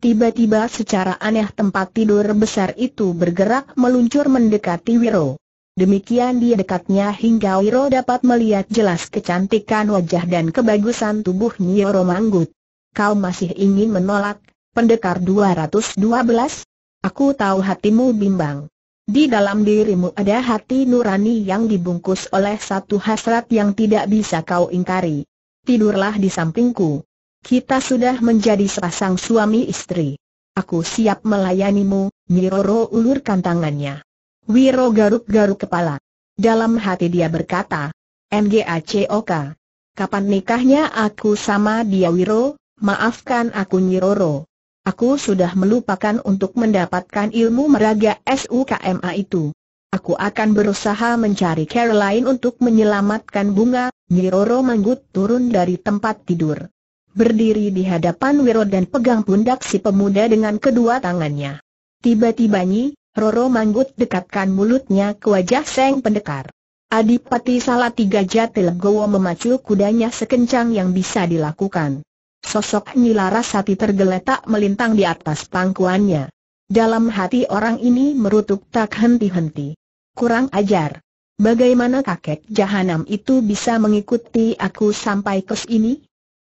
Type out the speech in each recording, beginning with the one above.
Tiba-tiba secara aneh tempat tidur besar itu bergerak meluncur mendekati Wiro. Demikian dia dekatnya hingga Wiro dapat melihat jelas kecantikan wajah dan kebagusan tubuh Nyi Manggut. Kau masih ingin menolak, pendekar 212? Aku tahu hatimu bimbang. Di dalam dirimu ada hati nurani yang dibungkus oleh satu hasrat yang tidak bisa kau ingkari. Tidurlah di sampingku. Kita sudah menjadi sepasang suami istri. Aku siap melayanimu, Nyiroro ulurkan tangannya. Wiro garuk-garuk kepala. Dalam hati dia berkata, MGACOK. Kapan nikahnya aku sama dia Wiro, maafkan aku Nyiroro. Aku sudah melupakan untuk mendapatkan ilmu meraga SUKMA itu. Aku akan berusaha mencari Caroline untuk menyelamatkan bunga, Nyiroro menggut turun dari tempat tidur berdiri di hadapan Wiro dan pegang pundak si pemuda dengan kedua tangannya. Tiba-tiba Nyi, Roro Manggut dekatkan mulutnya ke wajah Seng Pendekar. Adipati Salatiga Jatilegowo memacu kudanya sekencang yang bisa dilakukan. Sosok Nyilaras Sati tergeletak melintang di atas pangkuannya. Dalam hati orang ini merutuk tak henti-henti. Kurang ajar. Bagaimana kakek jahanam itu bisa mengikuti aku sampai ke sini?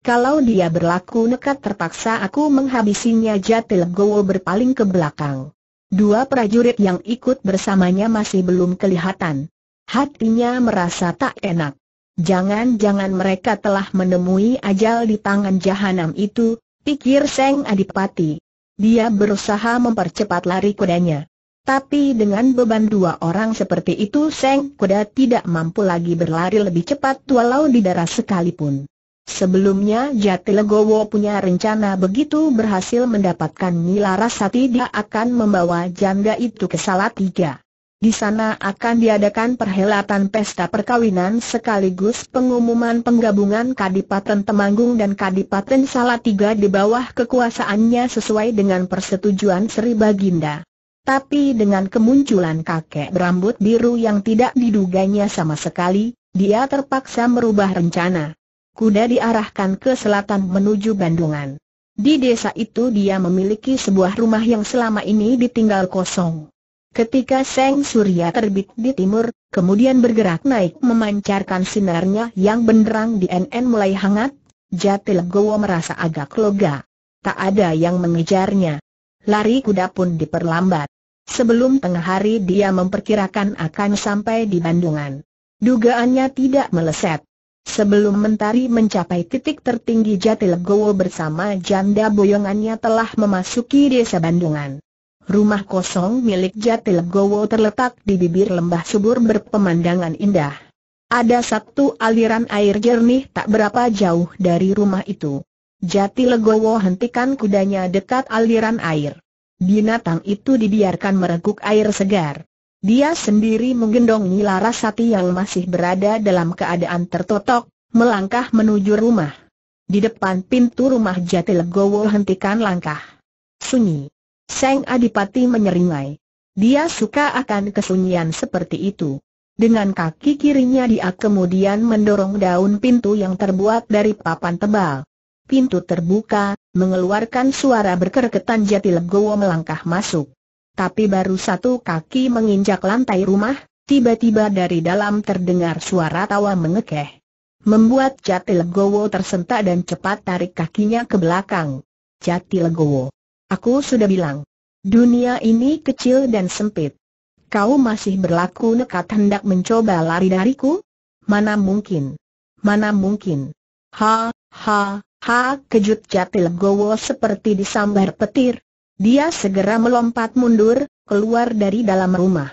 Kalau dia berlaku nekat terpaksa aku menghabisinya Jatil Gowo berpaling ke belakang. Dua prajurit yang ikut bersamanya masih belum kelihatan. Hatinya merasa tak enak. Jangan-jangan mereka telah menemui ajal di tangan jahanam itu, pikir Seng Adipati. Dia berusaha mempercepat lari kudanya. Tapi dengan beban dua orang seperti itu Seng kuda tidak mampu lagi berlari lebih cepat walau di darah sekalipun. Sebelumnya Jatilegowo punya rencana begitu berhasil mendapatkan Nila Rasa dia akan membawa janda itu ke Salatiga. Di sana akan diadakan perhelatan pesta perkawinan sekaligus pengumuman penggabungan Kadipaten Temanggung dan Kadipaten Salatiga di bawah kekuasaannya sesuai dengan persetujuan Sri Baginda. Tapi dengan kemunculan kakek berambut biru yang tidak diduganya sama sekali, dia terpaksa merubah rencana kuda diarahkan ke selatan menuju Bandungan. Di desa itu dia memiliki sebuah rumah yang selama ini ditinggal kosong. Ketika Seng Surya terbit di timur, kemudian bergerak naik memancarkan sinarnya yang benderang di NN mulai hangat, Jatil Gowo merasa agak lega. Tak ada yang mengejarnya. Lari kuda pun diperlambat. Sebelum tengah hari dia memperkirakan akan sampai di Bandungan. Dugaannya tidak meleset. Sebelum mentari mencapai titik tertinggi Jati Legowo bersama janda boyongannya telah memasuki desa Bandungan. Rumah kosong milik Jati Legowo terletak di bibir lembah subur berpemandangan indah. Ada satu aliran air jernih tak berapa jauh dari rumah itu. Jati Legowo hentikan kudanya dekat aliran air. Binatang itu dibiarkan mereguk air segar. Dia sendiri menggendong Nila Rasati yang masih berada dalam keadaan tertotok, melangkah menuju rumah. Di depan pintu rumah Jatilegowo hentikan langkah. Sunyi. Seng Adipati menyeringai. Dia suka akan kesunyian seperti itu. Dengan kaki kirinya dia kemudian mendorong daun pintu yang terbuat dari papan tebal. Pintu terbuka, mengeluarkan suara berkereketan Jatilegowo melangkah masuk tapi baru satu kaki menginjak lantai rumah, tiba-tiba dari dalam terdengar suara tawa mengekeh. Membuat Jati Legowo tersentak dan cepat tarik kakinya ke belakang. Jati Legowo. Aku sudah bilang. Dunia ini kecil dan sempit. Kau masih berlaku nekat hendak mencoba lari dariku? Mana mungkin? Mana mungkin? Ha, ha, ha, kejut Jati Legowo seperti disambar petir, dia segera melompat mundur, keluar dari dalam rumah.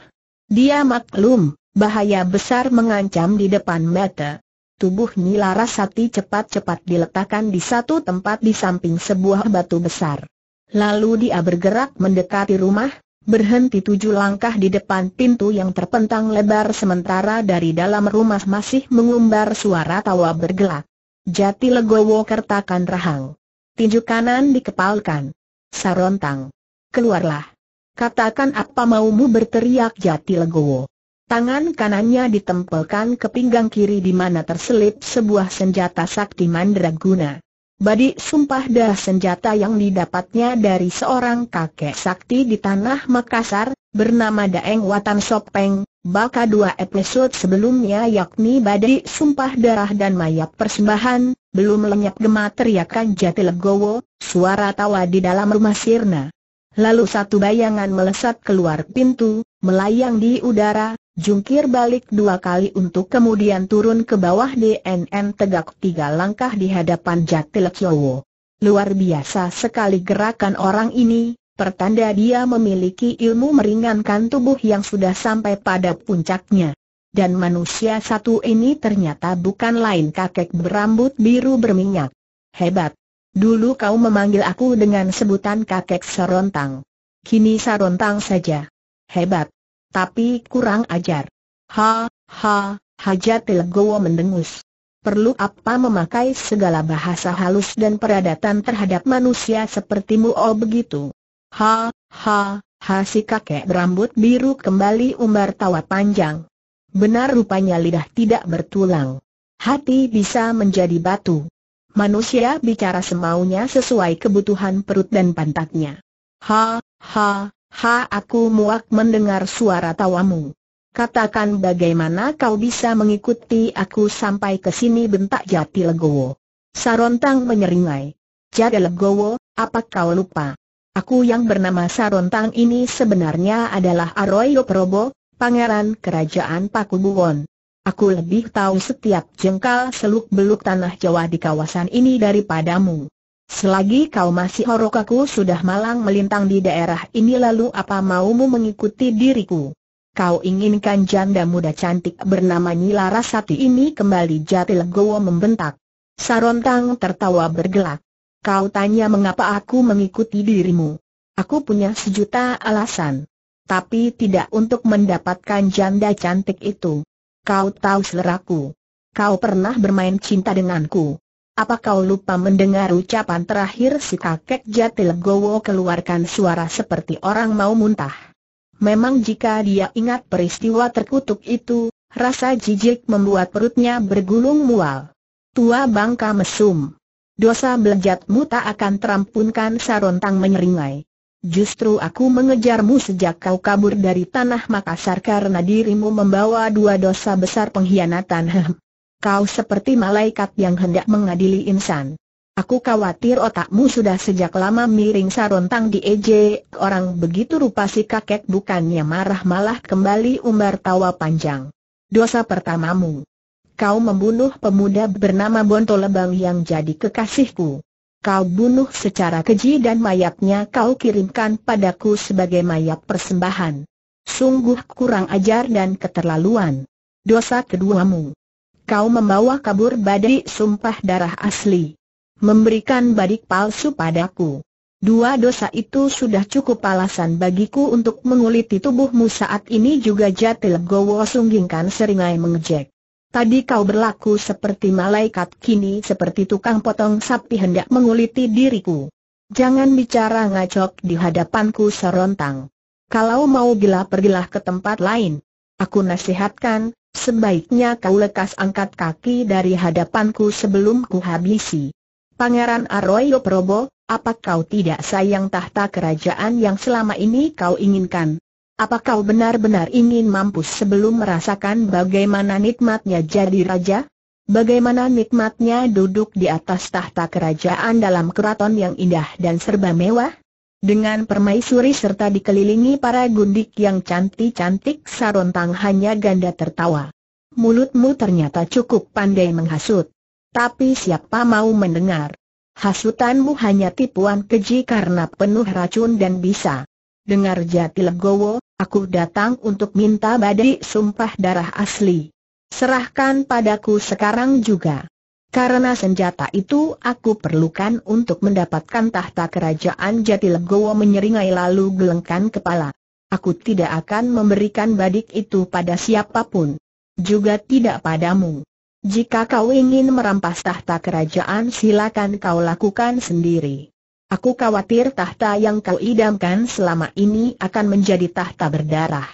Dia maklum, bahaya besar mengancam di depan mata. Tubuh Nila Rasati cepat-cepat diletakkan di satu tempat di samping sebuah batu besar. Lalu dia bergerak mendekati rumah, berhenti tujuh langkah di depan pintu yang terpentang lebar sementara dari dalam rumah masih mengumbar suara tawa bergelak. Jati legowo kertakan rahang. Tinju kanan dikepalkan. Sarontang. Keluarlah. Katakan apa maumu berteriak jati legowo. Tangan kanannya ditempelkan ke pinggang kiri di mana terselip sebuah senjata sakti mandraguna. Badi sumpah dah senjata yang didapatnya dari seorang kakek sakti di tanah Makassar, bernama Daeng Watan Sopeng, Baka dua episode sebelumnya yakni Badai Sumpah Darah dan Mayat Persembahan, belum lenyap gemat teriakan jati legowo, suara tawa di dalam rumah sirna. Lalu satu bayangan melesat keluar pintu, melayang di udara, jungkir balik dua kali untuk kemudian turun ke bawah DNN tegak tiga langkah di hadapan jati legowo. Luar biasa sekali gerakan orang ini, pertanda dia memiliki ilmu meringankan tubuh yang sudah sampai pada puncaknya. Dan manusia satu ini ternyata bukan lain kakek berambut biru berminyak. Hebat. Dulu kau memanggil aku dengan sebutan kakek Sarontang. Kini Sarontang saja. Hebat. Tapi kurang ajar. Ha, ha, Hajat Legowo mendengus. Perlu apa memakai segala bahasa halus dan peradatan terhadap manusia sepertimu oh begitu? Ha, ha, ha si kakek berambut biru kembali umbar tawa panjang. Benar rupanya lidah tidak bertulang. Hati bisa menjadi batu. Manusia bicara semaunya sesuai kebutuhan perut dan pantatnya. Ha, ha, ha aku muak mendengar suara tawamu. Katakan bagaimana kau bisa mengikuti aku sampai ke sini bentak Jati Legowo. Sarontang menyeringai. Jati Legowo, apa kau lupa? Aku yang bernama Sarontang ini sebenarnya adalah Aroyo Probo, pangeran kerajaan Pakubuwon. Aku lebih tahu setiap jengkal seluk-beluk tanah Jawa di kawasan ini daripadamu. Selagi kau masih horok aku sudah malang melintang di daerah ini lalu apa maumu mengikuti diriku? Kau inginkan janda muda cantik bernama Nila Rasati ini kembali jati legowo membentak. Sarontang tertawa bergelak. Kau tanya mengapa aku mengikuti dirimu. Aku punya sejuta alasan. Tapi tidak untuk mendapatkan janda cantik itu. Kau tahu seleraku. Kau pernah bermain cinta denganku. Apa kau lupa mendengar ucapan terakhir si kakek Gowo keluarkan suara seperti orang mau muntah. Memang jika dia ingat peristiwa terkutuk itu, rasa jijik membuat perutnya bergulung mual. Tua bangka mesum. Dosa belajatmu tak akan terampunkan Sarontang menyeringai. Justru aku mengejarmu sejak kau kabur dari tanah Makassar karena dirimu membawa dua dosa besar pengkhianatan. kau seperti malaikat yang hendak mengadili insan. Aku khawatir otakmu sudah sejak lama miring sarontang di EJ. Orang begitu rupa si kakek bukannya marah malah kembali umbar tawa panjang. Dosa pertamamu kau membunuh pemuda bernama Bonto Lebang yang jadi kekasihku. Kau bunuh secara keji dan mayatnya kau kirimkan padaku sebagai mayat persembahan. Sungguh kurang ajar dan keterlaluan. Dosa keduamu. Kau membawa kabur badik sumpah darah asli. Memberikan badik palsu padaku. Dua dosa itu sudah cukup alasan bagiku untuk menguliti tubuhmu saat ini juga Jatil Gowo sunggingkan seringai mengejek. Tadi kau berlaku seperti malaikat kini seperti tukang potong sapi hendak menguliti diriku. Jangan bicara ngacok di hadapanku serontang. Kalau mau gila pergilah ke tempat lain. Aku nasihatkan, sebaiknya kau lekas angkat kaki dari hadapanku sebelum ku habisi. Pangeran Arroyo Probo, apa kau tidak sayang tahta kerajaan yang selama ini kau inginkan? Apa kau benar-benar ingin mampus sebelum merasakan bagaimana nikmatnya jadi raja? Bagaimana nikmatnya duduk di atas tahta kerajaan dalam keraton yang indah dan serba mewah? Dengan permaisuri serta dikelilingi para gundik yang cantik-cantik sarontang hanya ganda tertawa. Mulutmu ternyata cukup pandai menghasut. Tapi siapa mau mendengar? Hasutanmu hanya tipuan keji karena penuh racun dan bisa Dengar Jati Legowo, aku datang untuk minta badai sumpah darah asli. Serahkan padaku sekarang juga. Karena senjata itu aku perlukan untuk mendapatkan tahta kerajaan Jati Legowo menyeringai lalu gelengkan kepala. Aku tidak akan memberikan badik itu pada siapapun. Juga tidak padamu. Jika kau ingin merampas tahta kerajaan silakan kau lakukan sendiri. Aku khawatir tahta yang kau idamkan selama ini akan menjadi tahta berdarah.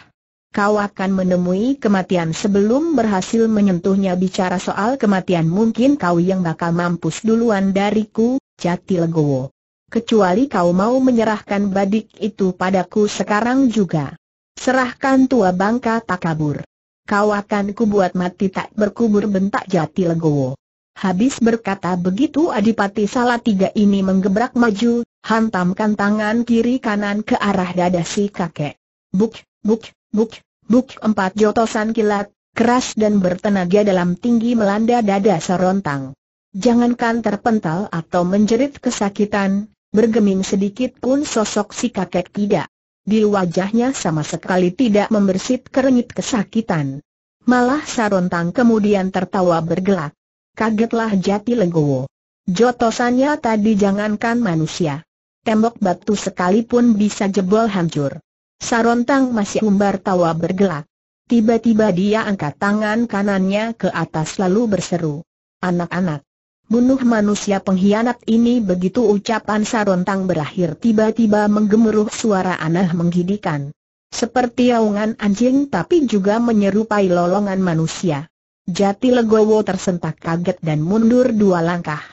Kau akan menemui kematian sebelum berhasil menyentuhnya bicara soal kematian mungkin kau yang bakal mampus duluan dariku, Jati Legowo. Kecuali kau mau menyerahkan badik itu padaku sekarang juga. Serahkan tua bangka tak kabur. Kau akan kubuat mati tak berkubur bentak Jati Legowo. Habis berkata begitu Adipati Salatiga ini menggebrak maju, hantamkan tangan kiri kanan ke arah dada si kakek. Buk, buk, buk, buk empat jotosan kilat, keras dan bertenaga dalam tinggi melanda dada serontang. Jangankan terpental atau menjerit kesakitan, bergeming sedikit pun sosok si kakek tidak. Di wajahnya sama sekali tidak membersit kerenyit kesakitan. Malah Sarontang kemudian tertawa bergelak. Kagetlah Jati Legowo. Jotosannya tadi jangankan manusia. Tembok batu sekalipun bisa jebol hancur. Sarontang masih umbar tawa bergelak. Tiba-tiba dia angkat tangan kanannya ke atas lalu berseru. Anak-anak, bunuh manusia pengkhianat ini begitu ucapan Sarontang berakhir tiba-tiba menggemuruh suara aneh menggidikan. Seperti aungan anjing tapi juga menyerupai lolongan manusia. Jati Legowo tersentak kaget dan mundur dua langkah.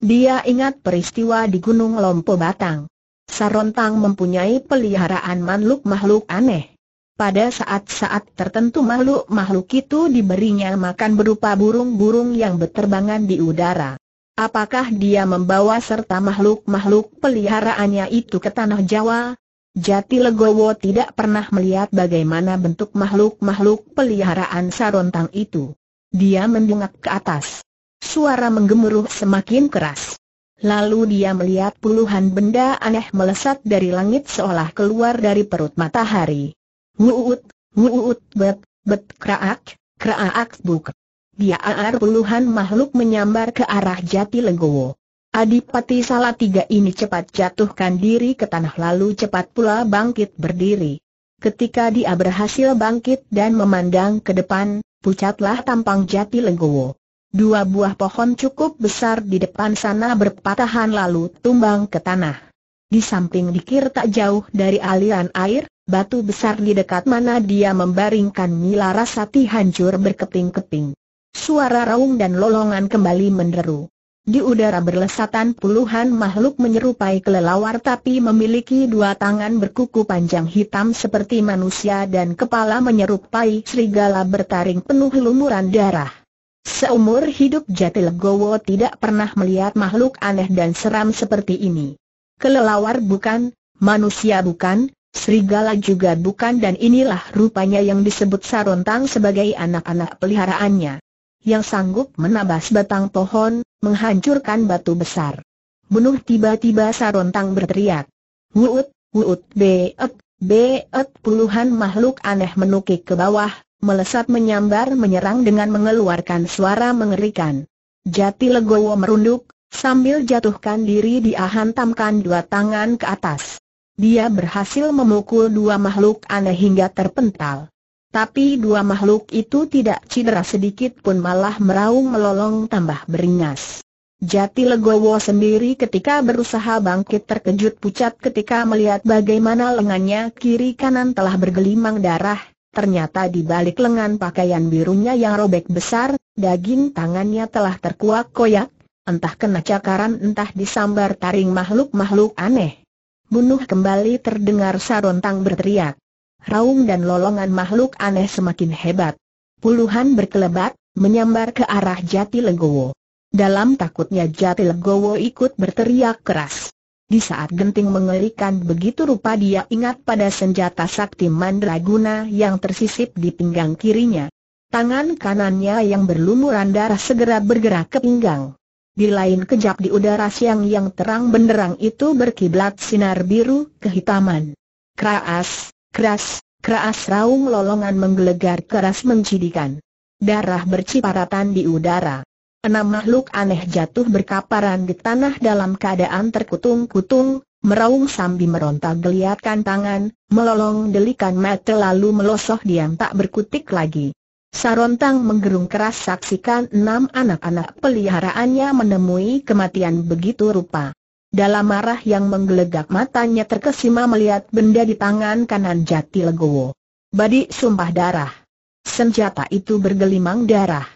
Dia ingat peristiwa di Gunung Lompo Batang. Sarontang mempunyai peliharaan makhluk-makhluk aneh. Pada saat-saat tertentu makhluk-makhluk itu diberinya makan berupa burung-burung yang berterbangan di udara. Apakah dia membawa serta makhluk-makhluk peliharaannya itu ke tanah Jawa? Jati Legowo tidak pernah melihat bagaimana bentuk makhluk-makhluk peliharaan Sarontang itu. Dia mendongak ke atas. Suara menggemuruh semakin keras. Lalu dia melihat puluhan benda aneh melesat dari langit seolah keluar dari perut matahari. Wuut, wuut, bet, bet, kraak, kraak, buk. Dia aar puluhan makhluk menyambar ke arah jati legowo. Adipati Salatiga ini cepat jatuhkan diri ke tanah lalu cepat pula bangkit berdiri. Ketika dia berhasil bangkit dan memandang ke depan, pucatlah tampang jati Legowo. Dua buah pohon cukup besar di depan sana berpatahan lalu tumbang ke tanah. Di samping dikir tak jauh dari aliran air, batu besar di dekat mana dia membaringkan Mila Rasati hancur berkeping-keping. Suara raung dan lolongan kembali menderu. Di udara berlesatan puluhan makhluk menyerupai kelelawar tapi memiliki dua tangan berkuku panjang hitam seperti manusia dan kepala menyerupai serigala bertaring penuh lumuran darah. Seumur hidup Jati Legowo tidak pernah melihat makhluk aneh dan seram seperti ini. Kelelawar bukan, manusia bukan, serigala juga bukan dan inilah rupanya yang disebut Sarontang sebagai anak-anak peliharaannya yang sanggup menabas batang pohon, menghancurkan batu besar. Bunuh tiba-tiba Sarontang berteriak. Wuut, wuut, beet, beet. puluhan makhluk aneh menukik ke bawah, melesat menyambar menyerang dengan mengeluarkan suara mengerikan. Jati Legowo merunduk, sambil jatuhkan diri dia hantamkan dua tangan ke atas. Dia berhasil memukul dua makhluk aneh hingga terpental. Tapi dua makhluk itu tidak cedera sedikit pun malah meraung melolong tambah beringas. Jati Legowo sendiri ketika berusaha bangkit terkejut pucat ketika melihat bagaimana lengannya kiri kanan telah bergelimang darah, ternyata di balik lengan pakaian birunya yang robek besar, daging tangannya telah terkuak-koyak, entah kena cakaran entah disambar taring makhluk-makhluk aneh. Bunuh kembali terdengar Sarontang berteriak raung dan lolongan makhluk aneh semakin hebat. Puluhan berkelebat, menyambar ke arah Jati Legowo. Dalam takutnya Jati Legowo ikut berteriak keras. Di saat genting mengerikan begitu rupa dia ingat pada senjata sakti mandraguna yang tersisip di pinggang kirinya. Tangan kanannya yang berlumuran darah segera bergerak ke pinggang. Di lain kejap di udara siang yang terang benderang itu berkiblat sinar biru kehitaman. Kraas, Keras, keras raung lolongan menggelegar keras mencidikan. Darah berciparatan di udara. Enam makhluk aneh jatuh berkaparan di tanah dalam keadaan terkutung-kutung, meraung sambil meronta geliatkan tangan, melolong delikan mata lalu melosoh diam tak berkutik lagi. Sarontang menggerung keras saksikan enam anak-anak peliharaannya menemui kematian begitu rupa. Dalam marah yang menggelegak matanya terkesima melihat benda di tangan kanan Jati Legowo. Badi sumpah darah. Senjata itu bergelimang darah.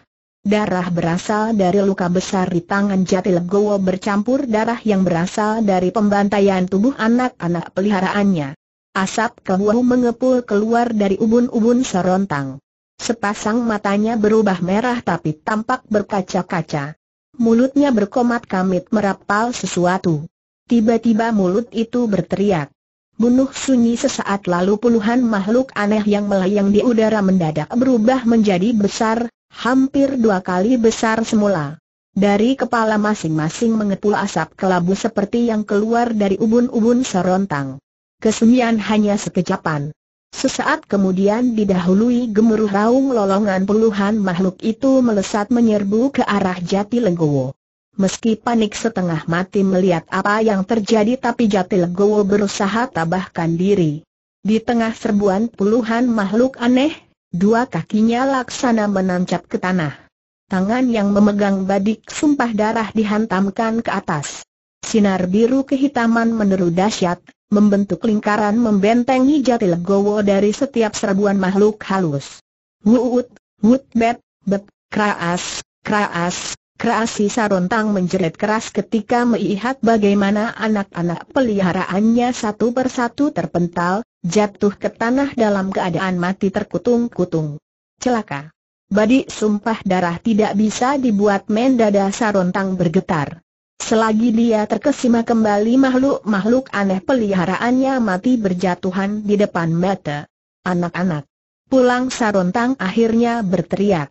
Darah berasal dari luka besar di tangan Jati Legowo bercampur darah yang berasal dari pembantaian tubuh anak-anak peliharaannya. Asap kehuhu mengepul keluar dari ubun-ubun serontang. Sepasang matanya berubah merah tapi tampak berkaca-kaca. Mulutnya berkomat kamit merapal sesuatu. Tiba-tiba mulut itu berteriak. Bunuh sunyi sesaat lalu puluhan makhluk aneh yang melayang di udara mendadak berubah menjadi besar, hampir dua kali besar semula. Dari kepala masing-masing mengepul asap kelabu seperti yang keluar dari ubun-ubun serontang. Kesunyian hanya sekejapan. Sesaat kemudian didahului gemuruh raung lolongan puluhan makhluk itu melesat menyerbu ke arah Jati Legowo. Meski panik setengah mati melihat apa yang terjadi tapi Jati Legowo berusaha tabahkan diri. Di tengah serbuan puluhan makhluk aneh, dua kakinya laksana menancap ke tanah. Tangan yang memegang badik sumpah darah dihantamkan ke atas. Sinar biru kehitaman meneru dahsyat, membentuk lingkaran membentengi jati legowo dari setiap serbuan makhluk halus. Wuut, wut bet, bet, kraas, kraas, kraas si sarontang menjerit keras ketika melihat bagaimana anak-anak peliharaannya satu persatu terpental, jatuh ke tanah dalam keadaan mati terkutung-kutung. Celaka. Badi sumpah darah tidak bisa dibuat mendada sarontang bergetar. Selagi dia terkesima kembali makhluk-makhluk aneh peliharaannya mati berjatuhan di depan mata. Anak-anak. Pulang Sarontang akhirnya berteriak.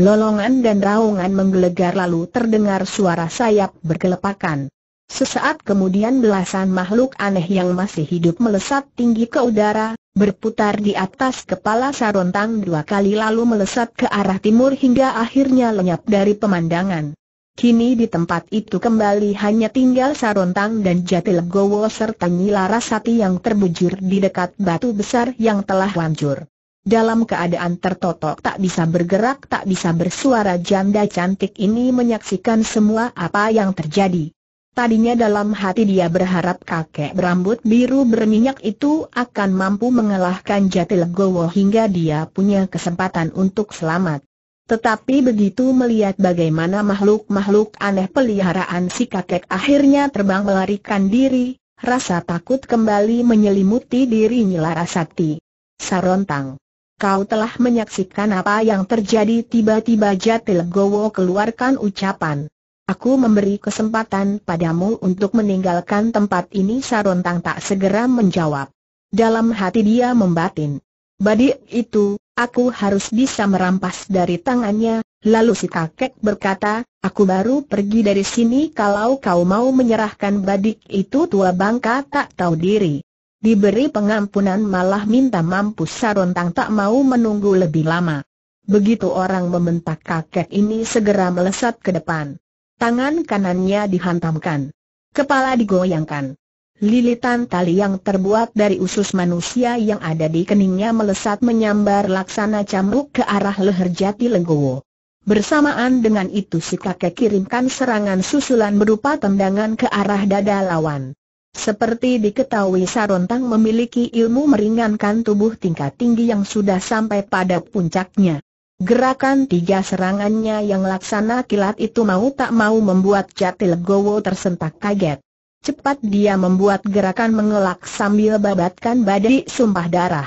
Lolongan dan raungan menggelegar lalu terdengar suara sayap berkelepakan. Sesaat kemudian belasan makhluk aneh yang masih hidup melesat tinggi ke udara, berputar di atas kepala Sarontang dua kali lalu melesat ke arah timur hingga akhirnya lenyap dari pemandangan. Kini di tempat itu kembali hanya tinggal Sarontang dan Jati Legowo serta Nyilarasati yang terbujur di dekat batu besar yang telah hancur. Dalam keadaan tertotok tak bisa bergerak tak bisa bersuara janda cantik ini menyaksikan semua apa yang terjadi. Tadinya dalam hati dia berharap kakek berambut biru berminyak itu akan mampu mengalahkan Jati Legowo hingga dia punya kesempatan untuk selamat. Tetapi begitu melihat bagaimana makhluk-makhluk aneh peliharaan si kakek akhirnya terbang melarikan diri, rasa takut kembali menyelimuti dirinya Larasati. Sarontang. Kau telah menyaksikan apa yang terjadi tiba-tiba Jatil Gowo keluarkan ucapan. Aku memberi kesempatan padamu untuk meninggalkan tempat ini Sarontang tak segera menjawab. Dalam hati dia membatin. Badik itu, aku harus bisa merampas dari tangannya, lalu si kakek berkata, aku baru pergi dari sini kalau kau mau menyerahkan badik itu tua bangka tak tahu diri. Diberi pengampunan malah minta mampus sarontang tak mau menunggu lebih lama. Begitu orang membentak kakek ini segera melesat ke depan. Tangan kanannya dihantamkan. Kepala digoyangkan. Lilitan tali yang terbuat dari usus manusia yang ada di keningnya melesat menyambar laksana cambuk ke arah leher jati Legowo. Bersamaan dengan itu si kakek kirimkan serangan susulan berupa tendangan ke arah dada lawan. Seperti diketahui Sarontang memiliki ilmu meringankan tubuh tingkat tinggi yang sudah sampai pada puncaknya. Gerakan tiga serangannya yang laksana kilat itu mau tak mau membuat Jati Legowo tersentak kaget. Cepat dia membuat gerakan mengelak sambil babatkan badai sumpah darah.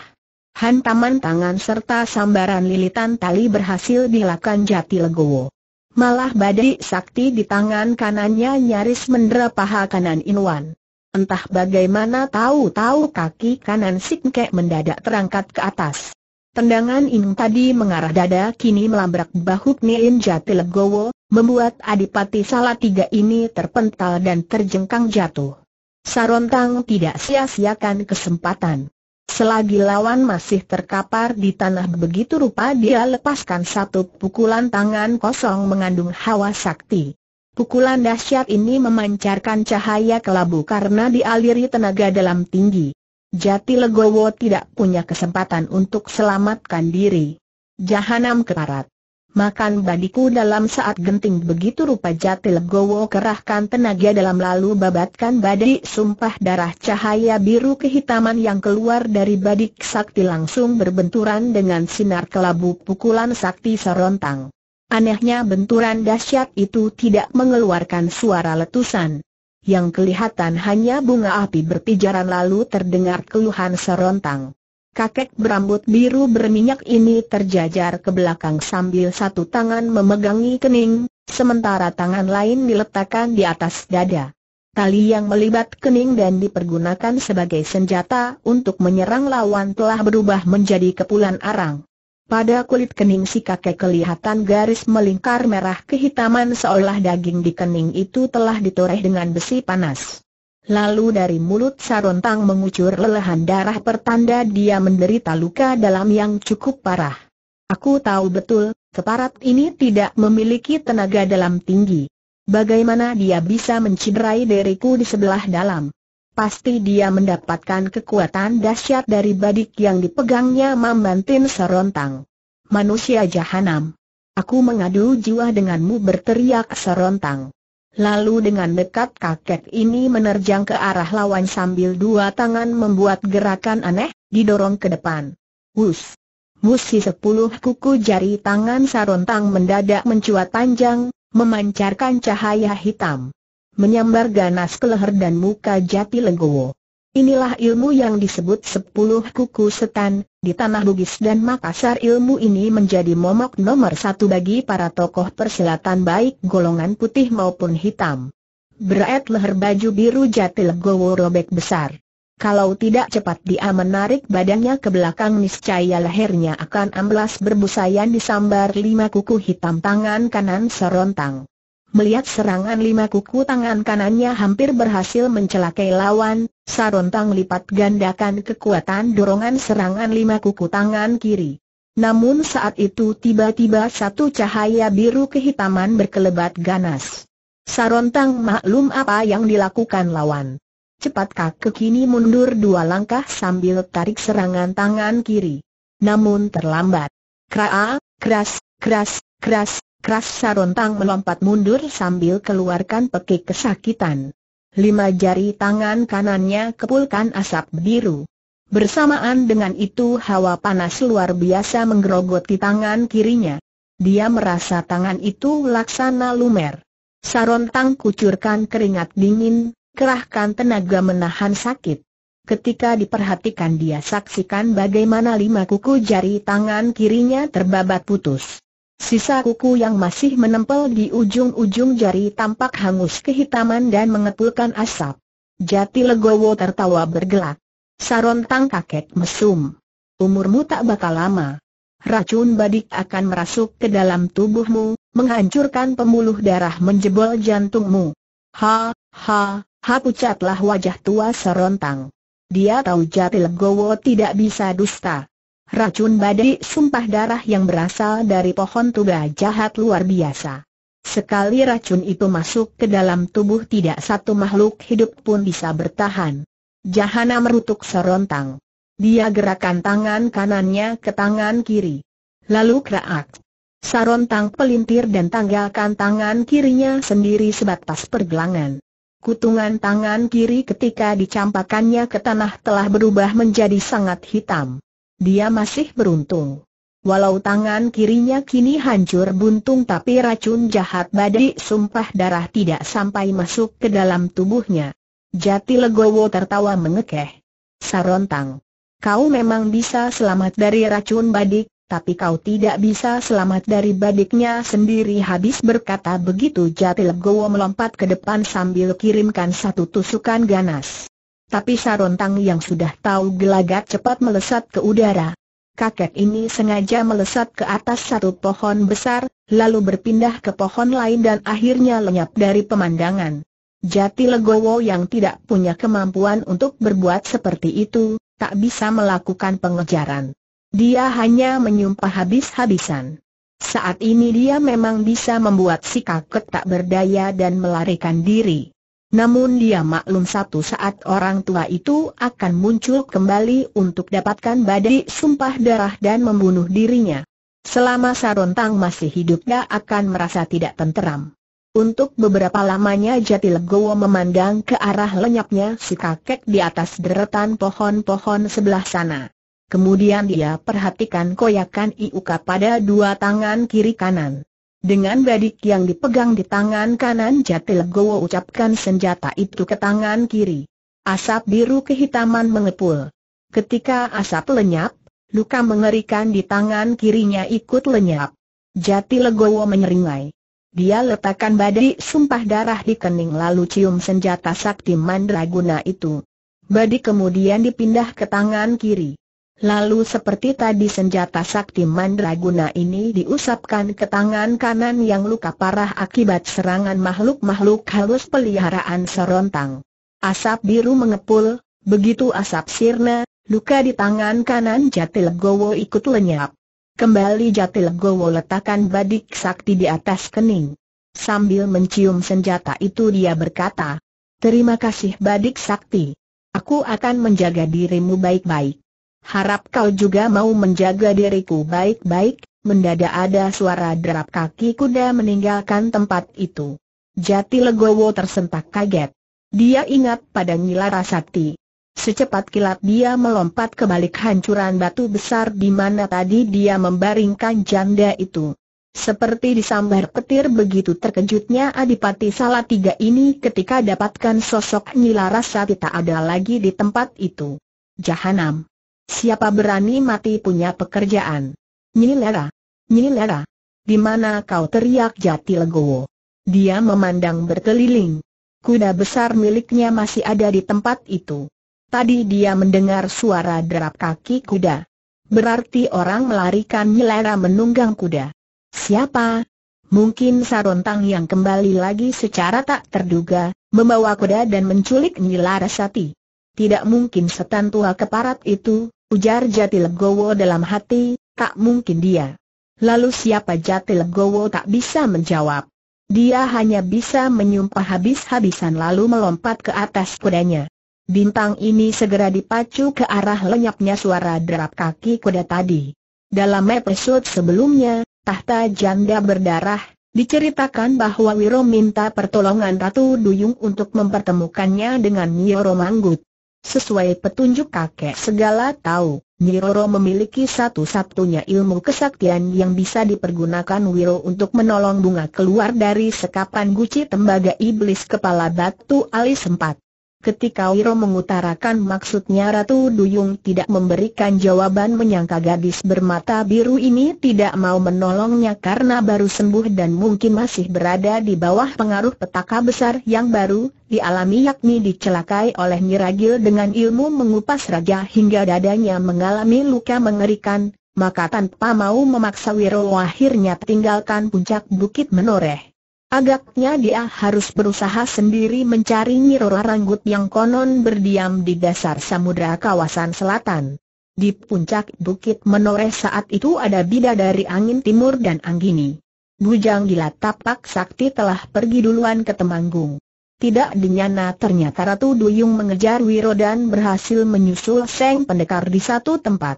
Hantaman tangan serta sambaran lilitan tali berhasil dilakukan jati legowo. Malah badai sakti di tangan kanannya nyaris mendera paha kanan Inwan. Entah bagaimana tahu-tahu kaki kanan Sikmke mendadak terangkat ke atas. Tendangan Ing tadi mengarah dada kini melabrak bahu Nien Jati Legowo, membuat Adipati Salatiga ini terpental dan terjengkang jatuh. Sarontang tidak sia-siakan kesempatan. Selagi lawan masih terkapar di tanah begitu rupa dia lepaskan satu pukulan tangan kosong mengandung hawa sakti. Pukulan dahsyat ini memancarkan cahaya kelabu karena dialiri tenaga dalam tinggi. Jati Legowo tidak punya kesempatan untuk selamatkan diri. Jahanam keparat. Makan badiku dalam saat genting begitu rupa jati legowo kerahkan tenaga dalam lalu babatkan badik sumpah darah cahaya biru kehitaman yang keluar dari badik sakti langsung berbenturan dengan sinar kelabu pukulan sakti serontang. Anehnya benturan dahsyat itu tidak mengeluarkan suara letusan yang kelihatan hanya bunga api berpijaran lalu terdengar keluhan serontang. Kakek berambut biru berminyak ini terjajar ke belakang sambil satu tangan memegangi kening, sementara tangan lain diletakkan di atas dada. Tali yang melibat kening dan dipergunakan sebagai senjata untuk menyerang lawan telah berubah menjadi kepulan arang. Pada kulit kening si kakek kelihatan garis melingkar merah kehitaman seolah daging di kening itu telah ditoreh dengan besi panas. Lalu dari mulut sarontang mengucur lelehan darah pertanda dia menderita luka dalam yang cukup parah. Aku tahu betul, keparat ini tidak memiliki tenaga dalam tinggi. Bagaimana dia bisa menciderai diriku di sebelah dalam? Pasti dia mendapatkan kekuatan dahsyat dari badik yang dipegangnya Mambantin serontang. Manusia jahanam. Aku mengadu jiwa denganmu berteriak serontang. Lalu dengan dekat kakek ini menerjang ke arah lawan sambil dua tangan membuat gerakan aneh, didorong ke depan. Wus! Musi sepuluh kuku jari tangan Serontang mendadak mencuat panjang, memancarkan cahaya hitam menyambar ganas ke leher dan muka Jati Legowo. Inilah ilmu yang disebut sepuluh kuku setan, di tanah Bugis dan Makassar ilmu ini menjadi momok nomor satu bagi para tokoh persilatan baik golongan putih maupun hitam. Berat leher baju biru jati legowo robek besar. Kalau tidak cepat dia menarik badannya ke belakang niscaya lehernya akan amblas berbusayan disambar lima kuku hitam tangan kanan serontang. Melihat serangan lima kuku tangan kanannya hampir berhasil mencelakai lawan, Sarontang lipat gandakan kekuatan dorongan serangan lima kuku tangan kiri. Namun saat itu tiba-tiba satu cahaya biru kehitaman berkelebat ganas. Sarontang maklum apa yang dilakukan lawan. Cepat kaki kini mundur dua langkah sambil tarik serangan tangan kiri. Namun terlambat. Kraa, keras, keras, keras, Keras Sarontang melompat mundur sambil keluarkan pekik kesakitan. Lima jari tangan kanannya kepulkan asap biru. Bersamaan dengan itu hawa panas luar biasa menggerogoti tangan kirinya. Dia merasa tangan itu laksana lumer. Sarontang kucurkan keringat dingin, kerahkan tenaga menahan sakit. Ketika diperhatikan dia saksikan bagaimana lima kuku jari tangan kirinya terbabat putus. Sisa kuku yang masih menempel di ujung-ujung jari tampak hangus kehitaman dan mengepulkan asap. Jati Legowo tertawa bergelak. Sarontang kakek mesum. Umurmu tak bakal lama. Racun badik akan merasuk ke dalam tubuhmu, menghancurkan pemuluh darah menjebol jantungmu. Ha, ha, ha pucatlah wajah tua Sarontang. Dia tahu jati legowo tidak bisa dusta. Racun badai sumpah darah yang berasal dari pohon tuga jahat luar biasa. Sekali racun itu masuk ke dalam tubuh tidak satu makhluk hidup pun bisa bertahan. Jahana merutuk serontang. Dia gerakan tangan kanannya ke tangan kiri. Lalu kerak. Sarontang pelintir dan tanggalkan tangan kirinya sendiri sebatas pergelangan. Kutungan tangan kiri ketika dicampakannya ke tanah telah berubah menjadi sangat hitam. Dia masih beruntung. Walau tangan kirinya kini hancur buntung tapi racun jahat badai sumpah darah tidak sampai masuk ke dalam tubuhnya. Jati Legowo tertawa mengekeh. Sarontang. Kau memang bisa selamat dari racun badik, tapi kau tidak bisa selamat dari badiknya sendiri habis berkata begitu Jati Legowo melompat ke depan sambil kirimkan satu tusukan ganas. Tapi Sarontang yang sudah tahu gelagat cepat melesat ke udara. Kakek ini sengaja melesat ke atas satu pohon besar, lalu berpindah ke pohon lain dan akhirnya lenyap dari pemandangan. Jati Legowo yang tidak punya kemampuan untuk berbuat seperti itu, tak bisa melakukan pengejaran. Dia hanya menyumpah habis-habisan. Saat ini dia memang bisa membuat si kakek tak berdaya dan melarikan diri. Namun dia maklum satu saat orang tua itu akan muncul kembali untuk dapatkan badai sumpah darah dan membunuh dirinya. Selama Sarontang masih hidup dia akan merasa tidak tenteram. Untuk beberapa lamanya Jati Legowo memandang ke arah lenyapnya si kakek di atas deretan pohon-pohon sebelah sana. Kemudian dia perhatikan koyakan Iuka pada dua tangan kiri kanan. Dengan badik yang dipegang di tangan kanan Legowo ucapkan senjata itu ke tangan kiri. Asap biru kehitaman mengepul. Ketika asap lenyap, luka mengerikan di tangan kirinya ikut lenyap. Jati Legowo menyeringai. Dia letakkan badik sumpah darah di kening lalu cium senjata sakti mandraguna itu. Badik kemudian dipindah ke tangan kiri. Lalu seperti tadi senjata sakti mandraguna ini diusapkan ke tangan kanan yang luka parah akibat serangan makhluk-makhluk halus peliharaan serontang. Asap biru mengepul, begitu asap sirna, luka di tangan kanan jatil gowo ikut lenyap. Kembali jatil gowo letakkan badik sakti di atas kening. Sambil mencium senjata itu dia berkata, Terima kasih badik sakti. Aku akan menjaga dirimu baik-baik harap kau juga mau menjaga diriku baik-baik, mendadak ada suara derap kaki kuda meninggalkan tempat itu. Jati Legowo tersentak kaget. Dia ingat pada Ngilara Sakti. Secepat kilat dia melompat ke balik hancuran batu besar di mana tadi dia membaringkan janda itu. Seperti disambar petir begitu terkejutnya Adipati Salatiga ini ketika dapatkan sosok Ngilara Sakti tak ada lagi di tempat itu. Jahanam. Siapa berani mati punya pekerjaan? Nyilera! Nyilera! Di mana kau teriak jati legowo? Dia memandang berkeliling. Kuda besar miliknya masih ada di tempat itu. Tadi dia mendengar suara derap kaki kuda. Berarti orang melarikan Nyilera menunggang kuda. Siapa? Mungkin Sarontang yang kembali lagi secara tak terduga, membawa kuda dan menculik Nyilera Sati. Tidak mungkin setan tua keparat itu, ujar Jati Legowo dalam hati, tak mungkin dia. Lalu siapa Jati Legowo tak bisa menjawab. Dia hanya bisa menyumpah habis-habisan lalu melompat ke atas kudanya. Bintang ini segera dipacu ke arah lenyapnya suara derap kaki kuda tadi. Dalam episode sebelumnya, tahta janda berdarah, diceritakan bahwa Wiro minta pertolongan Ratu Duyung untuk mempertemukannya dengan Nyoro Manggut. Sesuai petunjuk kakek segala tahu, Nyiroro memiliki satu-satunya ilmu kesaktian yang bisa dipergunakan Wiro untuk menolong bunga keluar dari sekapan guci tembaga iblis kepala batu alis empat. Ketika Wiro mengutarakan maksudnya Ratu Duyung tidak memberikan jawaban menyangka gadis bermata biru ini tidak mau menolongnya karena baru sembuh dan mungkin masih berada di bawah pengaruh petaka besar yang baru dialami yakni dicelakai oleh Nyiragil dengan ilmu mengupas raja hingga dadanya mengalami luka mengerikan, maka tanpa mau memaksa Wiro akhirnya tinggalkan puncak bukit menoreh. Agaknya dia harus berusaha sendiri mencari Nyirora Ranggut yang konon berdiam di dasar samudera kawasan selatan. Di puncak bukit menoreh saat itu ada bida dari angin timur dan anggini. Bujang gila tapak sakti telah pergi duluan ke Temanggung. Tidak dinyana ternyata Ratu Duyung mengejar Wiro dan berhasil menyusul Seng Pendekar di satu tempat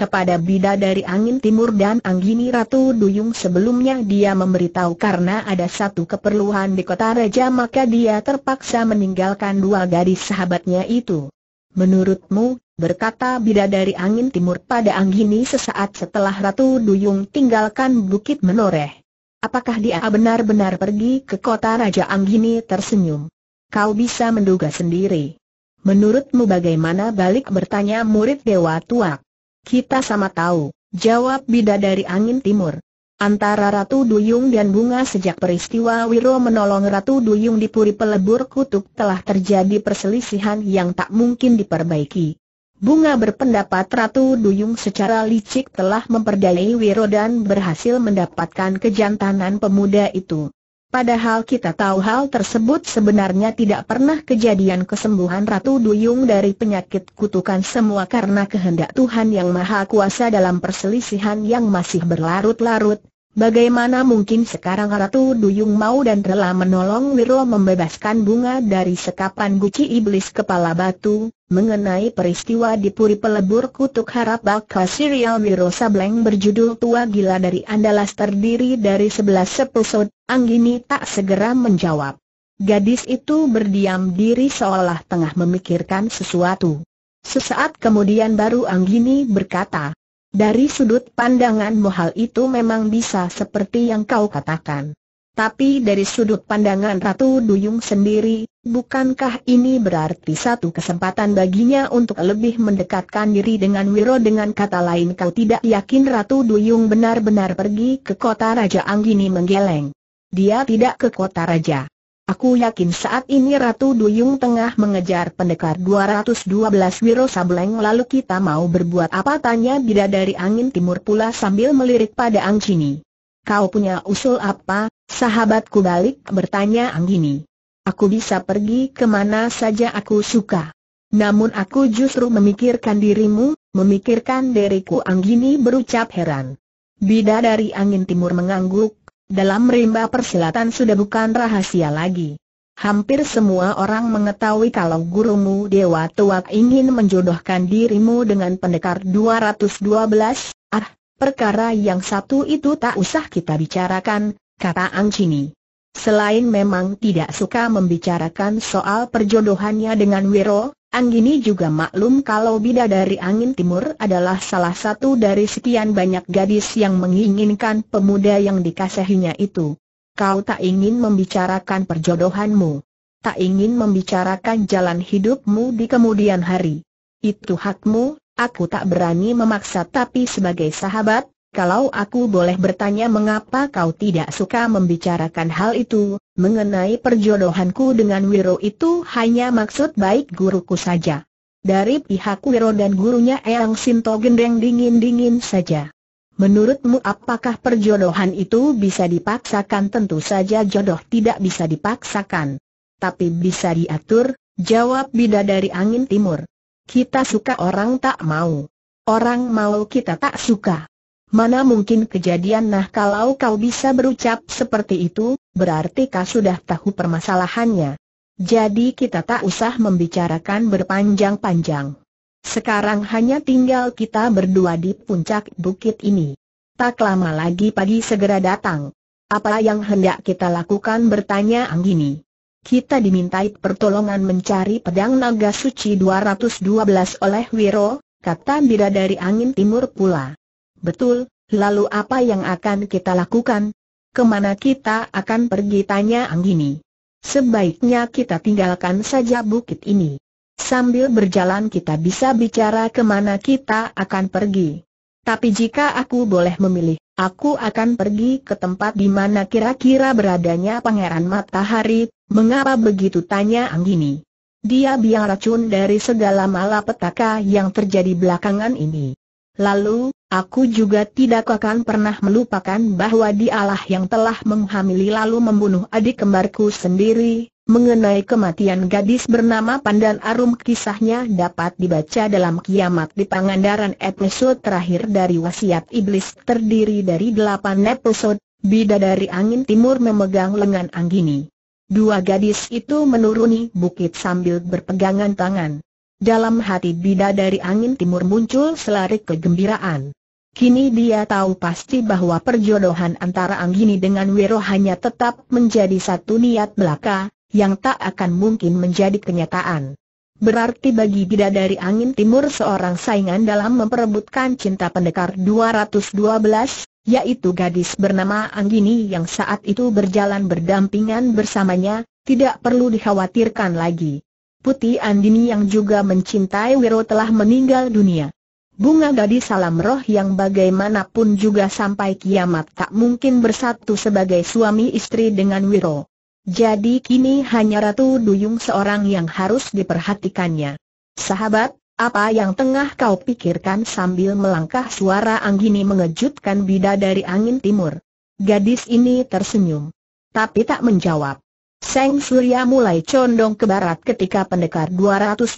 kepada bida dari angin timur dan Anggini Ratu Duyung sebelumnya dia memberitahu karena ada satu keperluan di kota raja maka dia terpaksa meninggalkan dua gadis sahabatnya itu. Menurutmu, berkata bida dari angin timur pada Anggini sesaat setelah Ratu Duyung tinggalkan Bukit Menoreh. Apakah dia benar-benar pergi ke kota Raja Anggini tersenyum? Kau bisa menduga sendiri. Menurutmu bagaimana balik bertanya murid Dewa Tuak? Kita sama tahu, jawab bidadari angin timur. Antara Ratu Duyung dan Bunga sejak peristiwa Wiro menolong Ratu Duyung di Puri Pelebur Kutuk telah terjadi perselisihan yang tak mungkin diperbaiki. Bunga berpendapat Ratu Duyung secara licik telah memperdayai Wiro dan berhasil mendapatkan kejantanan pemuda itu. Padahal kita tahu hal tersebut sebenarnya tidak pernah kejadian kesembuhan Ratu Duyung dari penyakit kutukan semua karena kehendak Tuhan yang Maha Kuasa dalam perselisihan yang masih berlarut-larut, Bagaimana mungkin sekarang Ratu Duyung mau dan rela menolong Wiro membebaskan bunga dari sekapan guci iblis kepala batu? Mengenai peristiwa di Puri Pelebur Kutuk Harap bakal serial Wiro Sableng berjudul Tua Gila dari Andalas terdiri dari 11 episode, Anggini tak segera menjawab. Gadis itu berdiam diri seolah tengah memikirkan sesuatu. Sesaat kemudian baru Anggini berkata, dari sudut pandanganmu hal itu memang bisa seperti yang kau katakan. Tapi dari sudut pandangan Ratu Duyung sendiri, bukankah ini berarti satu kesempatan baginya untuk lebih mendekatkan diri dengan Wiro dengan kata lain kau tidak yakin Ratu Duyung benar-benar pergi ke kota Raja Anggini menggeleng. Dia tidak ke kota Raja. Aku yakin saat ini Ratu Duyung tengah mengejar pendekar 212 Wiro Sableng lalu kita mau berbuat apa tanya bidadari angin timur pula sambil melirik pada Anggini. Kau punya usul apa, sahabatku balik bertanya Anggini. Aku bisa pergi kemana saja aku suka. Namun aku justru memikirkan dirimu, memikirkan diriku Anggini berucap heran. Bidadari angin timur mengangguk, dalam rimba persilatan sudah bukan rahasia lagi. Hampir semua orang mengetahui kalau gurumu Dewa Tuak ingin menjodohkan dirimu dengan pendekar 212, ah, perkara yang satu itu tak usah kita bicarakan, kata Angcini. Selain memang tidak suka membicarakan soal perjodohannya dengan Wiro, Anggini juga maklum kalau bidadari angin timur adalah salah satu dari sekian banyak gadis yang menginginkan pemuda yang dikasihinya itu. Kau tak ingin membicarakan perjodohanmu. Tak ingin membicarakan jalan hidupmu di kemudian hari. Itu hakmu, aku tak berani memaksa tapi sebagai sahabat, kalau aku boleh bertanya mengapa kau tidak suka membicarakan hal itu, mengenai perjodohanku dengan Wiro itu hanya maksud baik guruku saja. Dari pihak Wiro dan gurunya Eyang Sinto gendeng dingin-dingin saja. Menurutmu apakah perjodohan itu bisa dipaksakan? Tentu saja jodoh tidak bisa dipaksakan. Tapi bisa diatur, jawab bidadari angin timur. Kita suka orang tak mau. Orang mau kita tak suka. Mana mungkin kejadian nah kalau kau bisa berucap seperti itu, berarti kau sudah tahu permasalahannya. Jadi kita tak usah membicarakan berpanjang-panjang. Sekarang hanya tinggal kita berdua di puncak bukit ini. Tak lama lagi pagi segera datang. Apa yang hendak kita lakukan bertanya Anggini. Kita dimintai pertolongan mencari pedang naga suci 212 oleh Wiro, kata bidadari angin timur pula. Betul, lalu apa yang akan kita lakukan? Kemana kita akan pergi tanya Anggini. Sebaiknya kita tinggalkan saja bukit ini. Sambil berjalan kita bisa bicara kemana kita akan pergi. Tapi jika aku boleh memilih, aku akan pergi ke tempat di mana kira-kira beradanya Pangeran Matahari, mengapa begitu tanya Anggini. Dia biang racun dari segala malapetaka yang terjadi belakangan ini. Lalu, Aku juga tidak akan pernah melupakan bahwa dialah yang telah menghamili lalu membunuh adik kembarku sendiri. Mengenai kematian gadis bernama Pandan Arum kisahnya dapat dibaca dalam kiamat di Pangandaran episode terakhir dari wasiat iblis terdiri dari delapan episode, Bidadari Angin Timur memegang lengan Anggini. Dua gadis itu menuruni bukit sambil berpegangan tangan. Dalam hati bidadari angin timur muncul selarik kegembiraan. Kini dia tahu pasti bahwa perjodohan antara Anggini dengan Wiro hanya tetap menjadi satu niat belaka, yang tak akan mungkin menjadi kenyataan. Berarti bagi bidadari angin timur seorang saingan dalam memperebutkan cinta pendekar 212, yaitu gadis bernama Anggini yang saat itu berjalan berdampingan bersamanya, tidak perlu dikhawatirkan lagi. Putih Andini yang juga mencintai Wiro telah meninggal dunia. Bunga gadis salam roh yang bagaimanapun juga sampai kiamat tak mungkin bersatu sebagai suami istri dengan Wiro. Jadi kini hanya Ratu Duyung seorang yang harus diperhatikannya. Sahabat, apa yang tengah kau pikirkan sambil melangkah suara Anggini mengejutkan bida dari angin timur. Gadis ini tersenyum. Tapi tak menjawab. Seng Surya mulai condong ke barat ketika pendekar 212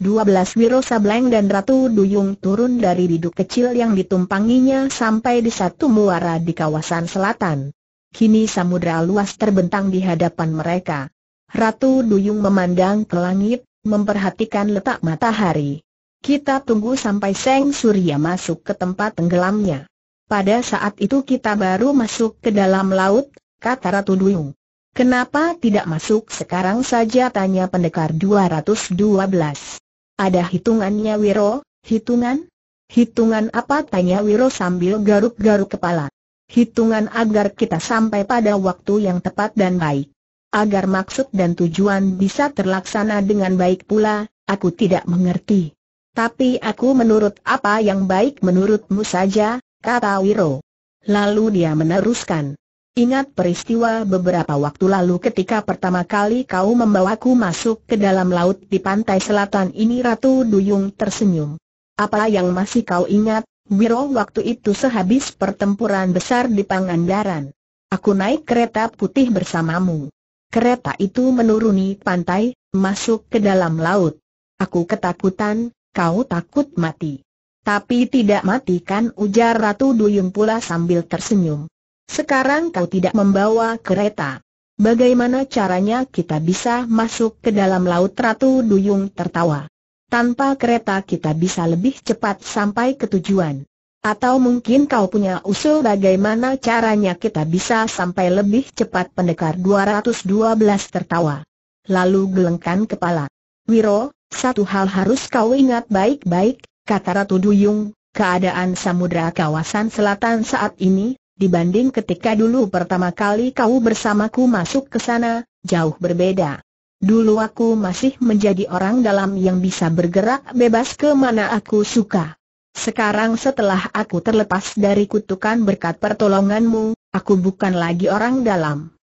Wiro Sableng dan Ratu Duyung turun dari biduk kecil yang ditumpanginya sampai di satu muara di kawasan selatan. Kini samudra luas terbentang di hadapan mereka. Ratu Duyung memandang ke langit, memperhatikan letak matahari. Kita tunggu sampai Seng Surya masuk ke tempat tenggelamnya. Pada saat itu kita baru masuk ke dalam laut, kata Ratu Duyung. Kenapa tidak masuk sekarang saja tanya pendekar 212. Ada hitungannya Wiro, hitungan? Hitungan apa tanya Wiro sambil garuk-garuk kepala. Hitungan agar kita sampai pada waktu yang tepat dan baik. Agar maksud dan tujuan bisa terlaksana dengan baik pula, aku tidak mengerti. Tapi aku menurut apa yang baik menurutmu saja, kata Wiro. Lalu dia meneruskan. Ingat peristiwa beberapa waktu lalu ketika pertama kali kau membawaku masuk ke dalam laut di pantai selatan ini Ratu Duyung tersenyum. Apa yang masih kau ingat, Wiro waktu itu sehabis pertempuran besar di Pangandaran. Aku naik kereta putih bersamamu. Kereta itu menuruni pantai, masuk ke dalam laut. Aku ketakutan, kau takut mati. Tapi tidak matikan ujar Ratu Duyung pula sambil tersenyum. Sekarang kau tidak membawa kereta. Bagaimana caranya kita bisa masuk ke dalam laut Ratu Duyung tertawa? Tanpa kereta kita bisa lebih cepat sampai ke tujuan. Atau mungkin kau punya usul bagaimana caranya kita bisa sampai lebih cepat pendekar 212 tertawa. Lalu gelengkan kepala. Wiro, satu hal harus kau ingat baik-baik, kata Ratu Duyung, keadaan samudra kawasan selatan saat ini, dibanding ketika dulu pertama kali kau bersamaku masuk ke sana, jauh berbeda. Dulu aku masih menjadi orang dalam yang bisa bergerak bebas ke mana aku suka. Sekarang setelah aku terlepas dari kutukan berkat pertolonganmu, aku bukan lagi orang dalam.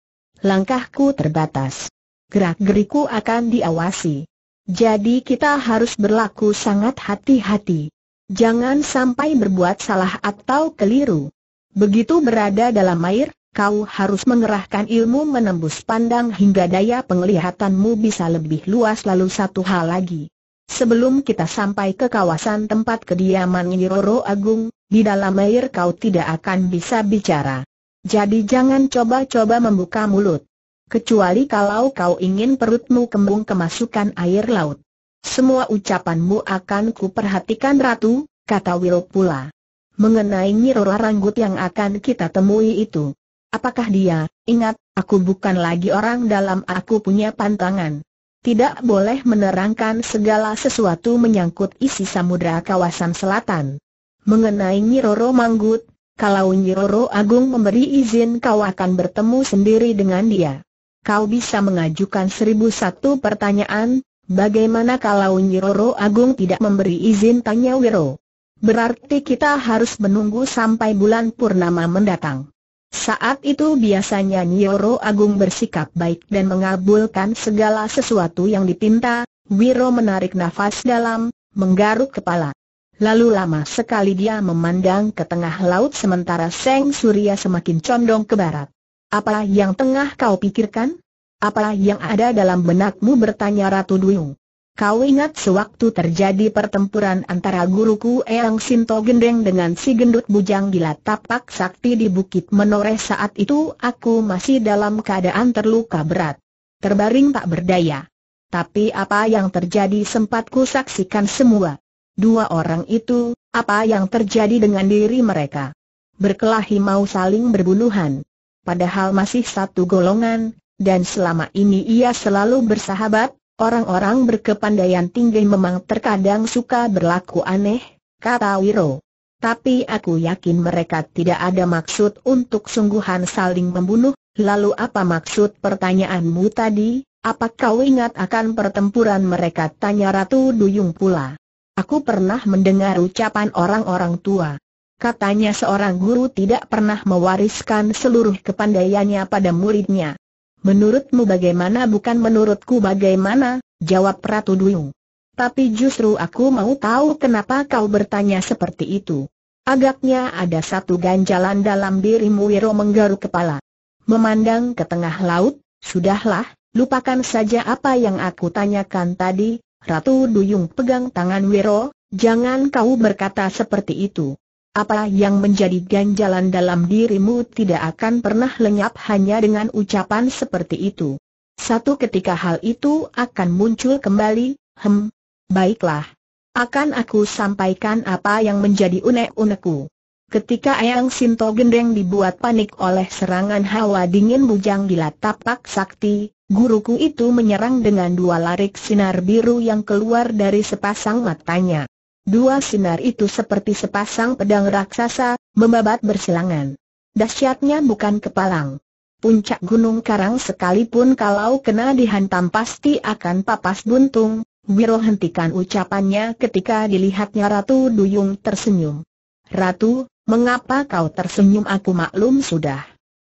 Langkahku terbatas. Gerak-geriku akan diawasi. Jadi kita harus berlaku sangat hati-hati. Jangan sampai berbuat salah atau keliru. Begitu berada dalam air, kau harus mengerahkan ilmu menembus pandang hingga daya penglihatanmu bisa lebih luas lalu satu hal lagi. Sebelum kita sampai ke kawasan tempat kediaman Nyiroro Agung, di dalam air kau tidak akan bisa bicara. Jadi jangan coba-coba membuka mulut. Kecuali kalau kau ingin perutmu kembung kemasukan air laut. Semua ucapanmu akan kuperhatikan Ratu, kata Will pula mengenai Nyirora Ranggut yang akan kita temui itu. Apakah dia, ingat, aku bukan lagi orang dalam aku punya pantangan. Tidak boleh menerangkan segala sesuatu menyangkut isi samudera kawasan selatan. Mengenai Nyiroro Manggut, kalau Nyiroro Agung memberi izin kau akan bertemu sendiri dengan dia. Kau bisa mengajukan seribu satu pertanyaan, bagaimana kalau Nyiroro Agung tidak memberi izin tanya Wiro? Berarti kita harus menunggu sampai bulan purnama mendatang. Saat itu biasanya Nyoro Agung bersikap baik dan mengabulkan segala sesuatu yang dipinta, Wiro menarik nafas dalam, menggaruk kepala. Lalu lama sekali dia memandang ke tengah laut sementara Seng Surya semakin condong ke barat. Apa yang tengah kau pikirkan? Apa yang ada dalam benakmu bertanya Ratu Duyung. Kau ingat sewaktu terjadi pertempuran antara guruku Eyang Sinto Gendeng dengan si gendut bujang gila tapak sakti di Bukit Menoreh saat itu aku masih dalam keadaan terluka berat. Terbaring tak berdaya. Tapi apa yang terjadi sempat ku saksikan semua. Dua orang itu, apa yang terjadi dengan diri mereka. Berkelahi mau saling berbunuhan. Padahal masih satu golongan, dan selama ini ia selalu bersahabat, Orang-orang berkepandaian tinggi memang terkadang suka berlaku aneh, kata Wiro. Tapi aku yakin mereka tidak ada maksud untuk sungguhan saling membunuh, lalu apa maksud pertanyaanmu tadi? Apa kau ingat akan pertempuran mereka? Tanya Ratu Duyung pula. Aku pernah mendengar ucapan orang-orang tua. Katanya seorang guru tidak pernah mewariskan seluruh kepandaiannya pada muridnya. Menurutmu bagaimana bukan menurutku bagaimana, jawab Ratu Duyung. Tapi justru aku mau tahu kenapa kau bertanya seperti itu. Agaknya ada satu ganjalan dalam dirimu Wiro menggaruk kepala. Memandang ke tengah laut, sudahlah, lupakan saja apa yang aku tanyakan tadi, Ratu Duyung pegang tangan Wiro, jangan kau berkata seperti itu. Apa yang menjadi ganjalan dalam dirimu tidak akan pernah lenyap hanya dengan ucapan seperti itu. Satu ketika hal itu akan muncul kembali, hem, baiklah. Akan aku sampaikan apa yang menjadi unek-unekku. Ketika Ayang Sinto Gendeng dibuat panik oleh serangan hawa dingin bujang gila tapak sakti, guruku itu menyerang dengan dua larik sinar biru yang keluar dari sepasang matanya. Dua sinar itu seperti sepasang pedang raksasa, membabat bersilangan. Dasyatnya bukan kepalang. Puncak Gunung Karang sekalipun kalau kena dihantam pasti akan papas buntung, Wiro hentikan ucapannya ketika dilihatnya Ratu Duyung tersenyum. Ratu, mengapa kau tersenyum aku maklum sudah.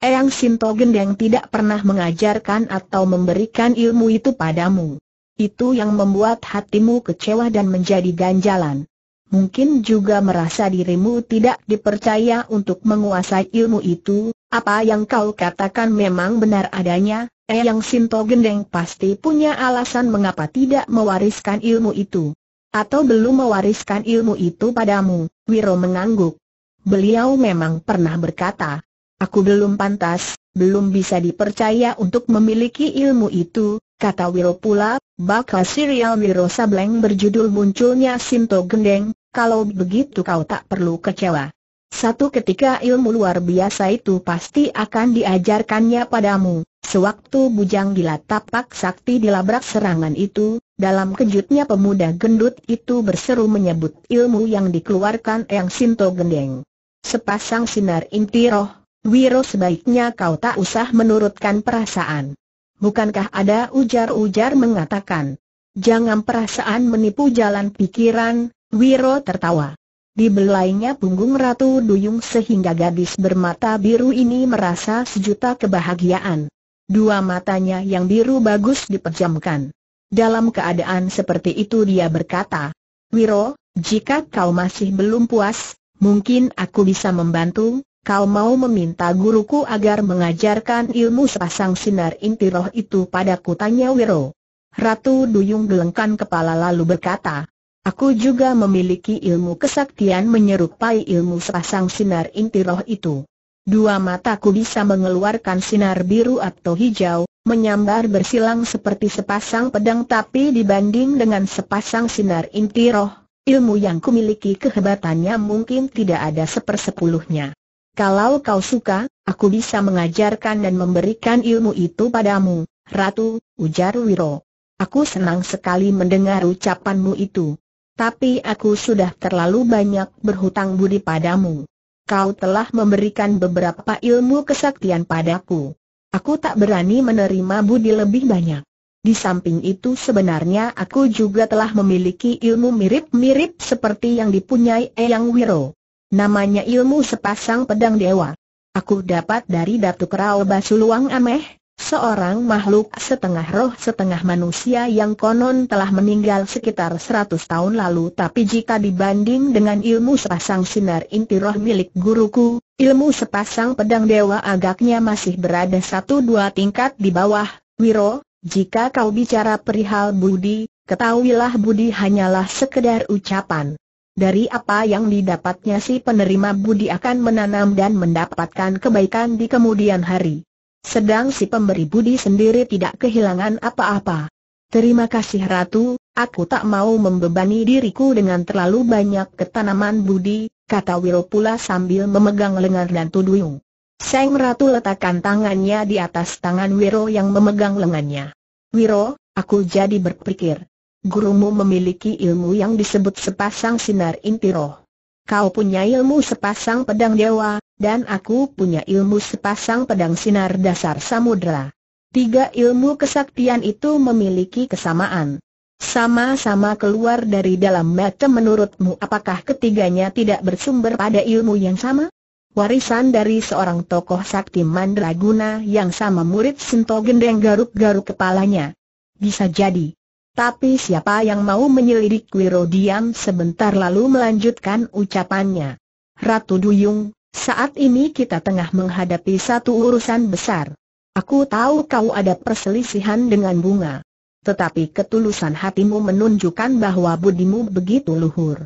Eyang Sinto Gendeng tidak pernah mengajarkan atau memberikan ilmu itu padamu. Itu yang membuat hatimu kecewa dan menjadi ganjalan. Mungkin juga merasa dirimu tidak dipercaya untuk menguasai ilmu itu, apa yang kau katakan memang benar adanya, eh yang Sinto Gendeng pasti punya alasan mengapa tidak mewariskan ilmu itu. Atau belum mewariskan ilmu itu padamu, Wiro mengangguk. Beliau memang pernah berkata, aku belum pantas, belum bisa dipercaya untuk memiliki ilmu itu, Kata Wiro pula, bakal serial Wiro Sableng berjudul munculnya Sinto Gendeng, kalau begitu kau tak perlu kecewa. Satu ketika ilmu luar biasa itu pasti akan diajarkannya padamu. Sewaktu bujang gila tapak sakti dilabrak serangan itu, dalam kejutnya pemuda gendut itu berseru menyebut ilmu yang dikeluarkan Yang Sinto Gendeng. Sepasang sinar inti roh, Wiro sebaiknya kau tak usah menurutkan perasaan. Bukankah ada ujar-ujar mengatakan, jangan perasaan menipu jalan pikiran, Wiro tertawa. Di belainya punggung Ratu Duyung sehingga gadis bermata biru ini merasa sejuta kebahagiaan. Dua matanya yang biru bagus diperjamkan. Dalam keadaan seperti itu dia berkata, Wiro, jika kau masih belum puas, mungkin aku bisa membantu, kau mau meminta guruku agar mengajarkan ilmu sepasang sinar inti roh itu padaku tanya Wiro. Ratu Duyung gelengkan kepala lalu berkata, Aku juga memiliki ilmu kesaktian menyerupai ilmu sepasang sinar inti roh itu. Dua mataku bisa mengeluarkan sinar biru atau hijau, menyambar bersilang seperti sepasang pedang tapi dibanding dengan sepasang sinar inti roh, ilmu yang kumiliki kehebatannya mungkin tidak ada sepersepuluhnya. Kalau kau suka, aku bisa mengajarkan dan memberikan ilmu itu padamu, Ratu, ujar Wiro. Aku senang sekali mendengar ucapanmu itu. Tapi aku sudah terlalu banyak berhutang budi padamu. Kau telah memberikan beberapa ilmu kesaktian padaku. Aku tak berani menerima budi lebih banyak. Di samping itu sebenarnya aku juga telah memiliki ilmu mirip-mirip seperti yang dipunyai Eyang Wiro. Namanya ilmu sepasang pedang dewa. Aku dapat dari Datuk Rao Basuluang Ameh, seorang makhluk setengah roh setengah manusia yang konon telah meninggal sekitar 100 tahun lalu tapi jika dibanding dengan ilmu sepasang sinar inti roh milik guruku, ilmu sepasang pedang dewa agaknya masih berada satu dua tingkat di bawah, Wiro, jika kau bicara perihal budi, ketahuilah budi hanyalah sekedar ucapan. Dari apa yang didapatnya si penerima budi akan menanam dan mendapatkan kebaikan di kemudian hari. Sedang si pemberi budi sendiri tidak kehilangan apa-apa. Terima kasih Ratu, aku tak mau membebani diriku dengan terlalu banyak ketanaman budi, kata Wiro pula sambil memegang lengan dan tuduyung. Seng Ratu letakkan tangannya di atas tangan Wiro yang memegang lengannya. Wiro, aku jadi berpikir gurumu memiliki ilmu yang disebut sepasang sinar inti roh. Kau punya ilmu sepasang pedang dewa, dan aku punya ilmu sepasang pedang sinar dasar samudra. Tiga ilmu kesaktian itu memiliki kesamaan. Sama-sama keluar dari dalam mata menurutmu apakah ketiganya tidak bersumber pada ilmu yang sama? Warisan dari seorang tokoh sakti mandraguna yang sama murid Sinto Gendeng garuk-garuk kepalanya. Bisa jadi. Tapi siapa yang mau menyelidik Wiro diam sebentar lalu melanjutkan ucapannya. Ratu Duyung, saat ini kita tengah menghadapi satu urusan besar. Aku tahu kau ada perselisihan dengan bunga. Tetapi ketulusan hatimu menunjukkan bahwa budimu begitu luhur.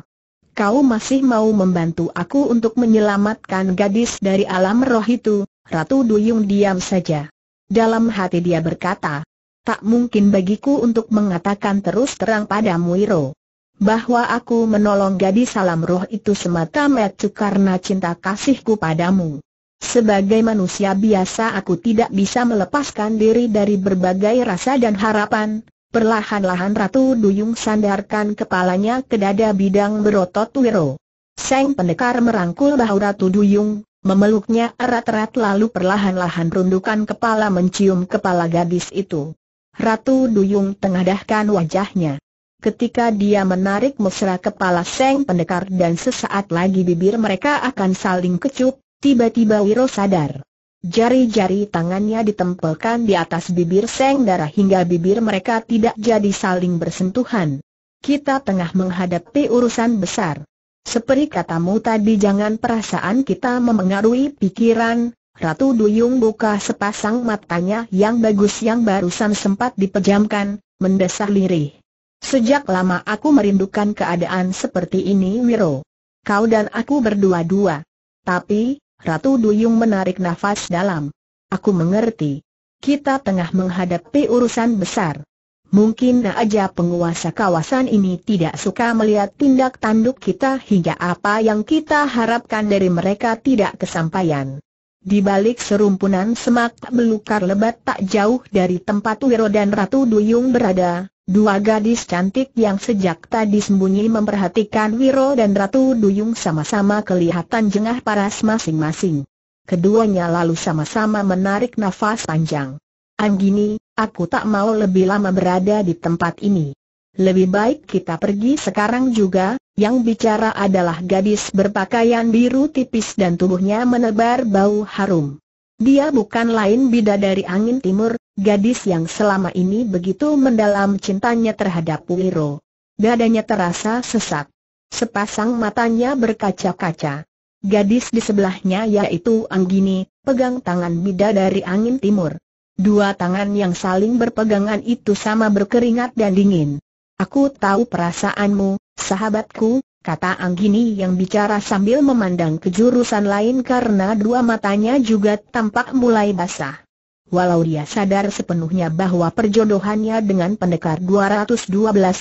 Kau masih mau membantu aku untuk menyelamatkan gadis dari alam roh itu, Ratu Duyung diam saja. Dalam hati dia berkata, tak mungkin bagiku untuk mengatakan terus terang padamu Iro. Bahwa aku menolong gadis salam roh itu semata-mata karena cinta kasihku padamu. Sebagai manusia biasa aku tidak bisa melepaskan diri dari berbagai rasa dan harapan. Perlahan-lahan Ratu Duyung sandarkan kepalanya ke dada bidang berotot Wiro. Seng pendekar merangkul bahu Ratu Duyung, memeluknya erat-erat lalu perlahan-lahan rundukan kepala mencium kepala gadis itu. Ratu Duyung tengadahkan wajahnya. Ketika dia menarik mesra kepala Seng Pendekar dan sesaat lagi bibir mereka akan saling kecup, tiba-tiba Wiro sadar. Jari-jari tangannya ditempelkan di atas bibir Seng Darah hingga bibir mereka tidak jadi saling bersentuhan. Kita tengah menghadapi urusan besar. Seperti katamu tadi jangan perasaan kita memengaruhi pikiran, Ratu Duyung buka sepasang matanya yang bagus yang barusan sempat dipejamkan, mendesah lirih. Sejak lama aku merindukan keadaan seperti ini Wiro. Kau dan aku berdua-dua. Tapi, Ratu Duyung menarik nafas dalam. Aku mengerti. Kita tengah menghadapi urusan besar. Mungkin aja penguasa kawasan ini tidak suka melihat tindak tanduk kita hingga apa yang kita harapkan dari mereka tidak kesampaian. Di balik serumpunan semak belukar lebat tak jauh dari tempat Wiro dan Ratu Duyung berada, dua gadis cantik yang sejak tadi sembunyi memperhatikan Wiro dan Ratu Duyung sama-sama kelihatan jengah paras masing-masing. Keduanya lalu sama-sama menarik nafas panjang. Anggini, aku tak mau lebih lama berada di tempat ini. Lebih baik kita pergi sekarang juga, yang bicara adalah gadis berpakaian biru tipis dan tubuhnya menebar bau harum. Dia bukan lain bidadari angin timur, gadis yang selama ini begitu mendalam cintanya terhadap Wiro. Dadanya terasa sesak. Sepasang matanya berkaca-kaca. Gadis di sebelahnya yaitu Anggini, pegang tangan bidadari angin timur. Dua tangan yang saling berpegangan itu sama berkeringat dan dingin. Aku tahu perasaanmu, Sahabatku, kata Anggini yang bicara sambil memandang ke jurusan lain karena dua matanya juga tampak mulai basah. Walau dia sadar sepenuhnya bahwa perjodohannya dengan pendekar 212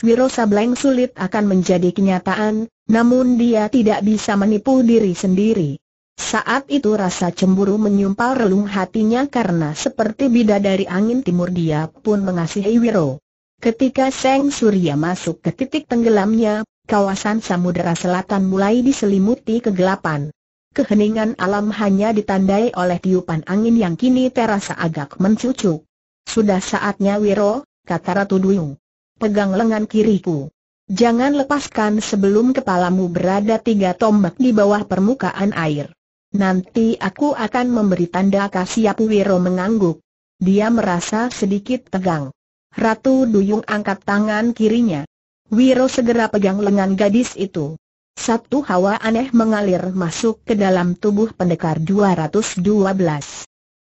Wiro Sableng sulit akan menjadi kenyataan, namun dia tidak bisa menipu diri sendiri. Saat itu rasa cemburu menyumpal relung hatinya karena seperti bidadari angin timur dia pun mengasihi Wiro. Ketika Seng Surya masuk ke titik tenggelamnya, kawasan samudera selatan mulai diselimuti kegelapan. Keheningan alam hanya ditandai oleh tiupan angin yang kini terasa agak mencucuk. Sudah saatnya Wiro, kata Ratu Duyung. Pegang lengan kiriku. Jangan lepaskan sebelum kepalamu berada tiga tombak di bawah permukaan air. Nanti aku akan memberi tanda kasiap Wiro mengangguk. Dia merasa sedikit tegang. Ratu Duyung angkat tangan kirinya. Wiro segera pegang lengan gadis itu. Satu hawa aneh mengalir masuk ke dalam tubuh pendekar 212.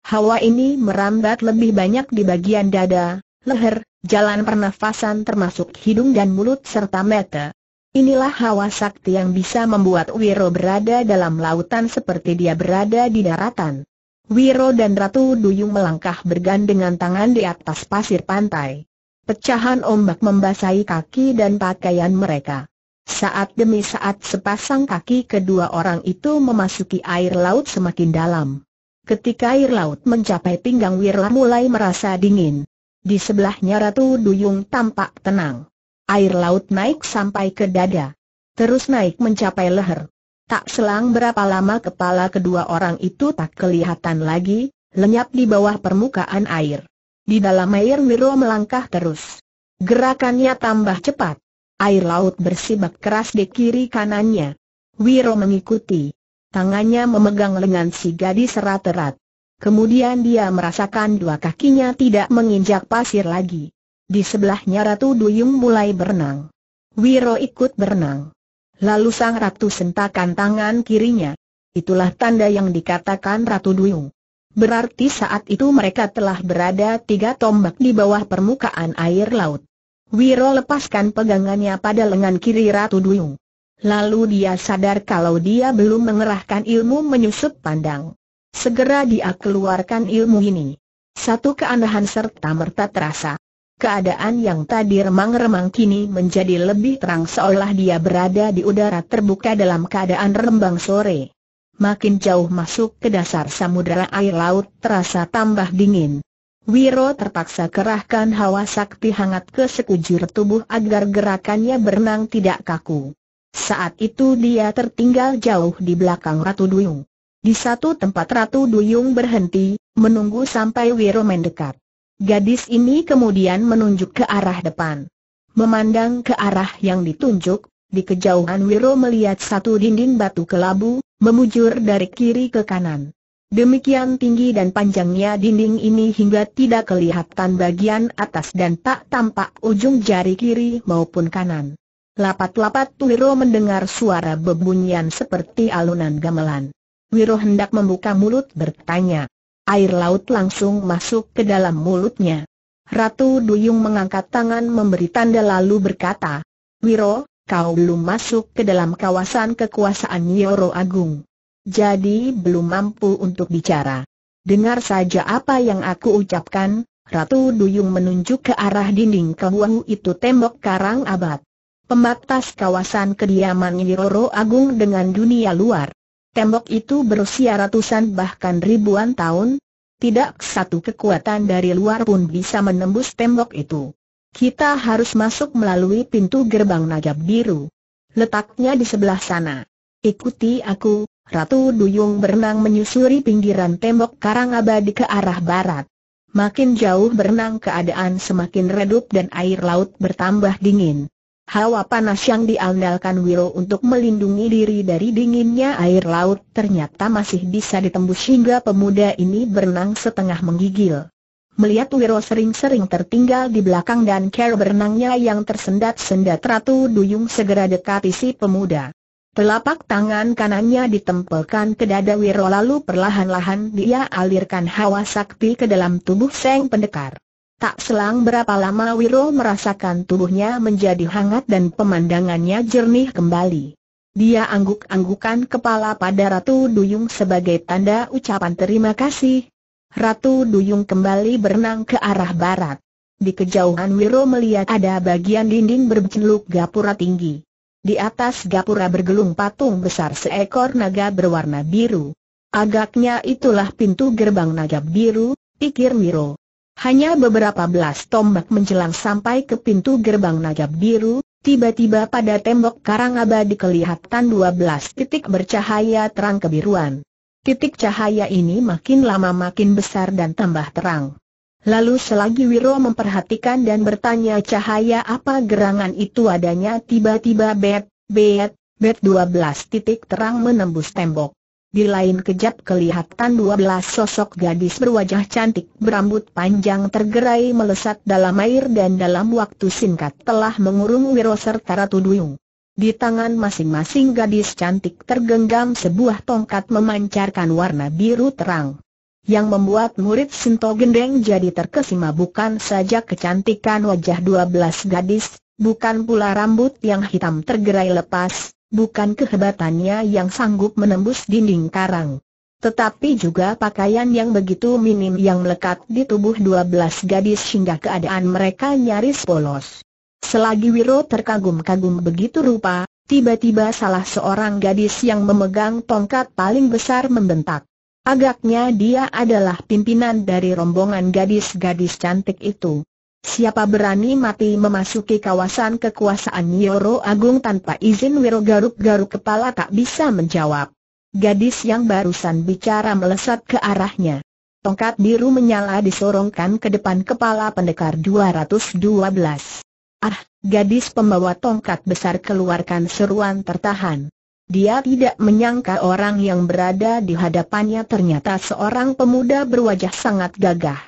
Hawa ini merambat lebih banyak di bagian dada, leher, jalan pernafasan termasuk hidung dan mulut serta mata. Inilah hawa sakti yang bisa membuat Wiro berada dalam lautan seperti dia berada di daratan. Wiro dan Ratu Duyung melangkah bergandengan tangan di atas pasir pantai. Pecahan ombak membasahi kaki dan pakaian mereka. Saat demi saat sepasang kaki kedua orang itu memasuki air laut semakin dalam. Ketika air laut mencapai pinggang Wirla mulai merasa dingin. Di sebelahnya Ratu Duyung tampak tenang. Air laut naik sampai ke dada. Terus naik mencapai leher. Tak selang berapa lama kepala kedua orang itu tak kelihatan lagi, lenyap di bawah permukaan air. Di dalam air Wiro melangkah terus. Gerakannya tambah cepat. Air laut bersibak keras di kiri kanannya. Wiro mengikuti. Tangannya memegang lengan si gadis serat erat Kemudian dia merasakan dua kakinya tidak menginjak pasir lagi. Di sebelahnya Ratu Duyung mulai berenang. Wiro ikut berenang. Lalu sang ratu sentakan tangan kirinya. Itulah tanda yang dikatakan Ratu Duyung. Berarti saat itu mereka telah berada tiga tombak di bawah permukaan air laut. Wiro lepaskan pegangannya pada lengan kiri Ratu Duyung. Lalu dia sadar kalau dia belum mengerahkan ilmu menyusup pandang. Segera dia keluarkan ilmu ini. Satu keanehan serta merta terasa. Keadaan yang tadi remang-remang kini menjadi lebih terang seolah dia berada di udara terbuka dalam keadaan rembang sore. Makin jauh masuk ke dasar samudera air laut terasa tambah dingin. Wiro terpaksa kerahkan hawa sakti hangat ke sekujur tubuh agar gerakannya berenang tidak kaku. Saat itu dia tertinggal jauh di belakang Ratu Duyung. Di satu tempat Ratu Duyung berhenti, menunggu sampai Wiro mendekat. Gadis ini kemudian menunjuk ke arah depan. Memandang ke arah yang ditunjuk, di kejauhan Wiro melihat satu dinding batu kelabu, memujur dari kiri ke kanan. Demikian tinggi dan panjangnya dinding ini hingga tidak kelihatan bagian atas dan tak tampak ujung jari kiri maupun kanan. Lapat-lapat Wiro mendengar suara bebunyian seperti alunan gamelan. Wiro hendak membuka mulut bertanya, Air laut langsung masuk ke dalam mulutnya. Ratu Duyung mengangkat tangan memberi tanda lalu berkata, Wiro, kau belum masuk ke dalam kawasan kekuasaan Nyoro Agung. Jadi belum mampu untuk bicara. Dengar saja apa yang aku ucapkan, Ratu Duyung menunjuk ke arah dinding kebuahu itu tembok karang abad. Pembatas kawasan kediaman Nyoro Agung dengan dunia luar tembok itu berusia ratusan bahkan ribuan tahun, tidak satu kekuatan dari luar pun bisa menembus tembok itu. Kita harus masuk melalui pintu gerbang naga biru. Letaknya di sebelah sana. Ikuti aku, Ratu Duyung berenang menyusuri pinggiran tembok karang abadi ke arah barat. Makin jauh berenang keadaan semakin redup dan air laut bertambah dingin. Hawa panas yang diandalkan Wiro untuk melindungi diri dari dinginnya air laut ternyata masih bisa ditembus hingga pemuda ini berenang setengah menggigil. Melihat Wiro sering-sering tertinggal di belakang dan care berenangnya yang tersendat-sendat Ratu Duyung segera dekati si pemuda. Telapak tangan kanannya ditempelkan ke dada Wiro lalu perlahan-lahan dia alirkan hawa sakti ke dalam tubuh Seng Pendekar. Tak selang berapa lama Wiro merasakan tubuhnya menjadi hangat dan pemandangannya jernih kembali. Dia angguk-anggukan kepala pada Ratu Duyung sebagai tanda ucapan terima kasih. Ratu Duyung kembali berenang ke arah barat. Di kejauhan Wiro melihat ada bagian dinding berbenceluk gapura tinggi. Di atas gapura bergelung patung besar seekor naga berwarna biru. Agaknya itulah pintu gerbang naga biru, pikir Wiro. Hanya beberapa belas tombak menjelang sampai ke pintu gerbang naga biru, tiba-tiba pada tembok karang abadi kelihatan dua belas titik bercahaya terang kebiruan. Titik cahaya ini makin lama makin besar dan tambah terang. Lalu selagi Wiro memperhatikan dan bertanya cahaya apa gerangan itu adanya tiba-tiba bet, bet, bet belas titik terang menembus tembok. Di lain kejap kelihatan 12 sosok gadis berwajah cantik berambut panjang tergerai melesat dalam air dan dalam waktu singkat telah mengurung Wiro serta Ratu Duyung. Di tangan masing-masing gadis cantik tergenggam sebuah tongkat memancarkan warna biru terang yang membuat murid Sinto Gendeng jadi terkesima bukan saja kecantikan wajah 12 gadis, bukan pula rambut yang hitam tergerai lepas, bukan kehebatannya yang sanggup menembus dinding karang. Tetapi juga pakaian yang begitu minim yang melekat di tubuh 12 gadis hingga keadaan mereka nyaris polos. Selagi Wiro terkagum-kagum begitu rupa, tiba-tiba salah seorang gadis yang memegang tongkat paling besar membentak. Agaknya dia adalah pimpinan dari rombongan gadis-gadis cantik itu. Siapa berani mati memasuki kawasan kekuasaan Nyoro Agung tanpa izin Wiro garuk-garuk kepala tak bisa menjawab. Gadis yang barusan bicara melesat ke arahnya. Tongkat biru menyala disorongkan ke depan kepala pendekar 212. Ah, gadis pembawa tongkat besar keluarkan seruan tertahan. Dia tidak menyangka orang yang berada di hadapannya ternyata seorang pemuda berwajah sangat gagah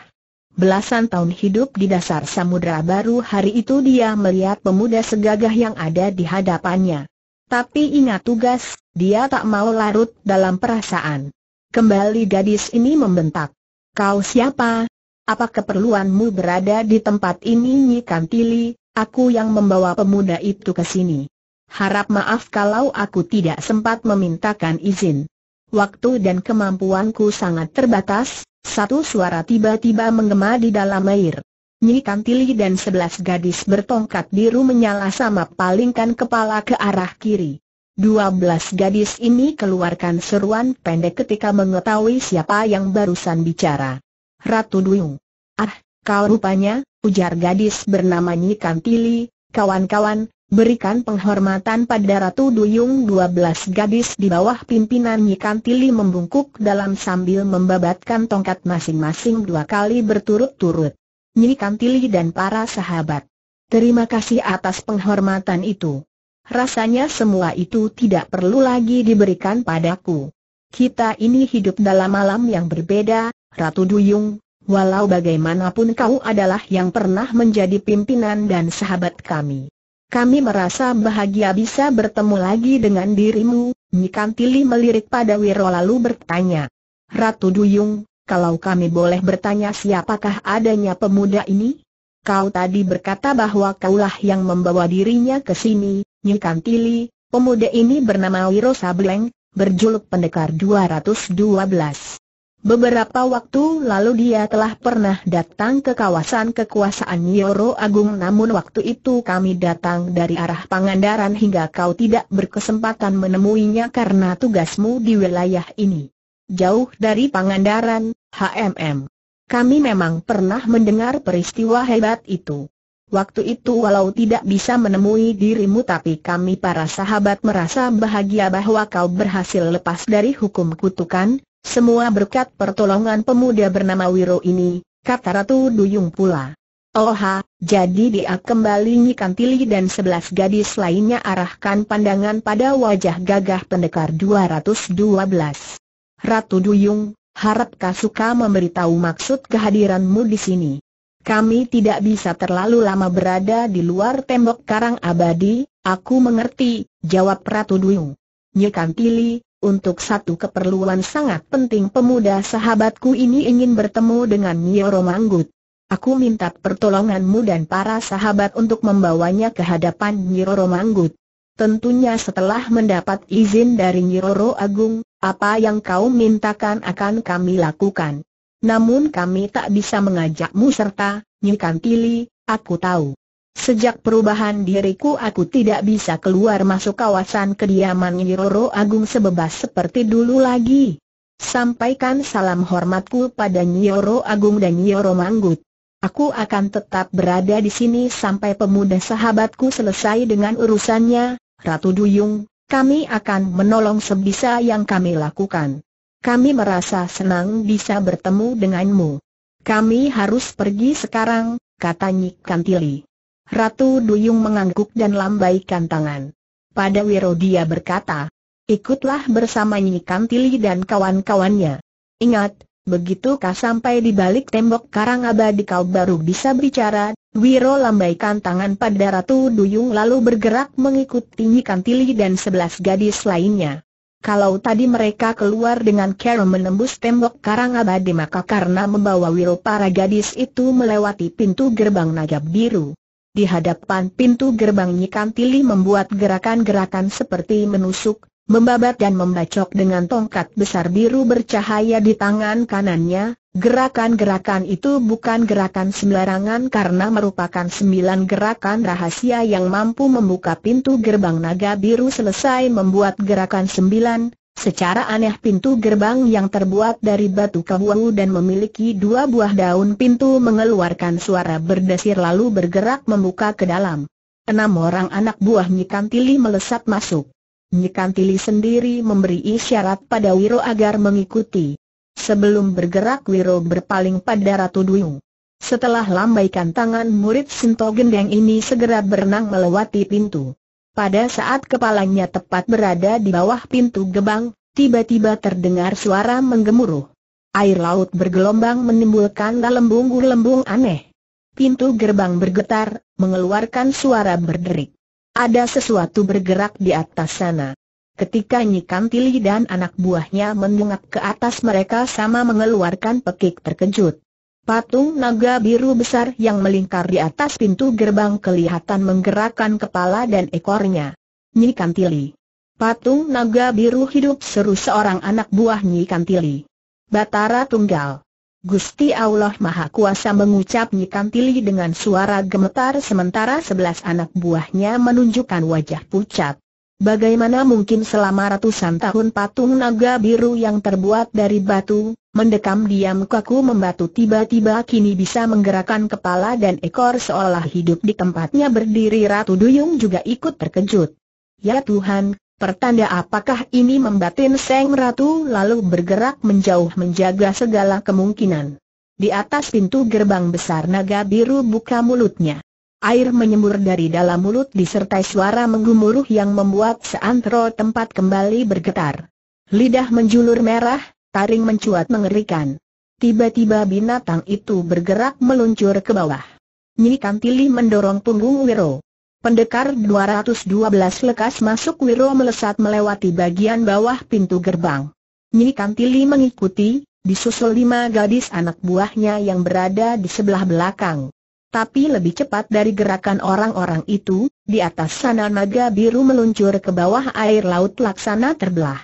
belasan tahun hidup di dasar samudera baru hari itu dia melihat pemuda segagah yang ada di hadapannya. Tapi ingat tugas, dia tak mau larut dalam perasaan. Kembali gadis ini membentak. Kau siapa? Apa keperluanmu berada di tempat ini Nyi Kantili, aku yang membawa pemuda itu ke sini. Harap maaf kalau aku tidak sempat memintakan izin. Waktu dan kemampuanku sangat terbatas, satu suara tiba-tiba menggema di dalam air. Nyi Kantili dan sebelas gadis bertongkat biru menyala sama palingkan kepala ke arah kiri. Dua belas gadis ini keluarkan seruan pendek ketika mengetahui siapa yang barusan bicara. Ratu Duyung. Ah, kau rupanya, ujar gadis bernama Nyi Kantili, kawan-kawan, Berikan penghormatan pada Ratu Duyung 12 gadis di bawah pimpinan Nyikan membungkuk dalam sambil membabatkan tongkat masing-masing dua kali berturut-turut. Nyi Tili dan para sahabat. Terima kasih atas penghormatan itu. Rasanya semua itu tidak perlu lagi diberikan padaku. Kita ini hidup dalam malam yang berbeda, Ratu Duyung, walau bagaimanapun kau adalah yang pernah menjadi pimpinan dan sahabat kami kami merasa bahagia bisa bertemu lagi dengan dirimu, Nyikantili melirik pada Wiro lalu bertanya. Ratu Duyung, kalau kami boleh bertanya siapakah adanya pemuda ini? Kau tadi berkata bahwa kaulah yang membawa dirinya ke sini, Nyikantili, pemuda ini bernama Wiro Sableng, berjuluk pendekar 212. Beberapa waktu lalu dia telah pernah datang ke kawasan kekuasaan Nyoro Agung namun waktu itu kami datang dari arah Pangandaran hingga kau tidak berkesempatan menemuinya karena tugasmu di wilayah ini. Jauh dari Pangandaran, HMM. Kami memang pernah mendengar peristiwa hebat itu. Waktu itu walau tidak bisa menemui dirimu tapi kami para sahabat merasa bahagia bahwa kau berhasil lepas dari hukum kutukan, semua berkat pertolongan pemuda bernama Wiro ini, kata Ratu Duyung pula. Oha, jadi dia kembali nyikantili dan sebelas gadis lainnya arahkan pandangan pada wajah gagah pendekar 212. Ratu Duyung, harapkah suka memberitahu maksud kehadiranmu di sini? Kami tidak bisa terlalu lama berada di luar tembok karang abadi, aku mengerti, jawab Ratu Duyung. Nyikantili, untuk satu keperluan sangat penting pemuda sahabatku ini ingin bertemu dengan Nyoro Manggut. Aku minta pertolonganmu dan para sahabat untuk membawanya ke hadapan Nyoro Manggut. Tentunya setelah mendapat izin dari Nyoro Agung, apa yang kau mintakan akan kami lakukan. Namun kami tak bisa mengajakmu serta, Nyikantili, aku tahu. Sejak perubahan diriku aku tidak bisa keluar masuk kawasan kediaman Nyiroro Agung sebebas seperti dulu lagi. Sampaikan salam hormatku pada Nyiroro Agung dan Nyiroro Manggut. Aku akan tetap berada di sini sampai pemuda sahabatku selesai dengan urusannya, Ratu Duyung, kami akan menolong sebisa yang kami lakukan. Kami merasa senang bisa bertemu denganmu. Kami harus pergi sekarang, kata Nyik Kantili. Ratu Duyung mengangguk dan lambaikan tangan. Pada Wiro dia berkata, ikutlah bersama Nyi Kantili dan kawan-kawannya. Ingat, begitu kau sampai di balik tembok karang abadi kau baru bisa bicara. Wiro lambaikan tangan pada Ratu Duyung lalu bergerak mengikuti Nyi Kantili dan sebelas gadis lainnya. Kalau tadi mereka keluar dengan cara menembus tembok karang abadi maka karena membawa Wiro para gadis itu melewati pintu gerbang najab Biru. Di hadapan pintu gerbang Nyikantili membuat gerakan-gerakan seperti menusuk, membabat dan membacok dengan tongkat besar biru bercahaya di tangan kanannya, gerakan-gerakan itu bukan gerakan sembarangan karena merupakan sembilan gerakan rahasia yang mampu membuka pintu gerbang naga biru selesai membuat gerakan sembilan, Secara aneh pintu gerbang yang terbuat dari batu kebuahu dan memiliki dua buah daun pintu mengeluarkan suara berdesir lalu bergerak membuka ke dalam. Enam orang anak buah Nyikantili melesat masuk. Nyikantili sendiri memberi isyarat pada Wiro agar mengikuti. Sebelum bergerak Wiro berpaling pada Ratu Duyung. Setelah lambaikan tangan murid Sinto Gendeng ini segera berenang melewati pintu. Pada saat kepalanya tepat berada di bawah pintu gebang, tiba-tiba terdengar suara menggemuruh. Air laut bergelombang menimbulkan gelembung-gelembung aneh. Pintu gerbang bergetar, mengeluarkan suara berderik. Ada sesuatu bergerak di atas sana. Ketika Nyikantili dan anak buahnya mendengar ke atas mereka sama mengeluarkan pekik terkejut. Patung naga biru besar yang melingkar di atas pintu gerbang kelihatan menggerakkan kepala dan ekornya. Nyi Kantili. Patung naga biru hidup seru seorang anak buah Nyi Kantili. Batara Tunggal. Gusti Allah Maha Kuasa mengucap Nyi Kantili dengan suara gemetar sementara sebelas anak buahnya menunjukkan wajah pucat. Bagaimana mungkin selama ratusan tahun patung naga biru yang terbuat dari batu, mendekam diam kaku membatu tiba-tiba kini bisa menggerakkan kepala dan ekor seolah hidup di tempatnya berdiri Ratu Duyung juga ikut terkejut. Ya Tuhan, pertanda apakah ini membatin Seng Ratu lalu bergerak menjauh menjaga segala kemungkinan. Di atas pintu gerbang besar naga biru buka mulutnya. Air menyembur dari dalam mulut disertai suara menggumuruh yang membuat seantero tempat kembali bergetar. Lidah menjulur merah, taring mencuat mengerikan. Tiba-tiba binatang itu bergerak meluncur ke bawah. Nyi Kantili mendorong punggung Wiro. Pendekar 212 lekas masuk Wiro melesat melewati bagian bawah pintu gerbang. Nyi Kantili mengikuti, disusul lima gadis anak buahnya yang berada di sebelah belakang tapi lebih cepat dari gerakan orang-orang itu, di atas sana naga biru meluncur ke bawah air laut laksana terbelah.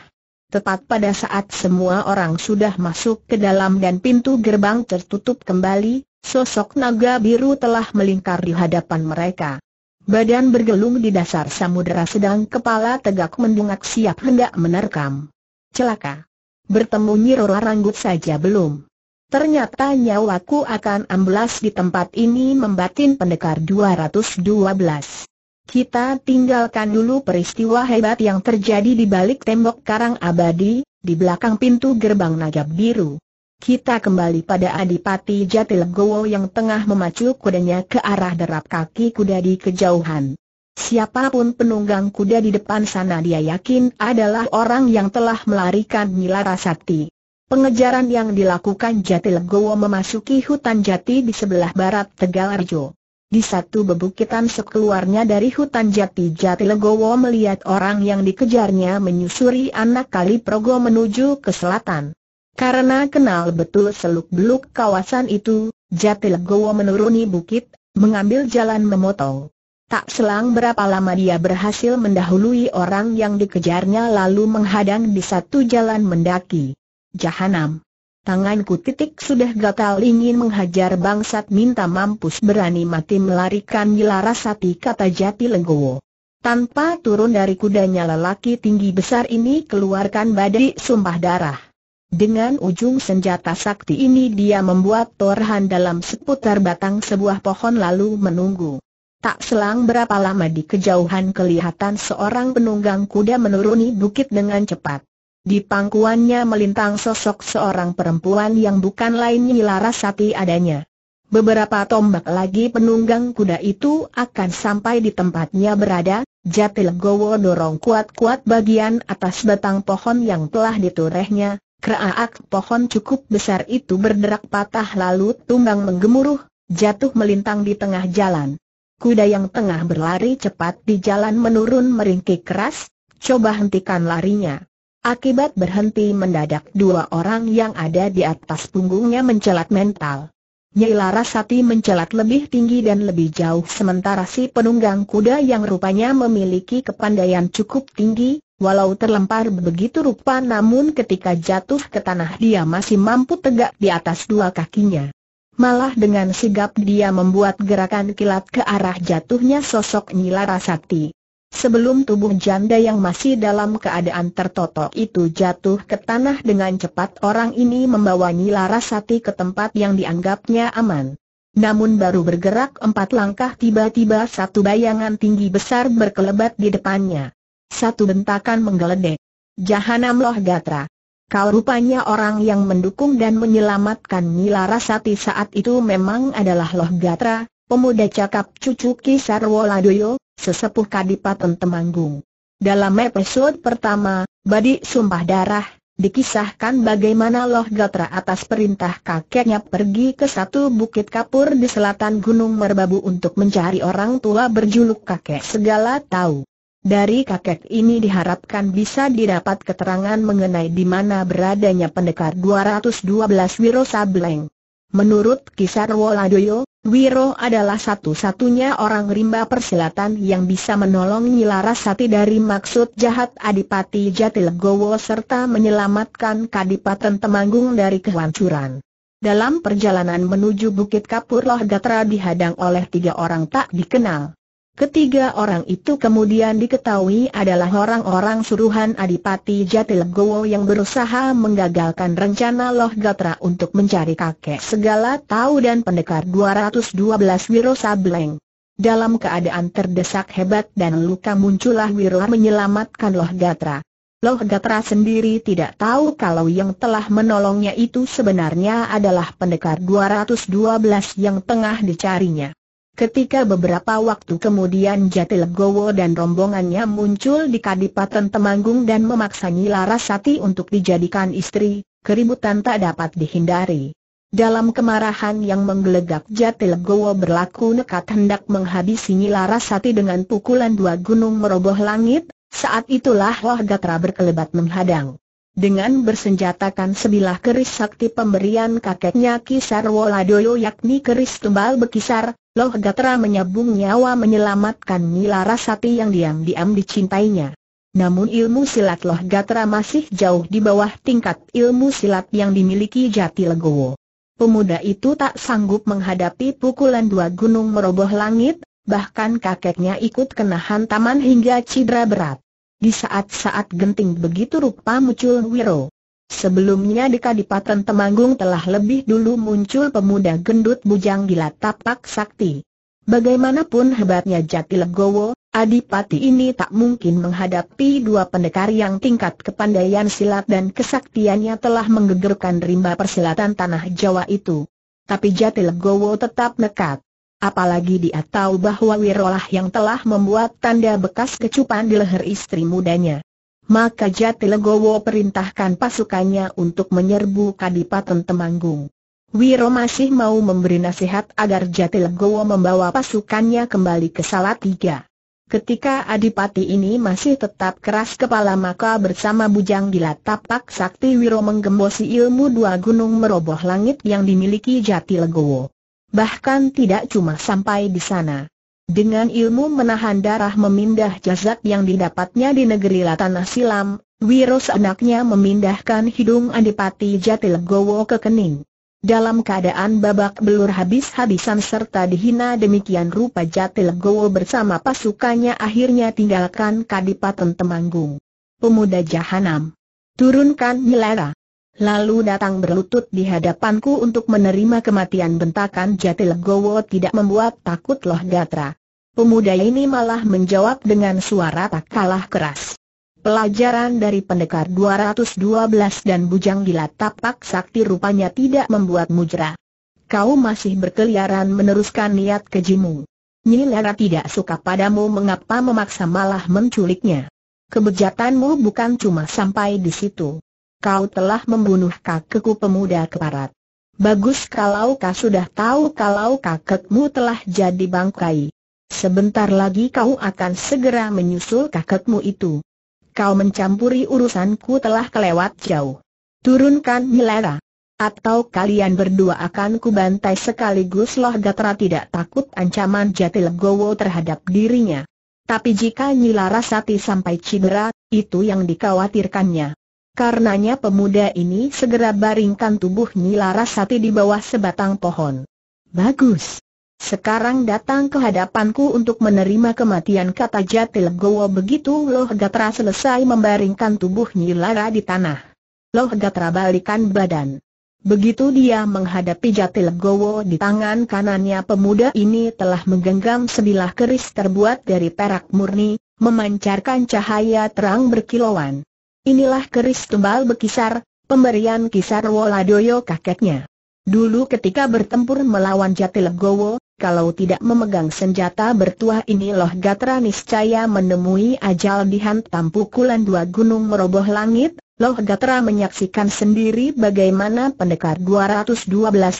Tepat pada saat semua orang sudah masuk ke dalam dan pintu gerbang tertutup kembali, sosok naga biru telah melingkar di hadapan mereka. Badan bergelung di dasar samudera sedang kepala tegak mendungak siap hendak menerkam. Celaka. Bertemu Nyirora Ranggut saja belum. Ternyata nyawaku akan amblas di tempat ini membatin pendekar 212. Kita tinggalkan dulu peristiwa hebat yang terjadi di balik tembok karang abadi, di belakang pintu gerbang naga biru. Kita kembali pada Adipati Jatilegowo yang tengah memacu kudanya ke arah derap kaki kuda di kejauhan. Siapapun penunggang kuda di depan sana dia yakin adalah orang yang telah melarikan Nyilara Sakti. Pengejaran yang dilakukan Jati Legowo memasuki hutan jati di sebelah barat Tegal Arjo. Di satu bebukitan sekeluarnya dari hutan jati Jati Legowo melihat orang yang dikejarnya menyusuri anak kali Progo menuju ke selatan. Karena kenal betul seluk-beluk kawasan itu, Jati Legowo menuruni bukit, mengambil jalan memotong. Tak selang berapa lama dia berhasil mendahului orang yang dikejarnya lalu menghadang di satu jalan mendaki. Jahanam. Tanganku titik sudah gatal ingin menghajar bangsat minta mampus berani mati melarikan gila rasati kata jati lenggowo. Tanpa turun dari kudanya lelaki tinggi besar ini keluarkan badai sumpah darah. Dengan ujung senjata sakti ini dia membuat torhan dalam seputar batang sebuah pohon lalu menunggu. Tak selang berapa lama di kejauhan kelihatan seorang penunggang kuda menuruni bukit dengan cepat. Di pangkuannya melintang sosok seorang perempuan yang bukan lain Larasati adanya. Beberapa tombak lagi penunggang kuda itu akan sampai di tempatnya berada, Jatil Gowo dorong kuat-kuat bagian atas batang pohon yang telah diturehnya, keraak pohon cukup besar itu berderak patah lalu tunggang menggemuruh, jatuh melintang di tengah jalan. Kuda yang tengah berlari cepat di jalan menurun meringkik keras, coba hentikan larinya. Akibat berhenti mendadak dua orang yang ada di atas punggungnya mencelat mental. Nyai Larasati mencelat lebih tinggi dan lebih jauh sementara si penunggang kuda yang rupanya memiliki kepandaian cukup tinggi, walau terlempar begitu rupa namun ketika jatuh ke tanah dia masih mampu tegak di atas dua kakinya. Malah dengan sigap dia membuat gerakan kilat ke arah jatuhnya sosok Nyai Larasati. Sebelum tubuh janda yang masih dalam keadaan tertotok itu jatuh ke tanah dengan cepat orang ini membawa Rasati ke tempat yang dianggapnya aman. Namun baru bergerak empat langkah tiba-tiba satu bayangan tinggi besar berkelebat di depannya. Satu bentakan menggeledek. Jahanam Loh Gatra. Kau rupanya orang yang mendukung dan menyelamatkan Nila Rasati saat itu memang adalah Loh Gatra, pemuda cakap cucu Kisar sesepuh Kadipaten Temanggung. Dalam episode pertama, Badi Sumpah Darah, dikisahkan bagaimana Loh Gatra atas perintah kakeknya pergi ke satu bukit kapur di selatan Gunung Merbabu untuk mencari orang tua berjuluk kakek segala tahu. Dari kakek ini diharapkan bisa didapat keterangan mengenai di mana beradanya pendekar 212 Wiro Sableng. Menurut Kisarwoladoyo. Wiro adalah satu-satunya orang rimba persilatan yang bisa menolong Nyilarasati dari maksud jahat Adipati Jatilegowo serta menyelamatkan Kadipaten Temanggung dari kehancuran. Dalam perjalanan menuju Bukit Kapur Loh Gatra dihadang oleh tiga orang tak dikenal. Ketiga orang itu kemudian diketahui adalah orang-orang suruhan Adipati Jatilegowo yang berusaha menggagalkan rencana Loh Gatra untuk mencari kakek segala tahu dan pendekar 212 Wiro Sableng. Dalam keadaan terdesak hebat dan luka muncullah Wiro menyelamatkan Loh Gatra. Loh Gatra sendiri tidak tahu kalau yang telah menolongnya itu sebenarnya adalah pendekar 212 yang tengah dicarinya. Ketika beberapa waktu kemudian Jati dan rombongannya muncul di Kadipaten Temanggung dan memaksa Larasati untuk dijadikan istri, keributan tak dapat dihindari. Dalam kemarahan yang menggelegak Jati berlaku nekat hendak menghabisi Larasati dengan pukulan dua gunung meroboh langit, saat itulah Loh Gatra berkelebat menghadang dengan bersenjatakan sebilah keris sakti pemberian kakeknya Kisar Woladoyo yakni keris tumbal bekisar, Loh Gatra menyabung nyawa menyelamatkan Nila Rasati yang diam-diam dicintainya. Namun ilmu silat Loh Gatra masih jauh di bawah tingkat ilmu silat yang dimiliki Jati Legowo. Pemuda itu tak sanggup menghadapi pukulan dua gunung meroboh langit, bahkan kakeknya ikut kena hantaman hingga cedera berat. Di saat-saat genting begitu rupa muncul Wiro. Sebelumnya di Kadipaten Temanggung telah lebih dulu muncul pemuda gendut bujang gila tapak sakti. Bagaimanapun hebatnya Jati Legowo, Adipati ini tak mungkin menghadapi dua pendekar yang tingkat kepandaian silat dan kesaktiannya telah menggegerkan rimba persilatan tanah Jawa itu. Tapi Jati Legowo tetap nekat. Apalagi dia tahu bahwa Wirolah yang telah membuat tanda bekas kecupan di leher istri mudanya. Maka Jati Legowo perintahkan pasukannya untuk menyerbu Kadipaten Temanggung. Wiro masih mau memberi nasihat agar Jati Legowo membawa pasukannya kembali ke Salatiga. Ketika Adipati ini masih tetap keras kepala maka bersama Bujang Gila Tapak Sakti Wiro menggembosi ilmu dua gunung meroboh langit yang dimiliki Jati Legowo. Bahkan tidak cuma sampai di sana. Dengan ilmu menahan darah memindah jasad yang didapatnya di negeri Latanah Silam, Wiro seenaknya memindahkan hidung Adipati Jatilegowo ke kening. Dalam keadaan babak belur habis-habisan serta dihina demikian rupa Jatilegowo bersama pasukannya akhirnya tinggalkan Kadipaten Temanggung. Pemuda Jahanam. Turunkan Nyelera lalu datang berlutut di hadapanku untuk menerima kematian bentakan jati legowo tidak membuat takut loh Gatra. Pemuda ini malah menjawab dengan suara tak kalah keras. Pelajaran dari pendekar 212 dan bujang gila tapak sakti rupanya tidak membuat mujra. Kau masih berkeliaran meneruskan niat kejimu. Nyilara tidak suka padamu mengapa memaksa malah menculiknya. Kebejatanmu bukan cuma sampai di situ kau telah membunuh kakekku pemuda keparat. Bagus kalau kau sudah tahu kalau kakekmu telah jadi bangkai. Sebentar lagi kau akan segera menyusul kakekmu itu. Kau mencampuri urusanku telah kelewat jauh. Turunkan milera. Atau kalian berdua akan kubantai sekaligus loh Gatra tidak takut ancaman jati legowo terhadap dirinya. Tapi jika Nyilara Sati sampai cedera, itu yang dikhawatirkannya. Karenanya pemuda ini segera baringkan tubuh Nila Rasati di bawah sebatang pohon. Bagus. Sekarang datang ke hadapanku untuk menerima kematian kata Jatil Gowo begitu Loh Gatra selesai membaringkan tubuh Nyilara di tanah. Loh Gatra balikan badan. Begitu dia menghadapi Jatil Gowo di tangan kanannya pemuda ini telah menggenggam sebilah keris terbuat dari perak murni, memancarkan cahaya terang berkilauan. Inilah keris tumbal Bekisar, pemberian Kisar Woladoyo kakeknya. Dulu ketika bertempur melawan Jatilegowo, kalau tidak memegang senjata bertuah ini loh Gatra niscaya menemui ajal dihantam pukulan dua gunung meroboh langit, loh Gatra menyaksikan sendiri bagaimana pendekar 212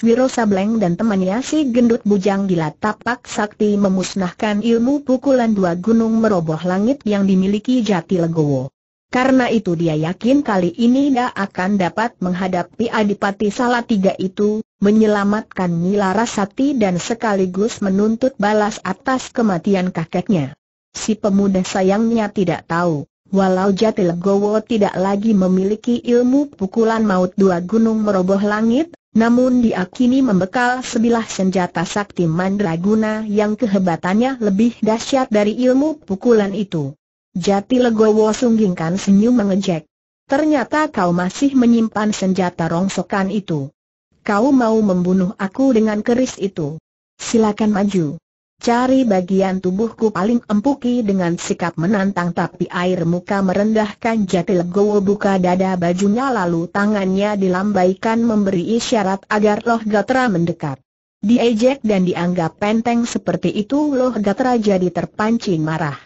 Wiro Sableng dan temannya si gendut bujang gila tapak sakti memusnahkan ilmu pukulan dua gunung meroboh langit yang dimiliki Jatilegowo. Karena itu dia yakin kali ini dia akan dapat menghadapi Adipati Salatiga itu, menyelamatkan Rasati dan sekaligus menuntut balas atas kematian kakeknya. Si pemuda sayangnya tidak tahu, walau Jatilegowo tidak lagi memiliki ilmu pukulan maut dua gunung meroboh langit, namun diakini membekal sebilah senjata sakti mandraguna yang kehebatannya lebih dahsyat dari ilmu pukulan itu. Jati Legowo sunggingkan senyum mengejek. Ternyata kau masih menyimpan senjata rongsokan itu. Kau mau membunuh aku dengan keris itu. Silakan maju. Cari bagian tubuhku paling empuki dengan sikap menantang tapi air muka merendahkan jati legowo buka dada bajunya lalu tangannya dilambaikan memberi isyarat agar Loh Gatra mendekat. Diejek dan dianggap penting seperti itu Loh Gatra jadi terpancing marah.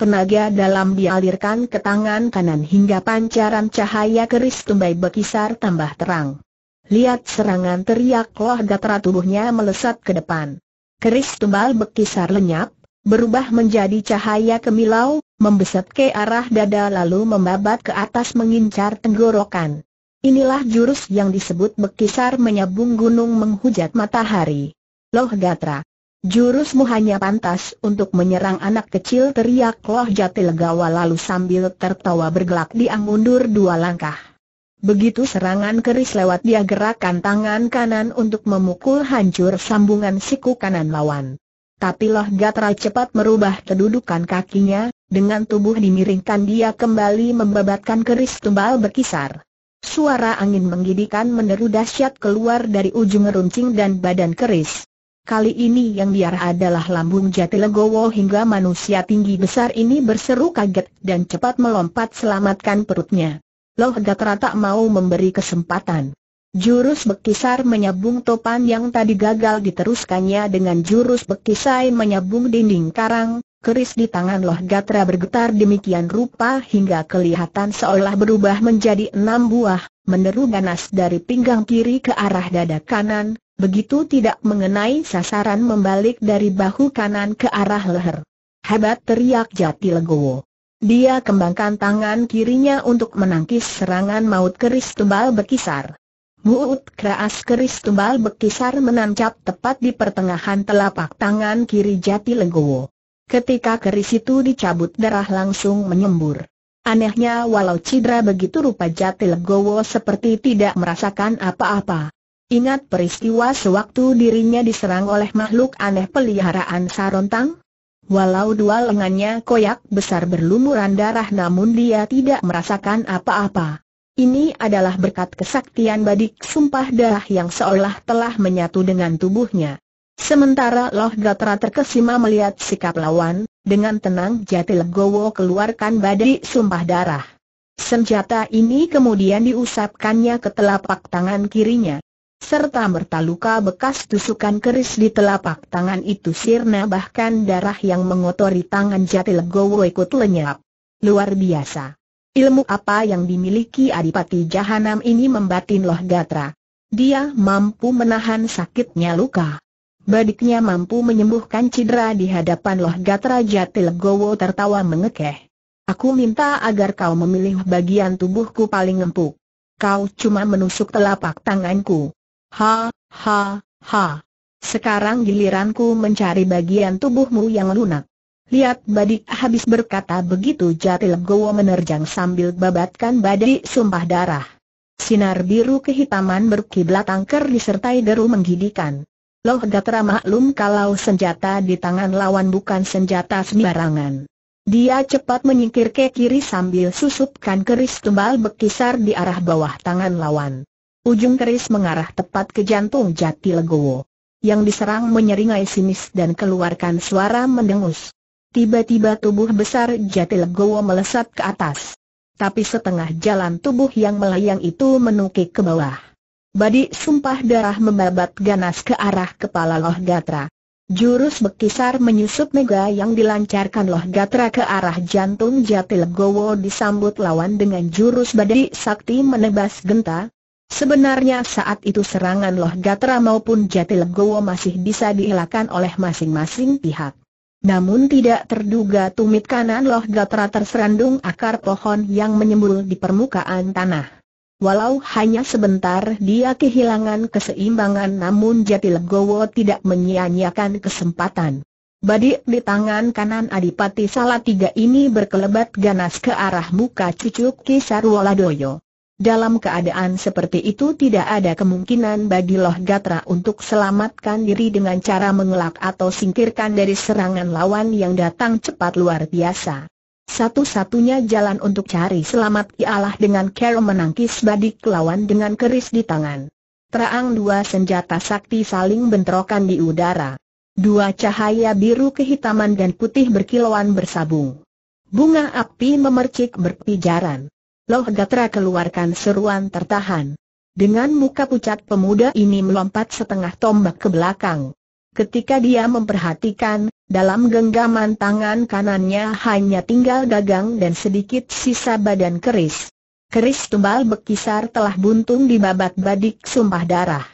Tenaga dalam dialirkan ke tangan kanan hingga pancaran cahaya keris tumbai berkisar tambah terang. Lihat serangan teriak loh gatra tubuhnya melesat ke depan. Keris tumbal berkisar lenyap, berubah menjadi cahaya kemilau, membesar ke arah dada lalu membabat ke atas mengincar tenggorokan. Inilah jurus yang disebut berkisar menyambung gunung menghujat matahari. Loh Gatra Jurusmu hanya pantas untuk menyerang anak kecil teriak Loh Jati Legawa lalu sambil tertawa bergelak dia mundur dua langkah. Begitu serangan keris lewat dia gerakan tangan kanan untuk memukul hancur sambungan siku kanan lawan. Tapi Loh Gatra cepat merubah kedudukan kakinya, dengan tubuh dimiringkan dia kembali membabatkan keris tumbal berkisar. Suara angin menggidikan meneru dahsyat keluar dari ujung runcing dan badan keris. Kali ini yang biar adalah lambung jati legowo hingga manusia tinggi besar ini berseru kaget dan cepat melompat selamatkan perutnya. Loh Gatra tak mau memberi kesempatan. Jurus Bekisar menyambung topan yang tadi gagal diteruskannya dengan jurus Bekisai menyambung dinding karang, keris di tangan Loh Gatra bergetar demikian rupa hingga kelihatan seolah berubah menjadi enam buah, meneru ganas dari pinggang kiri ke arah dada kanan, begitu tidak mengenai sasaran membalik dari bahu kanan ke arah leher. Hebat teriak Jati Legowo. Dia kembangkan tangan kirinya untuk menangkis serangan maut keris tebal bekisar. Muut keras keris tebal bekisar menancap tepat di pertengahan telapak tangan kiri Jati Legowo. Ketika keris itu dicabut darah langsung menyembur. Anehnya walau cedera begitu rupa Jati Legowo seperti tidak merasakan apa-apa. Ingat peristiwa sewaktu dirinya diserang oleh makhluk aneh peliharaan sarontang? Walau dua lengannya koyak besar berlumuran darah namun dia tidak merasakan apa-apa. Ini adalah berkat kesaktian badik sumpah darah yang seolah telah menyatu dengan tubuhnya. Sementara Loh Gatra terkesima melihat sikap lawan, dengan tenang Jati Legowo keluarkan badik sumpah darah. Senjata ini kemudian diusapkannya ke telapak tangan kirinya serta merta luka bekas tusukan keris di telapak tangan itu sirna bahkan darah yang mengotori tangan jati legowo ikut lenyap. Luar biasa. Ilmu apa yang dimiliki Adipati Jahanam ini membatin loh gatra. Dia mampu menahan sakitnya luka. Badiknya mampu menyembuhkan cedera di hadapan loh gatra Jatil Gowo tertawa mengekeh. Aku minta agar kau memilih bagian tubuhku paling empuk. Kau cuma menusuk telapak tanganku. Ha, ha, ha. Sekarang giliranku mencari bagian tubuhmu yang lunak. Lihat badik habis berkata begitu jatilah gowo menerjang sambil babatkan badik sumpah darah. Sinar biru kehitaman berkiblat angker disertai deru menggidikan. Loh Gatra maklum kalau senjata di tangan lawan bukan senjata sembarangan. Dia cepat menyingkir ke kiri sambil susupkan keris tumbal berkisar di arah bawah tangan lawan. Ujung keris mengarah tepat ke jantung jati legowo. Yang diserang menyeringai sinis dan keluarkan suara mendengus. Tiba-tiba tubuh besar jati legowo melesat ke atas. Tapi setengah jalan tubuh yang melayang itu menukik ke bawah. Badi sumpah darah membabat ganas ke arah kepala Loh Gatra. Jurus bekisar menyusup mega yang dilancarkan Loh Gatra ke arah jantung Jati Legowo disambut lawan dengan jurus badai sakti menebas genta, Sebenarnya saat itu serangan Loh Gatra maupun Jatilagowo masih bisa dielakkan oleh masing-masing pihak. Namun tidak terduga tumit kanan Loh Gatra terserandung akar pohon yang menyembul di permukaan tanah. Walau hanya sebentar dia kehilangan keseimbangan namun Jatilagowo tidak menyia-nyiakan kesempatan. Badik di tangan kanan Adipati Salatiga ini berkelebat ganas ke arah muka cucu Doyo. Dalam keadaan seperti itu tidak ada kemungkinan bagi Loh Gatra untuk selamatkan diri dengan cara mengelak atau singkirkan dari serangan lawan yang datang cepat luar biasa. Satu-satunya jalan untuk cari selamat ialah dengan Carol menangkis badik lawan dengan keris di tangan. Terang dua senjata sakti saling bentrokan di udara. Dua cahaya biru kehitaman dan putih berkilauan bersabung. Bunga api memercik berpijaran. Loh Gatra keluarkan seruan tertahan. Dengan muka pucat pemuda ini melompat setengah tombak ke belakang. Ketika dia memperhatikan, dalam genggaman tangan kanannya hanya tinggal gagang dan sedikit sisa badan keris. Keris tumbal bekisar telah buntung di babat badik sumpah darah.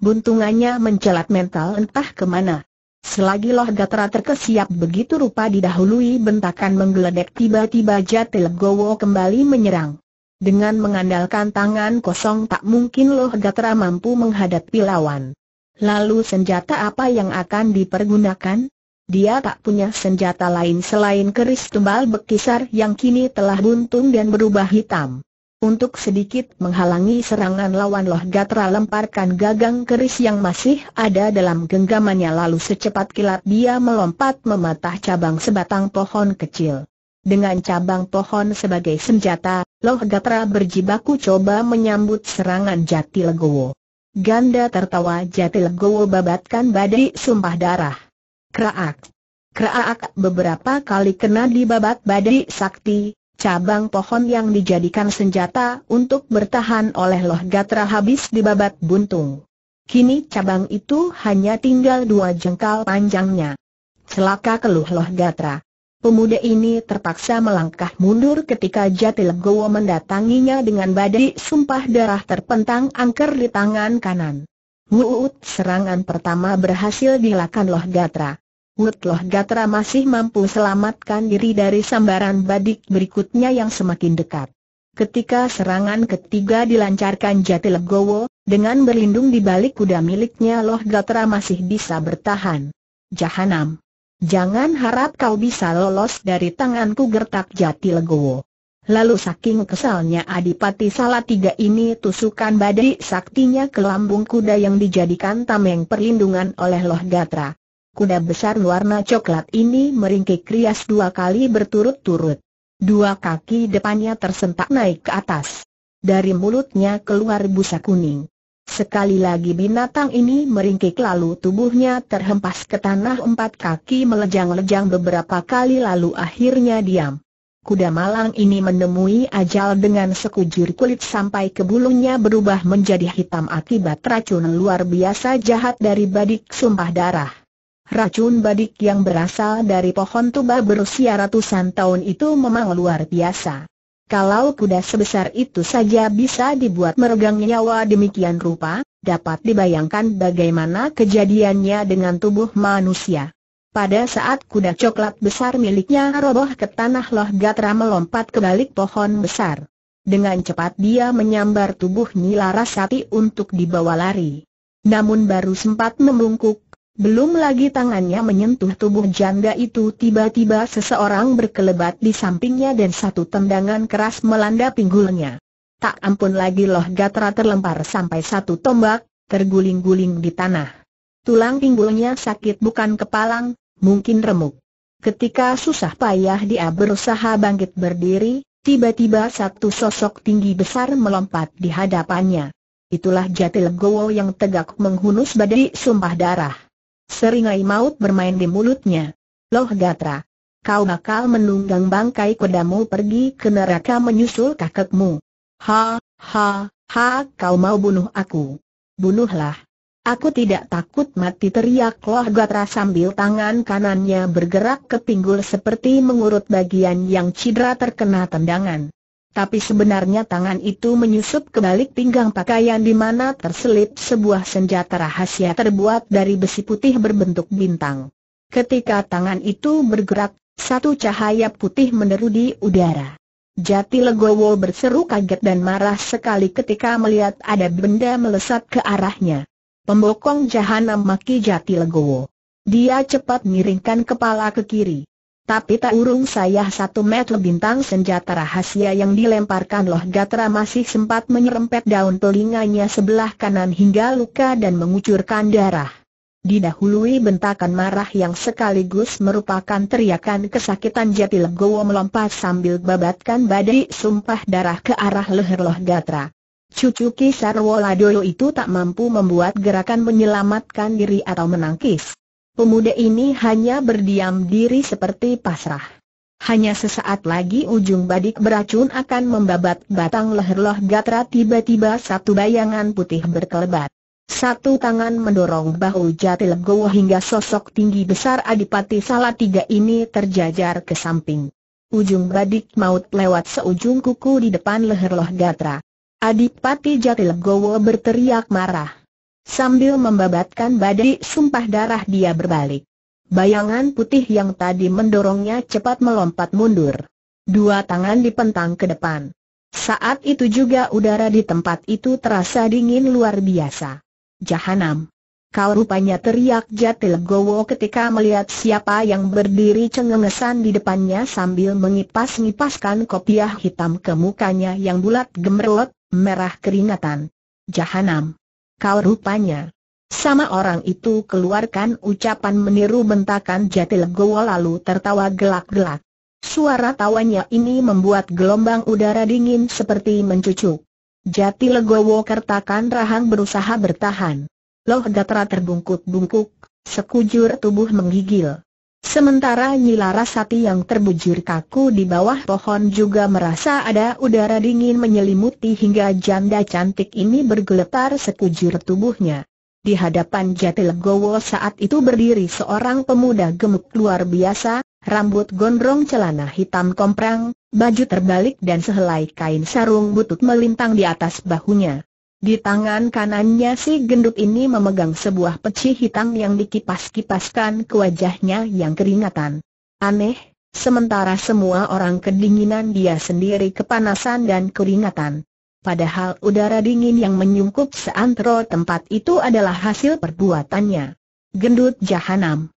Buntungannya mencelat mental entah kemana. Selagi Loh Gatra terkesiap begitu rupa didahului bentakan menggeledek tiba-tiba jatil gowo kembali menyerang. Dengan mengandalkan tangan kosong tak mungkin Loh Gatra mampu menghadapi lawan. Lalu senjata apa yang akan dipergunakan? Dia tak punya senjata lain selain keris tumbal bekisar yang kini telah buntung dan berubah hitam. Untuk sedikit menghalangi serangan lawan Loh Gatra lemparkan gagang keris yang masih ada dalam genggamannya lalu secepat kilat dia melompat mematah cabang sebatang pohon kecil. Dengan cabang pohon sebagai senjata, Loh Gatra berjibaku coba menyambut serangan Jati Legowo. Ganda tertawa Jati Legowo babatkan badai sumpah darah. Kraak! Kraak beberapa kali kena dibabat badai sakti, cabang pohon yang dijadikan senjata untuk bertahan oleh Loh Gatra habis dibabat buntung. Kini cabang itu hanya tinggal dua jengkal panjangnya. Celaka keluh Loh Gatra. Pemuda ini terpaksa melangkah mundur ketika Jati mendatanginya dengan badai sumpah darah terpentang angker di tangan kanan. Wuut serangan pertama berhasil dilakukan Loh Gatra. Wutloh, Gatra masih mampu selamatkan diri dari sambaran badik berikutnya yang semakin dekat. Ketika serangan ketiga dilancarkan Jati dengan berlindung di balik kuda miliknya Loh Gatra masih bisa bertahan. Jahanam! Jangan harap kau bisa lolos dari tanganku gertak Jati Lalu saking kesalnya Adipati Salatiga ini tusukan badik saktinya ke lambung kuda yang dijadikan tameng perlindungan oleh Loh Gatra kuda besar warna coklat ini meringkik rias dua kali berturut-turut. Dua kaki depannya tersentak naik ke atas. Dari mulutnya keluar busa kuning. Sekali lagi binatang ini meringkik lalu tubuhnya terhempas ke tanah empat kaki melejang-lejang beberapa kali lalu akhirnya diam. Kuda malang ini menemui ajal dengan sekujur kulit sampai ke bulunya berubah menjadi hitam akibat racun luar biasa jahat dari badik sumpah darah. Racun badik yang berasal dari pohon tuba berusia ratusan tahun itu memang luar biasa. Kalau kuda sebesar itu saja bisa dibuat meregang nyawa demikian rupa, dapat dibayangkan bagaimana kejadiannya dengan tubuh manusia. Pada saat kuda coklat besar miliknya roboh ke tanah Loh Gatra melompat ke balik pohon besar. Dengan cepat dia menyambar tubuh Nila Rasati untuk dibawa lari. Namun baru sempat membungkuk, belum lagi tangannya menyentuh tubuh janda itu tiba-tiba seseorang berkelebat di sampingnya dan satu tendangan keras melanda pinggulnya. Tak ampun lagi loh Gatra terlempar sampai satu tombak, terguling-guling di tanah. Tulang pinggulnya sakit bukan kepalang, mungkin remuk. Ketika susah payah dia berusaha bangkit berdiri, tiba-tiba satu sosok tinggi besar melompat di hadapannya. Itulah Jatilegowo yang tegak menghunus badai sumpah darah. Seringai maut bermain di mulutnya. Loh Gatra, kau bakal menunggang bangkai kudamu pergi ke neraka menyusul kakekmu. Ha, ha, ha, kau mau bunuh aku. Bunuhlah. Aku tidak takut mati teriak Loh Gatra sambil tangan kanannya bergerak ke pinggul seperti mengurut bagian yang cedera terkena tendangan tapi sebenarnya tangan itu menyusup ke balik pinggang pakaian di mana terselip sebuah senjata rahasia terbuat dari besi putih berbentuk bintang. Ketika tangan itu bergerak, satu cahaya putih meneru di udara. Jati Legowo berseru kaget dan marah sekali ketika melihat ada benda melesat ke arahnya. Pembokong jahanam maki Jati Legowo. Dia cepat miringkan kepala ke kiri. Tapi tak urung saya satu meter bintang senjata rahasia yang dilemparkan loh gatra masih sempat menyerempet daun telinganya sebelah kanan hingga luka dan mengucurkan darah. Didahului bentakan marah yang sekaligus merupakan teriakan kesakitan Jati Legowo melompat sambil babatkan badai sumpah darah ke arah leher loh gatra. Cucu Kisarwo doyo itu tak mampu membuat gerakan menyelamatkan diri atau menangkis. Pemuda ini hanya berdiam diri seperti pasrah. Hanya sesaat lagi ujung badik beracun akan membabat batang leher loh gatra tiba-tiba satu bayangan putih berkelebat. Satu tangan mendorong bahu jati legowo hingga sosok tinggi besar Adipati Salatiga ini terjajar ke samping. Ujung badik maut lewat seujung kuku di depan leher loh gatra. Adipati Jatilegowo berteriak marah. Sambil membabatkan badai sumpah darah dia berbalik. Bayangan putih yang tadi mendorongnya cepat melompat mundur. Dua tangan dipentang ke depan. Saat itu juga udara di tempat itu terasa dingin luar biasa. Jahanam. Kau rupanya teriak jatil gowo ketika melihat siapa yang berdiri cengengesan di depannya sambil mengipas-ngipaskan kopiah hitam ke mukanya yang bulat gemerlot, merah keringatan. Jahanam kau rupanya. Sama orang itu keluarkan ucapan meniru bentakan Jatilegowo lalu tertawa gelak-gelak. Suara tawanya ini membuat gelombang udara dingin seperti mencucuk. Jatilegowo kertakan rahang berusaha bertahan. Loh Gatra terbungkuk-bungkuk, sekujur tubuh menggigil. Sementara Nyilarasati yang terbujur kaku di bawah pohon juga merasa ada udara dingin menyelimuti hingga janda cantik ini bergeletar sekujur tubuhnya. Di hadapan Jati Legowo saat itu berdiri seorang pemuda gemuk luar biasa, rambut gondrong celana hitam komprang, baju terbalik dan sehelai kain sarung butut melintang di atas bahunya. Di tangan kanannya si gendut ini memegang sebuah peci hitam yang dikipas-kipaskan ke wajahnya yang keringatan. Aneh, sementara semua orang kedinginan dia sendiri kepanasan dan keringatan. Padahal udara dingin yang menyungkup seantero tempat itu adalah hasil perbuatannya. Gendut Jahanam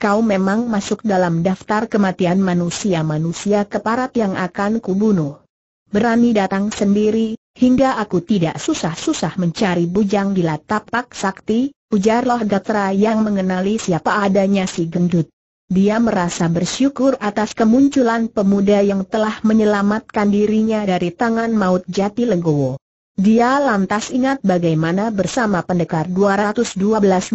Kau memang masuk dalam daftar kematian manusia-manusia keparat yang akan kubunuh. Berani datang sendiri, Hingga aku tidak susah-susah mencari bujang di latapak sakti, ujar Loh Gatra yang mengenali siapa adanya si gendut. Dia merasa bersyukur atas kemunculan pemuda yang telah menyelamatkan dirinya dari tangan maut jati legowo. Dia lantas ingat bagaimana bersama pendekar 212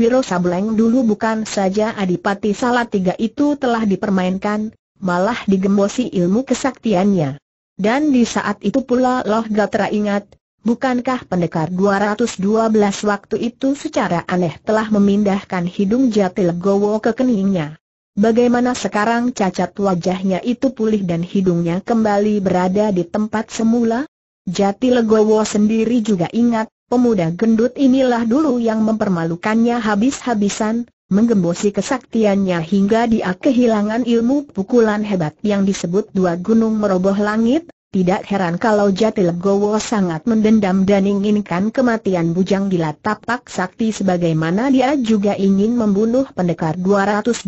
Wiro Sableng dulu bukan saja Adipati Salatiga itu telah dipermainkan, malah digembosi ilmu kesaktiannya. Dan di saat itu pula Loh Gatra ingat, bukankah pendekar 212 waktu itu secara aneh telah memindahkan hidung jati legowo ke keningnya? Bagaimana sekarang cacat wajahnya itu pulih dan hidungnya kembali berada di tempat semula? Jati Legowo sendiri juga ingat, pemuda gendut inilah dulu yang mempermalukannya habis-habisan, menggembosi kesaktiannya hingga dia kehilangan ilmu pukulan hebat yang disebut dua gunung meroboh langit, tidak heran kalau Jatil Gowo sangat mendendam dan inginkan kematian Bujang Gila Tapak Sakti sebagaimana dia juga ingin membunuh pendekar 212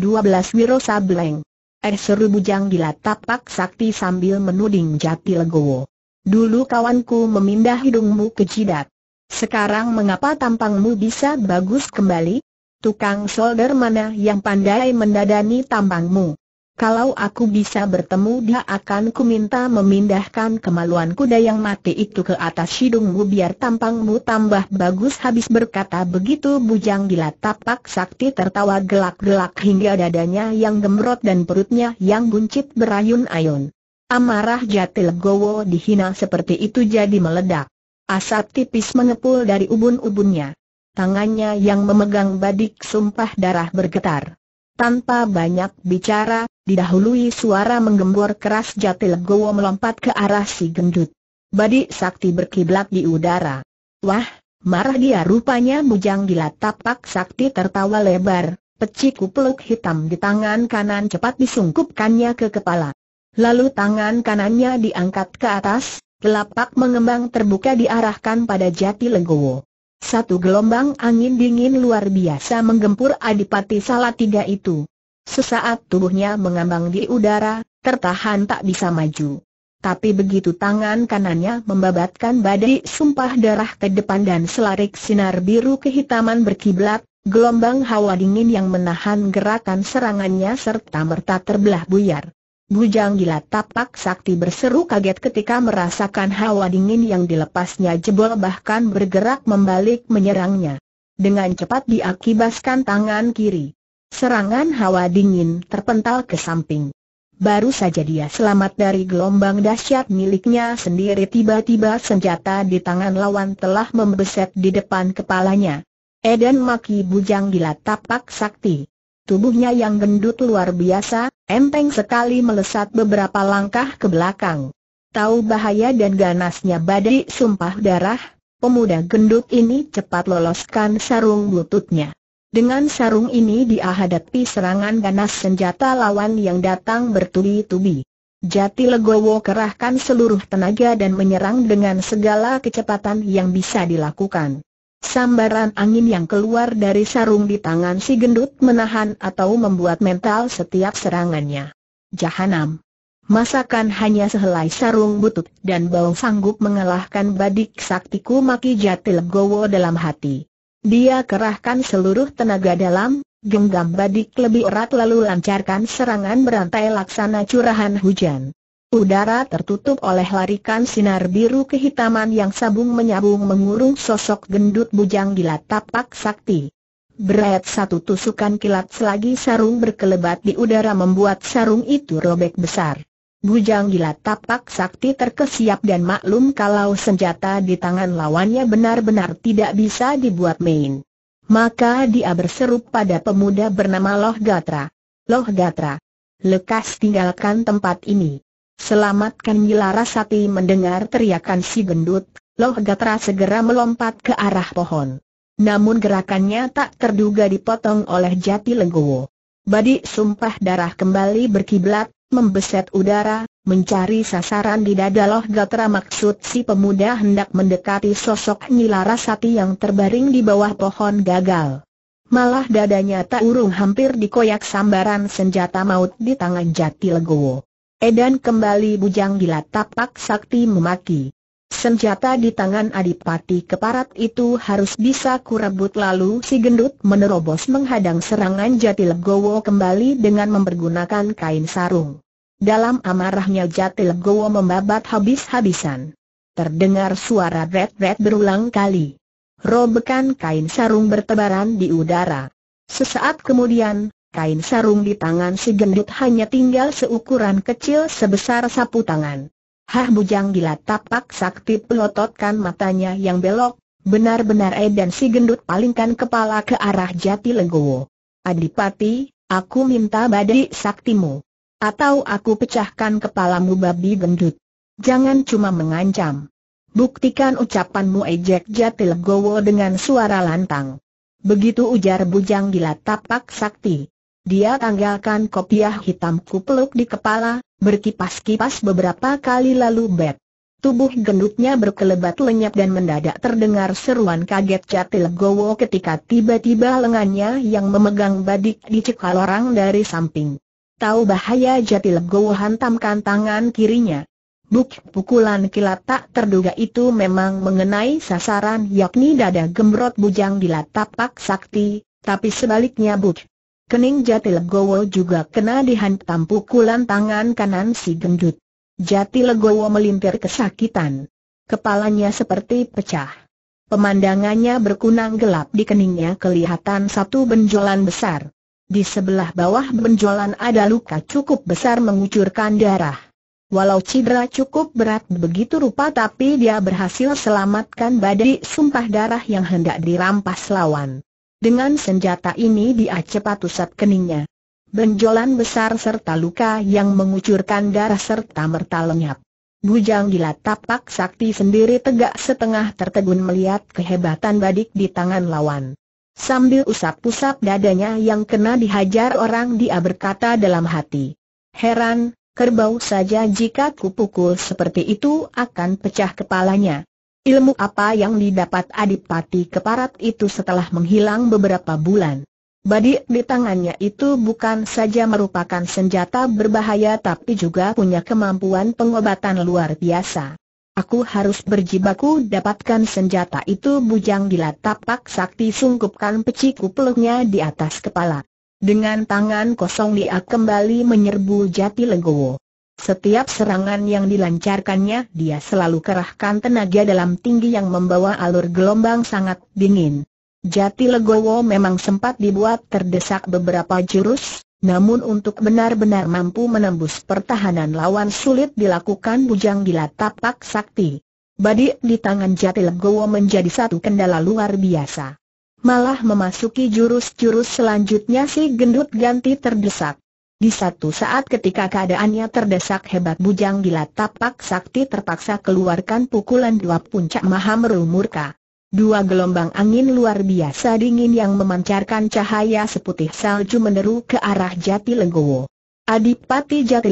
Wiro Sableng. Eh seru Bujang Gila Tapak Sakti sambil menuding Jatil Gowo. Dulu kawanku memindah hidungmu ke jidat. Sekarang mengapa tampangmu bisa bagus kembali? Tukang solder mana yang pandai mendadani tambangmu? Kalau aku bisa bertemu dia akan kuminta memindahkan kemaluan kuda yang mati itu ke atas hidungmu biar tampangmu tambah bagus habis berkata begitu bujang gila tapak sakti tertawa gelak-gelak hingga dadanya yang gemrot dan perutnya yang buncit berayun-ayun. Amarah jatil gowo dihina seperti itu jadi meledak. Asap tipis mengepul dari ubun-ubunnya tangannya yang memegang badik sumpah darah bergetar. Tanpa banyak bicara, didahului suara menggembur keras Jatil Gowo melompat ke arah si gendut. Badik sakti berkiblat di udara. Wah, marah dia rupanya bujang gila tapak sakti tertawa lebar, pecik kupluk hitam di tangan kanan cepat disungkupkannya ke kepala. Lalu tangan kanannya diangkat ke atas, telapak mengembang terbuka diarahkan pada jati legowo. Satu gelombang angin dingin luar biasa menggempur Adipati Salatiga itu. Sesaat tubuhnya mengambang di udara, tertahan tak bisa maju. Tapi begitu tangan kanannya membabatkan badai sumpah darah ke depan dan selarik sinar biru kehitaman berkiblat, gelombang hawa dingin yang menahan gerakan serangannya serta merta terbelah buyar. Bujang gila tapak sakti berseru kaget ketika merasakan hawa dingin yang dilepasnya jebol bahkan bergerak membalik menyerangnya. Dengan cepat diakibaskan tangan kiri. Serangan hawa dingin terpental ke samping. Baru saja dia selamat dari gelombang dahsyat miliknya sendiri tiba-tiba senjata di tangan lawan telah membeset di depan kepalanya. Eden maki bujang gila tapak sakti. Tubuhnya yang gendut luar biasa, empeng sekali melesat beberapa langkah ke belakang. Tahu bahaya dan ganasnya badai sumpah darah, pemuda gendut ini cepat loloskan sarung lututnya. Dengan sarung ini dia hadapi serangan ganas senjata lawan yang datang bertubi-tubi. Jati Legowo kerahkan seluruh tenaga dan menyerang dengan segala kecepatan yang bisa dilakukan. Sambaran angin yang keluar dari sarung di tangan si gendut menahan atau membuat mental setiap serangannya. Jahanam. Masakan hanya sehelai sarung butut dan bau sanggup mengalahkan badik saktiku maki jatil gowo dalam hati. Dia kerahkan seluruh tenaga dalam, genggam badik lebih erat lalu lancarkan serangan berantai laksana curahan hujan. Udara tertutup oleh larikan sinar biru kehitaman yang sabung menyabung mengurung sosok gendut bujang gila tapak sakti. Berat satu tusukan kilat selagi sarung berkelebat di udara membuat sarung itu robek besar. Bujang gila tapak sakti terkesiap dan maklum kalau senjata di tangan lawannya benar-benar tidak bisa dibuat main. Maka dia berseru pada pemuda bernama Loh Gatra. Loh Gatra, lekas tinggalkan tempat ini. Selamatkan Mila Rasati mendengar teriakan si gendut, Loh Gatra segera melompat ke arah pohon. Namun gerakannya tak terduga dipotong oleh Jati Legowo. Badi sumpah darah kembali berkiblat, membeset udara, mencari sasaran di dada Loh Gatra maksud si pemuda hendak mendekati sosok Nila Rasati yang terbaring di bawah pohon gagal. Malah dadanya tak urung hampir dikoyak sambaran senjata maut di tangan Jati Legowo. Edan kembali bujang gila tapak sakti memaki. Senjata di tangan adipati keparat itu harus bisa kurebut lalu si gendut menerobos menghadang serangan Jati kembali dengan mempergunakan kain sarung. Dalam amarahnya Jati Legowo membabat habis-habisan. Terdengar suara red-red berulang kali. Robekan kain sarung bertebaran di udara. Sesaat kemudian, Kain sarung di tangan si gendut hanya tinggal seukuran kecil sebesar sapu tangan. Hah bujang gila tapak sakti pelototkan matanya yang belok, benar-benar eh dan si gendut palingkan kepala ke arah jati legowo. Adipati, aku minta badai saktimu. Atau aku pecahkan kepalamu babi gendut. Jangan cuma mengancam. Buktikan ucapanmu ejek jati legowo dengan suara lantang. Begitu ujar bujang gila tapak sakti. Dia tanggalkan kopiah hitam kupluk di kepala, berkipas-kipas beberapa kali lalu bet. Tubuh gendutnya berkelebat lenyap dan mendadak terdengar seruan kaget catil Gowo ketika tiba-tiba lengannya yang memegang badik dicekal orang dari samping. Tahu bahaya Jatil Gowo hantamkan tangan kirinya. Buk pukulan kilat tak terduga itu memang mengenai sasaran yakni dada gembrot bujang di tapak sakti, tapi sebaliknya Buk Kening Jati Legowo juga kena dihantam pukulan tangan kanan si gendut. Jati Legowo melintir kesakitan. Kepalanya seperti pecah. Pemandangannya berkunang gelap di keningnya kelihatan satu benjolan besar. Di sebelah bawah benjolan ada luka cukup besar mengucurkan darah. Walau cedera cukup berat begitu rupa tapi dia berhasil selamatkan badai sumpah darah yang hendak dirampas lawan. Dengan senjata ini dia cepat usap keningnya. Benjolan besar serta luka yang mengucurkan darah serta merta lenyap. Bujang gila tapak sakti sendiri tegak setengah tertegun melihat kehebatan badik di tangan lawan. Sambil usap-usap dadanya yang kena dihajar orang dia berkata dalam hati. Heran, kerbau saja jika kupukul seperti itu akan pecah kepalanya. Ilmu apa yang didapat Adipati Keparat itu setelah menghilang beberapa bulan. Badik di tangannya itu bukan saja merupakan senjata berbahaya tapi juga punya kemampuan pengobatan luar biasa. Aku harus berjibaku dapatkan senjata itu bujang gila tapak sakti sungkupkan peciku peluhnya di atas kepala. Dengan tangan kosong dia kembali menyerbu jati legowo. Setiap serangan yang dilancarkannya dia selalu kerahkan tenaga dalam tinggi yang membawa alur gelombang sangat dingin. Jati Legowo memang sempat dibuat terdesak beberapa jurus, namun untuk benar-benar mampu menembus pertahanan lawan sulit dilakukan bujang gila tapak sakti. Badik di tangan Jati Legowo menjadi satu kendala luar biasa. Malah memasuki jurus-jurus selanjutnya si gendut ganti terdesak. Di satu saat ketika keadaannya terdesak hebat bujang gila tapak sakti terpaksa keluarkan pukulan dua puncak maha merumurka. Dua gelombang angin luar biasa dingin yang memancarkan cahaya seputih salju meneru ke arah Jati Legowo. Adipati Jati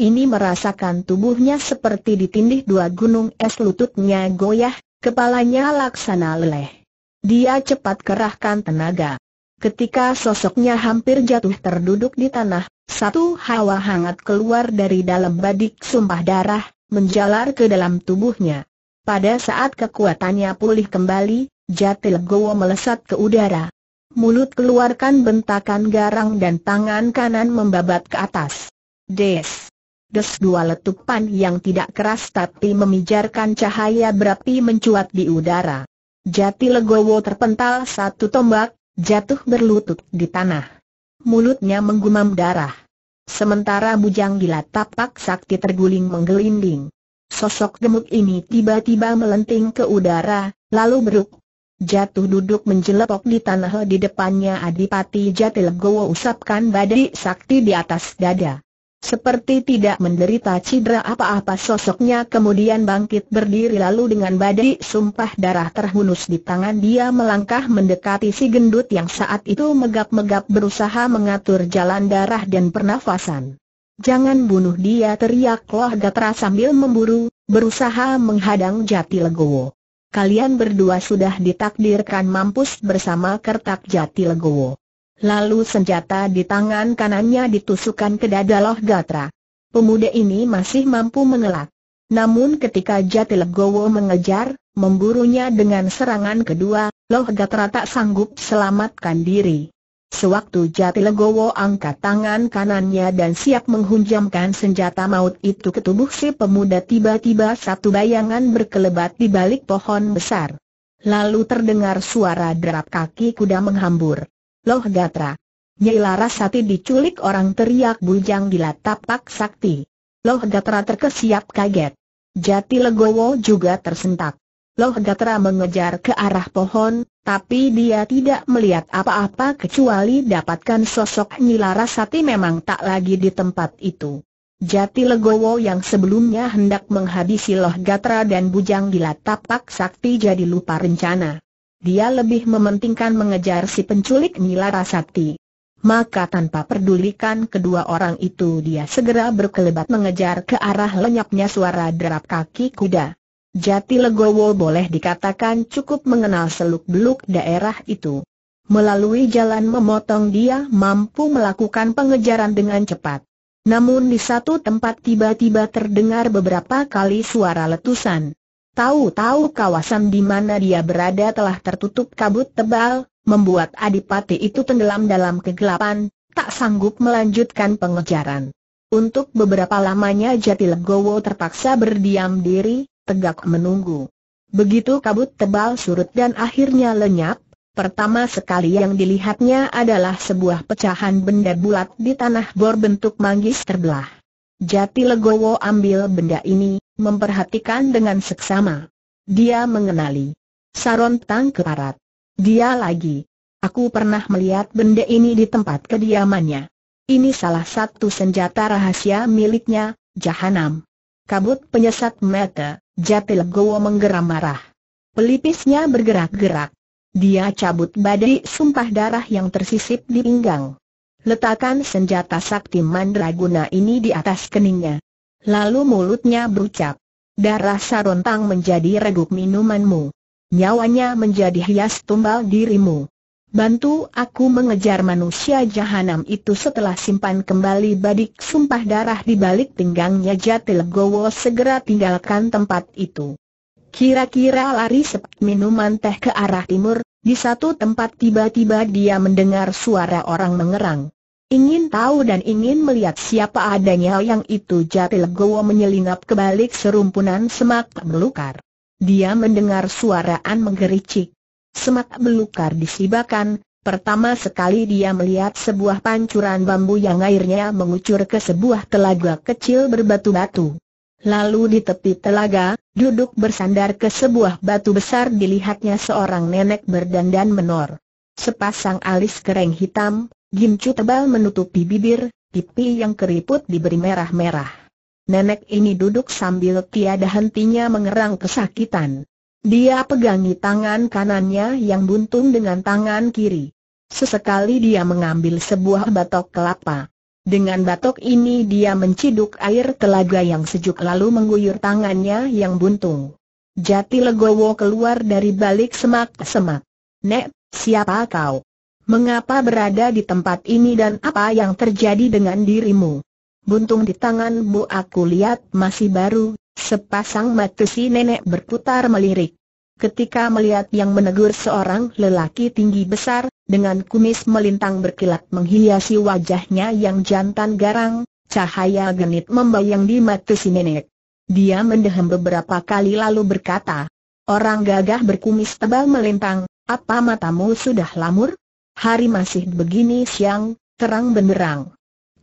ini merasakan tubuhnya seperti ditindih dua gunung es lututnya goyah, kepalanya laksana leleh. Dia cepat kerahkan tenaga. Ketika sosoknya hampir jatuh terduduk di tanah, satu hawa hangat keluar dari dalam badik sumpah darah, menjalar ke dalam tubuhnya. Pada saat kekuatannya pulih kembali, Jatil Gowo melesat ke udara. Mulut keluarkan bentakan garang dan tangan kanan membabat ke atas. Des. Des dua letupan yang tidak keras tapi memijarkan cahaya berapi mencuat di udara. Jati Legowo terpental satu tombak, jatuh berlutut di tanah. Mulutnya menggumam darah. Sementara bujang gila tapak sakti terguling menggelinding. Sosok gemuk ini tiba-tiba melenting ke udara, lalu beruk. Jatuh duduk menjelepok di tanah di depannya Adipati Jatilegowo usapkan badai sakti di atas dada. Seperti tidak menderita cedera apa-apa sosoknya kemudian bangkit berdiri lalu dengan badai sumpah darah terhunus di tangan dia melangkah mendekati si gendut yang saat itu megap-megap berusaha mengatur jalan darah dan pernafasan. Jangan bunuh dia teriak Loh Gatra sambil memburu, berusaha menghadang jati legowo. Kalian berdua sudah ditakdirkan mampus bersama kertak jati legowo. Lalu senjata di tangan kanannya ditusukkan ke dada Loh Gatra. Pemuda ini masih mampu mengelak. Namun ketika Jatilegowo mengejar, memburunya dengan serangan kedua, Loh Gatra tak sanggup selamatkan diri. Sewaktu Jatilegowo angkat tangan kanannya dan siap menghunjamkan senjata maut itu ke tubuh si pemuda tiba-tiba satu bayangan berkelebat di balik pohon besar. Lalu terdengar suara derap kaki kuda menghambur. Loh Gatra. Nyai Larasati diculik orang teriak bujang gila tapak sakti. Loh Gatra terkesiap kaget. Jati Legowo juga tersentak. Loh Gatra mengejar ke arah pohon, tapi dia tidak melihat apa-apa kecuali dapatkan sosok Nyai Larasati memang tak lagi di tempat itu. Jati Legowo yang sebelumnya hendak menghabisi Loh Gatra dan Bujang Gila Tapak Sakti jadi lupa rencana dia lebih mementingkan mengejar si penculik Nila Sakti. Maka tanpa pedulikan kedua orang itu dia segera berkelebat mengejar ke arah lenyapnya suara derap kaki kuda. Jati Legowo boleh dikatakan cukup mengenal seluk-beluk daerah itu. Melalui jalan memotong dia mampu melakukan pengejaran dengan cepat. Namun di satu tempat tiba-tiba terdengar beberapa kali suara letusan. Tahu-tahu kawasan di mana dia berada telah tertutup kabut tebal, membuat adipati itu tenggelam dalam kegelapan, tak sanggup melanjutkan pengejaran. Untuk beberapa lamanya Jati Legowo terpaksa berdiam diri, tegak menunggu. Begitu kabut tebal surut dan akhirnya lenyap, pertama sekali yang dilihatnya adalah sebuah pecahan benda bulat di tanah bor bentuk manggis terbelah. Jati Legowo ambil benda ini, memperhatikan dengan seksama. Dia mengenali. Saron Tang Keparat. Dia lagi. Aku pernah melihat benda ini di tempat kediamannya. Ini salah satu senjata rahasia miliknya, Jahanam. Kabut penyesat mata, Jatil Gowo menggeram marah. Pelipisnya bergerak-gerak. Dia cabut badai sumpah darah yang tersisip di pinggang. Letakkan senjata sakti mandraguna ini di atas keningnya. Lalu mulutnya berucap. Darah sarontang menjadi redup minumanmu. Nyawanya menjadi hias tumbal dirimu. Bantu aku mengejar manusia jahanam itu setelah simpan kembali badik sumpah darah di balik pinggangnya Jatilegowo segera tinggalkan tempat itu. Kira-kira lari sepat minuman teh ke arah timur, di satu tempat tiba-tiba dia mendengar suara orang mengerang. Ingin tahu dan ingin melihat siapa adanya yang itu jatil gowo menyelinap ke balik serumpunan semak belukar. Dia mendengar suaraan menggericik. Semak belukar disibakan, pertama sekali dia melihat sebuah pancuran bambu yang airnya mengucur ke sebuah telaga kecil berbatu-batu. Lalu di tepi telaga, duduk bersandar ke sebuah batu besar dilihatnya seorang nenek berdandan menor. Sepasang alis kering hitam, Gimcu tebal menutupi bibir, pipi yang keriput diberi merah-merah. Nenek ini duduk sambil tiada hentinya mengerang kesakitan. Dia pegangi tangan kanannya yang buntung dengan tangan kiri. Sesekali dia mengambil sebuah batok kelapa. Dengan batok ini dia menciduk air telaga yang sejuk lalu mengguyur tangannya yang buntung. Jati Legowo keluar dari balik semak-semak. Nek, siapa kau? Mengapa berada di tempat ini dan apa yang terjadi dengan dirimu? Buntung di tangan Bu aku lihat masih baru, sepasang mata si nenek berputar melirik. Ketika melihat yang menegur seorang lelaki tinggi besar, dengan kumis melintang berkilat menghiasi wajahnya yang jantan garang, cahaya genit membayang di mata si nenek. Dia mendehem beberapa kali lalu berkata, Orang gagah berkumis tebal melintang, apa matamu sudah lamur? hari masih begini siang, terang benderang.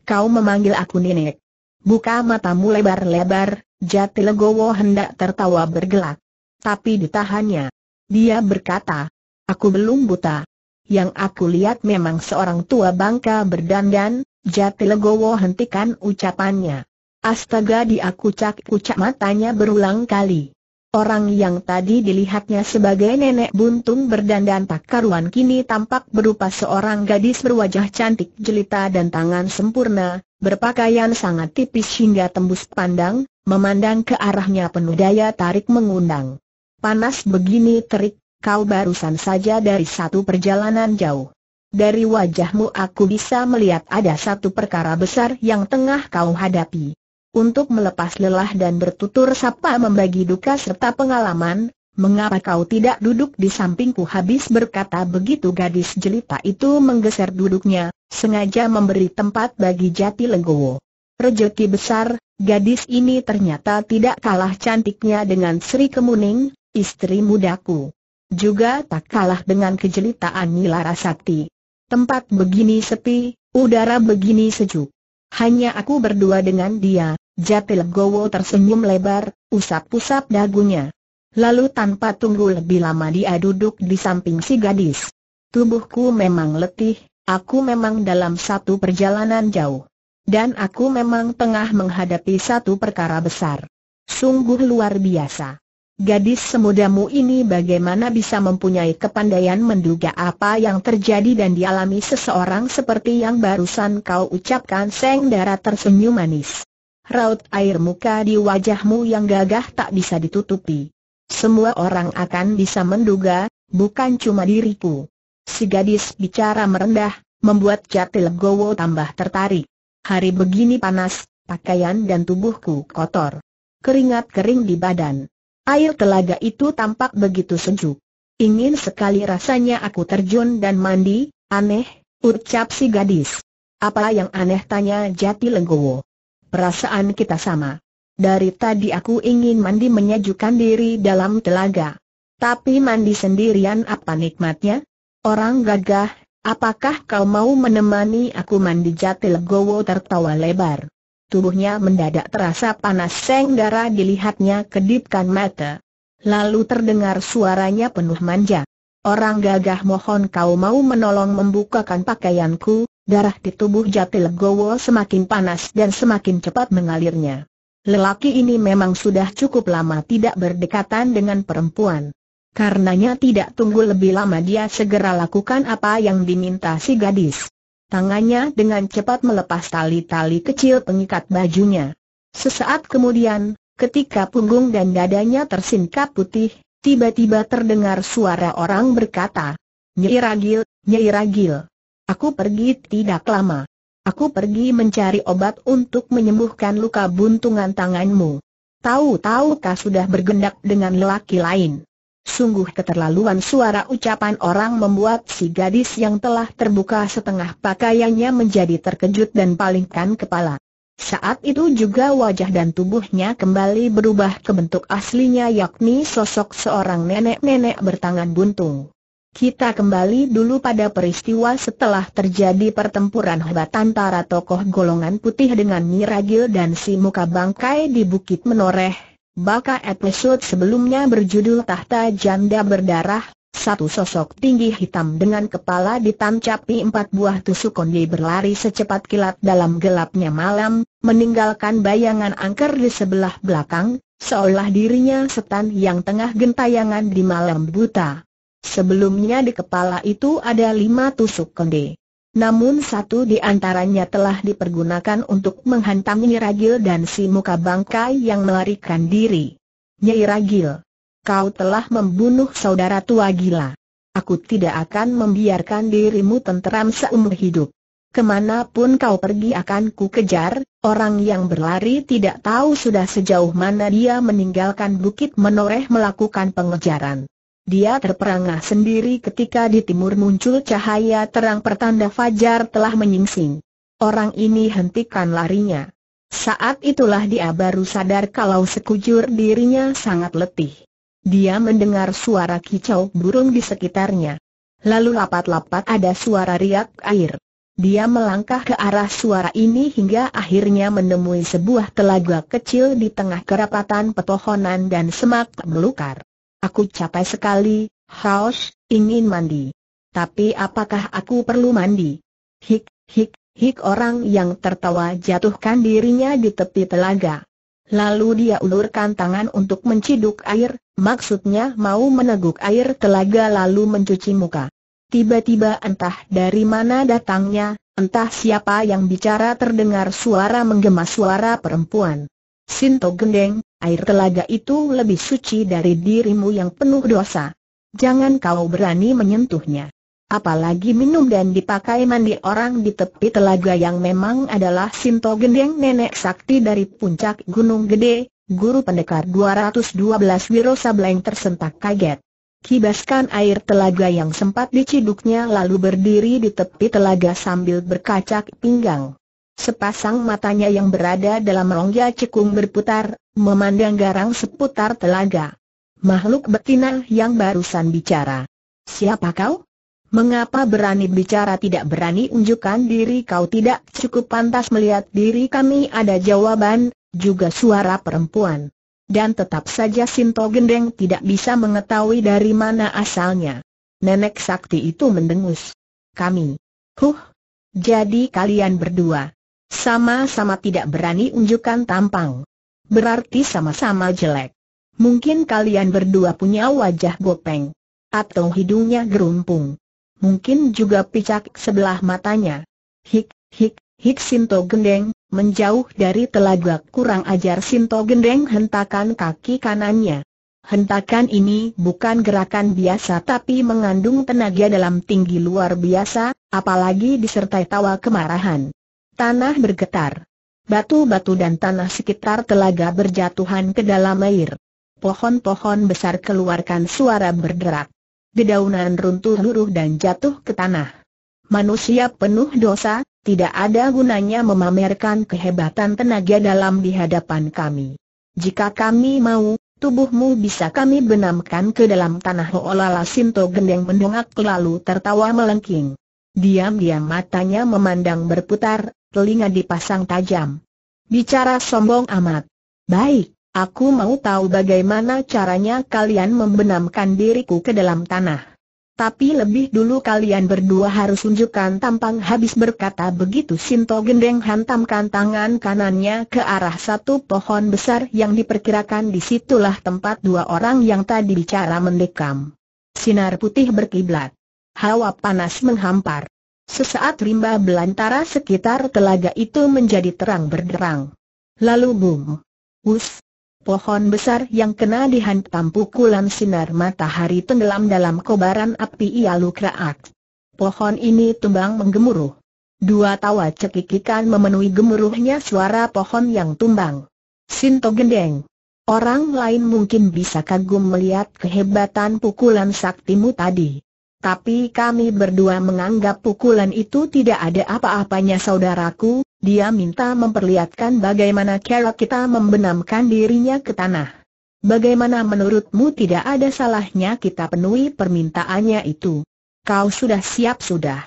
Kau memanggil aku nenek. Buka matamu lebar-lebar, Jati Legowo hendak tertawa bergelak. Tapi ditahannya. Dia berkata, aku belum buta. Yang aku lihat memang seorang tua bangka berdandan, Jati Legowo hentikan ucapannya. Astaga di aku cak kucak matanya berulang kali. Orang yang tadi dilihatnya sebagai nenek buntung berdandan tak karuan kini tampak berupa seorang gadis berwajah cantik jelita dan tangan sempurna, berpakaian sangat tipis hingga tembus pandang, memandang ke arahnya penuh daya tarik mengundang. Panas begini terik, kau barusan saja dari satu perjalanan jauh. Dari wajahmu aku bisa melihat ada satu perkara besar yang tengah kau hadapi untuk melepas lelah dan bertutur sapa membagi duka serta pengalaman, Mengapa kau tidak duduk di sampingku habis berkata begitu gadis jelita itu menggeser duduknya, sengaja memberi tempat bagi jati legowo. Rejeki besar, gadis ini ternyata tidak kalah cantiknya dengan Sri Kemuning, istri mudaku. Juga tak kalah dengan kejelitaan Nila Sakti. Tempat begini sepi, udara begini sejuk. Hanya aku berdua dengan dia, Jati Legowo tersenyum lebar, usap-usap dagunya. Lalu tanpa tunggu lebih lama dia duduk di samping si gadis. Tubuhku memang letih, aku memang dalam satu perjalanan jauh. Dan aku memang tengah menghadapi satu perkara besar. Sungguh luar biasa. Gadis semudamu ini bagaimana bisa mempunyai kepandaian menduga apa yang terjadi dan dialami seseorang seperti yang barusan kau ucapkan Seng Dara tersenyum manis raut air muka di wajahmu yang gagah tak bisa ditutupi. Semua orang akan bisa menduga, bukan cuma diriku. Si gadis bicara merendah, membuat Jatil Gowo tambah tertarik. Hari begini panas, pakaian dan tubuhku kotor. Keringat kering di badan. Air telaga itu tampak begitu sejuk. Ingin sekali rasanya aku terjun dan mandi, aneh, ucap si gadis. Apa yang aneh tanya Jati Legowo perasaan kita sama. Dari tadi aku ingin mandi menyajukan diri dalam telaga. Tapi mandi sendirian apa nikmatnya? Orang gagah, apakah kau mau menemani aku mandi jatil legowo tertawa lebar? Tubuhnya mendadak terasa panas seng darah dilihatnya kedipkan mata. Lalu terdengar suaranya penuh manja. Orang gagah mohon kau mau menolong membukakan pakaianku, Darah di tubuh Jati Legowo semakin panas dan semakin cepat mengalirnya. Lelaki ini memang sudah cukup lama tidak berdekatan dengan perempuan. Karenanya tidak tunggu lebih lama dia segera lakukan apa yang diminta si gadis. Tangannya dengan cepat melepas tali-tali kecil pengikat bajunya. Sesaat kemudian, ketika punggung dan dadanya tersingkap putih, tiba-tiba terdengar suara orang berkata, Nyi Ragil, Nyi Ragil. Aku pergi tidak lama. Aku pergi mencari obat untuk menyembuhkan luka buntungan tanganmu. Tahu-tahu kau sudah bergendak dengan lelaki lain. Sungguh keterlaluan suara ucapan orang membuat si gadis yang telah terbuka setengah pakaiannya menjadi terkejut dan palingkan kepala. Saat itu juga wajah dan tubuhnya kembali berubah ke bentuk aslinya yakni sosok seorang nenek-nenek bertangan buntung. Kita kembali dulu pada peristiwa setelah terjadi pertempuran hebat antara tokoh golongan putih dengan Miragil dan si muka bangkai di Bukit Menoreh. Baka episode sebelumnya berjudul Tahta Janda Berdarah, satu sosok tinggi hitam dengan kepala ditancapi empat buah tusuk kondi berlari secepat kilat dalam gelapnya malam, meninggalkan bayangan angker di sebelah belakang, seolah dirinya setan yang tengah gentayangan di malam buta. Sebelumnya di kepala itu ada lima tusuk konde. Namun satu di antaranya telah dipergunakan untuk menghantam Nyi Ragil dan si muka bangkai yang melarikan diri. Nyi Ragil, kau telah membunuh saudara tua gila. Aku tidak akan membiarkan dirimu tenteram seumur hidup. Kemana pun kau pergi akan ku kejar, orang yang berlari tidak tahu sudah sejauh mana dia meninggalkan bukit menoreh melakukan pengejaran. Dia terperangah sendiri ketika di timur muncul cahaya terang pertanda fajar telah menyingsing. Orang ini hentikan larinya. Saat itulah dia baru sadar kalau sekujur dirinya sangat letih. Dia mendengar suara kicau burung di sekitarnya. Lalu lapat-lapat ada suara riak air. Dia melangkah ke arah suara ini hingga akhirnya menemui sebuah telaga kecil di tengah kerapatan petohonan dan semak belukar. Aku capek sekali, haus, ingin mandi. Tapi apakah aku perlu mandi? Hik, hik, hik orang yang tertawa jatuhkan dirinya di tepi telaga. Lalu dia ulurkan tangan untuk menciduk air, maksudnya mau meneguk air telaga lalu mencuci muka. Tiba-tiba entah dari mana datangnya, entah siapa yang bicara terdengar suara menggema suara perempuan. Sinto gendeng, air telaga itu lebih suci dari dirimu yang penuh dosa. Jangan kau berani menyentuhnya. Apalagi minum dan dipakai mandi orang di tepi telaga yang memang adalah Sinto Gendeng Nenek Sakti dari puncak Gunung Gede, guru pendekar 212 Wiro Sableng tersentak kaget. Kibaskan air telaga yang sempat diciduknya lalu berdiri di tepi telaga sambil berkacak pinggang. Sepasang matanya yang berada dalam rongga cekung berputar, memandang garang seputar telaga. Makhluk betina yang barusan bicara. Siapa kau? Mengapa berani bicara tidak berani unjukkan diri kau tidak cukup pantas melihat diri kami ada jawaban, juga suara perempuan. Dan tetap saja Sinto Gendeng tidak bisa mengetahui dari mana asalnya. Nenek Sakti itu mendengus. Kami. Huh. Jadi kalian berdua. Sama-sama tidak berani unjukkan tampang berarti sama-sama jelek. Mungkin kalian berdua punya wajah gopeng. Atau hidungnya gerumpung. Mungkin juga picak sebelah matanya. Hik, hik, hik Sinto Gendeng, menjauh dari telaga kurang ajar Sinto Gendeng hentakan kaki kanannya. Hentakan ini bukan gerakan biasa tapi mengandung tenaga dalam tinggi luar biasa, apalagi disertai tawa kemarahan. Tanah bergetar. Batu-batu dan tanah sekitar telaga berjatuhan ke dalam air. Pohon-pohon besar keluarkan suara berderak. Dedaunan runtuh luruh dan jatuh ke tanah. Manusia penuh dosa, tidak ada gunanya memamerkan kehebatan tenaga dalam di hadapan kami. Jika kami mau, tubuhmu bisa kami benamkan ke dalam tanah Hoolala Sinto gendeng mendongak lalu tertawa melengking. Diam-diam matanya memandang berputar, telinga dipasang tajam. Bicara sombong amat. Baik, aku mau tahu bagaimana caranya kalian membenamkan diriku ke dalam tanah. Tapi lebih dulu kalian berdua harus tunjukkan tampang habis berkata begitu Sinto Gendeng hantamkan tangan kanannya ke arah satu pohon besar yang diperkirakan disitulah tempat dua orang yang tadi bicara mendekam. Sinar putih berkiblat. Hawa panas menghampar. Sesaat rimba belantara sekitar telaga itu menjadi terang berderang. Lalu boom. Wus. Pohon besar yang kena dihantam pukulan sinar matahari tenggelam dalam kobaran api ialu kraak. Pohon ini tumbang menggemuruh. Dua tawa cekikikan memenuhi gemuruhnya suara pohon yang tumbang. Sinto gendeng. Orang lain mungkin bisa kagum melihat kehebatan pukulan saktimu tadi. Tapi kami berdua menganggap pukulan itu tidak ada apa-apanya saudaraku, dia minta memperlihatkan bagaimana cara kita membenamkan dirinya ke tanah. Bagaimana menurutmu tidak ada salahnya kita penuhi permintaannya itu? Kau sudah siap sudah.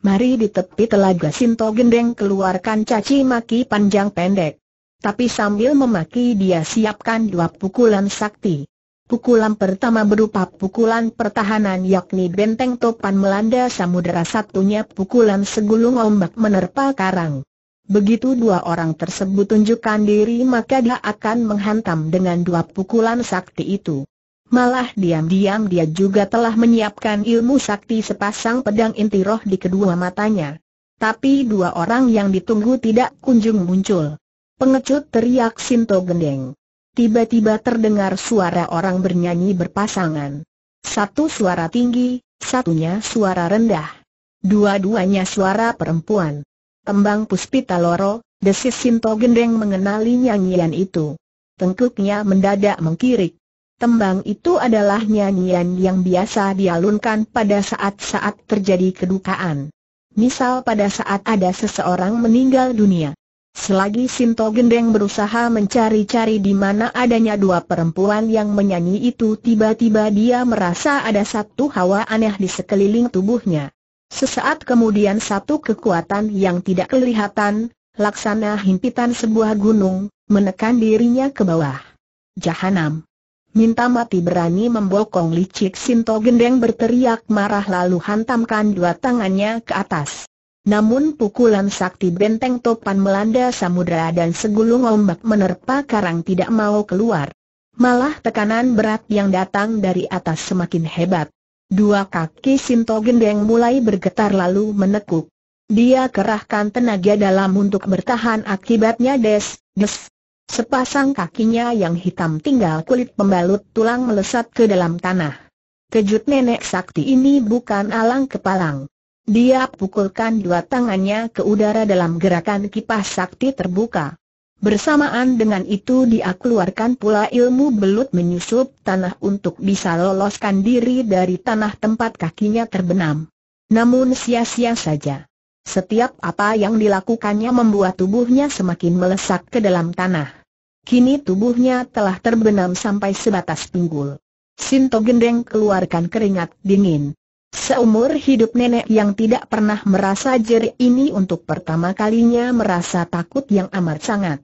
Mari di tepi telaga Sinto Gendeng keluarkan caci maki panjang pendek. Tapi sambil memaki dia siapkan dua pukulan sakti. Pukulan pertama berupa pukulan pertahanan yakni benteng topan melanda samudera satunya pukulan segulung ombak menerpa karang. Begitu dua orang tersebut tunjukkan diri maka dia akan menghantam dengan dua pukulan sakti itu. Malah diam-diam dia juga telah menyiapkan ilmu sakti sepasang pedang inti roh di kedua matanya. Tapi dua orang yang ditunggu tidak kunjung muncul. Pengecut teriak Sinto Gendeng tiba-tiba terdengar suara orang bernyanyi berpasangan. Satu suara tinggi, satunya suara rendah. Dua-duanya suara perempuan. Tembang Puspita Loro, desis Sinto Gendeng mengenali nyanyian itu. Tengkuknya mendadak mengkirik. Tembang itu adalah nyanyian yang biasa dialunkan pada saat-saat terjadi kedukaan. Misal pada saat ada seseorang meninggal dunia. Selagi Sinto Gendeng berusaha mencari-cari di mana adanya dua perempuan yang menyanyi itu tiba-tiba dia merasa ada satu hawa aneh di sekeliling tubuhnya. Sesaat kemudian satu kekuatan yang tidak kelihatan, laksana himpitan sebuah gunung, menekan dirinya ke bawah. Jahanam. Minta mati berani membokong licik Sinto Gendeng berteriak marah lalu hantamkan dua tangannya ke atas. Namun pukulan sakti benteng topan melanda samudera dan segulung ombak menerpa karang tidak mau keluar. Malah tekanan berat yang datang dari atas semakin hebat. Dua kaki Sinto Gendeng mulai bergetar lalu menekuk. Dia kerahkan tenaga dalam untuk bertahan akibatnya des, des. Sepasang kakinya yang hitam tinggal kulit pembalut tulang melesat ke dalam tanah. Kejut nenek sakti ini bukan alang kepalang. Dia pukulkan dua tangannya ke udara dalam gerakan kipas sakti terbuka. Bersamaan dengan itu dia keluarkan pula ilmu belut menyusup tanah untuk bisa loloskan diri dari tanah tempat kakinya terbenam. Namun sia-sia saja. Setiap apa yang dilakukannya membuat tubuhnya semakin melesak ke dalam tanah. Kini tubuhnya telah terbenam sampai sebatas pinggul. Sinto Gendeng keluarkan keringat dingin. Seumur hidup nenek yang tidak pernah merasa jerik ini untuk pertama kalinya merasa takut yang amat sangat.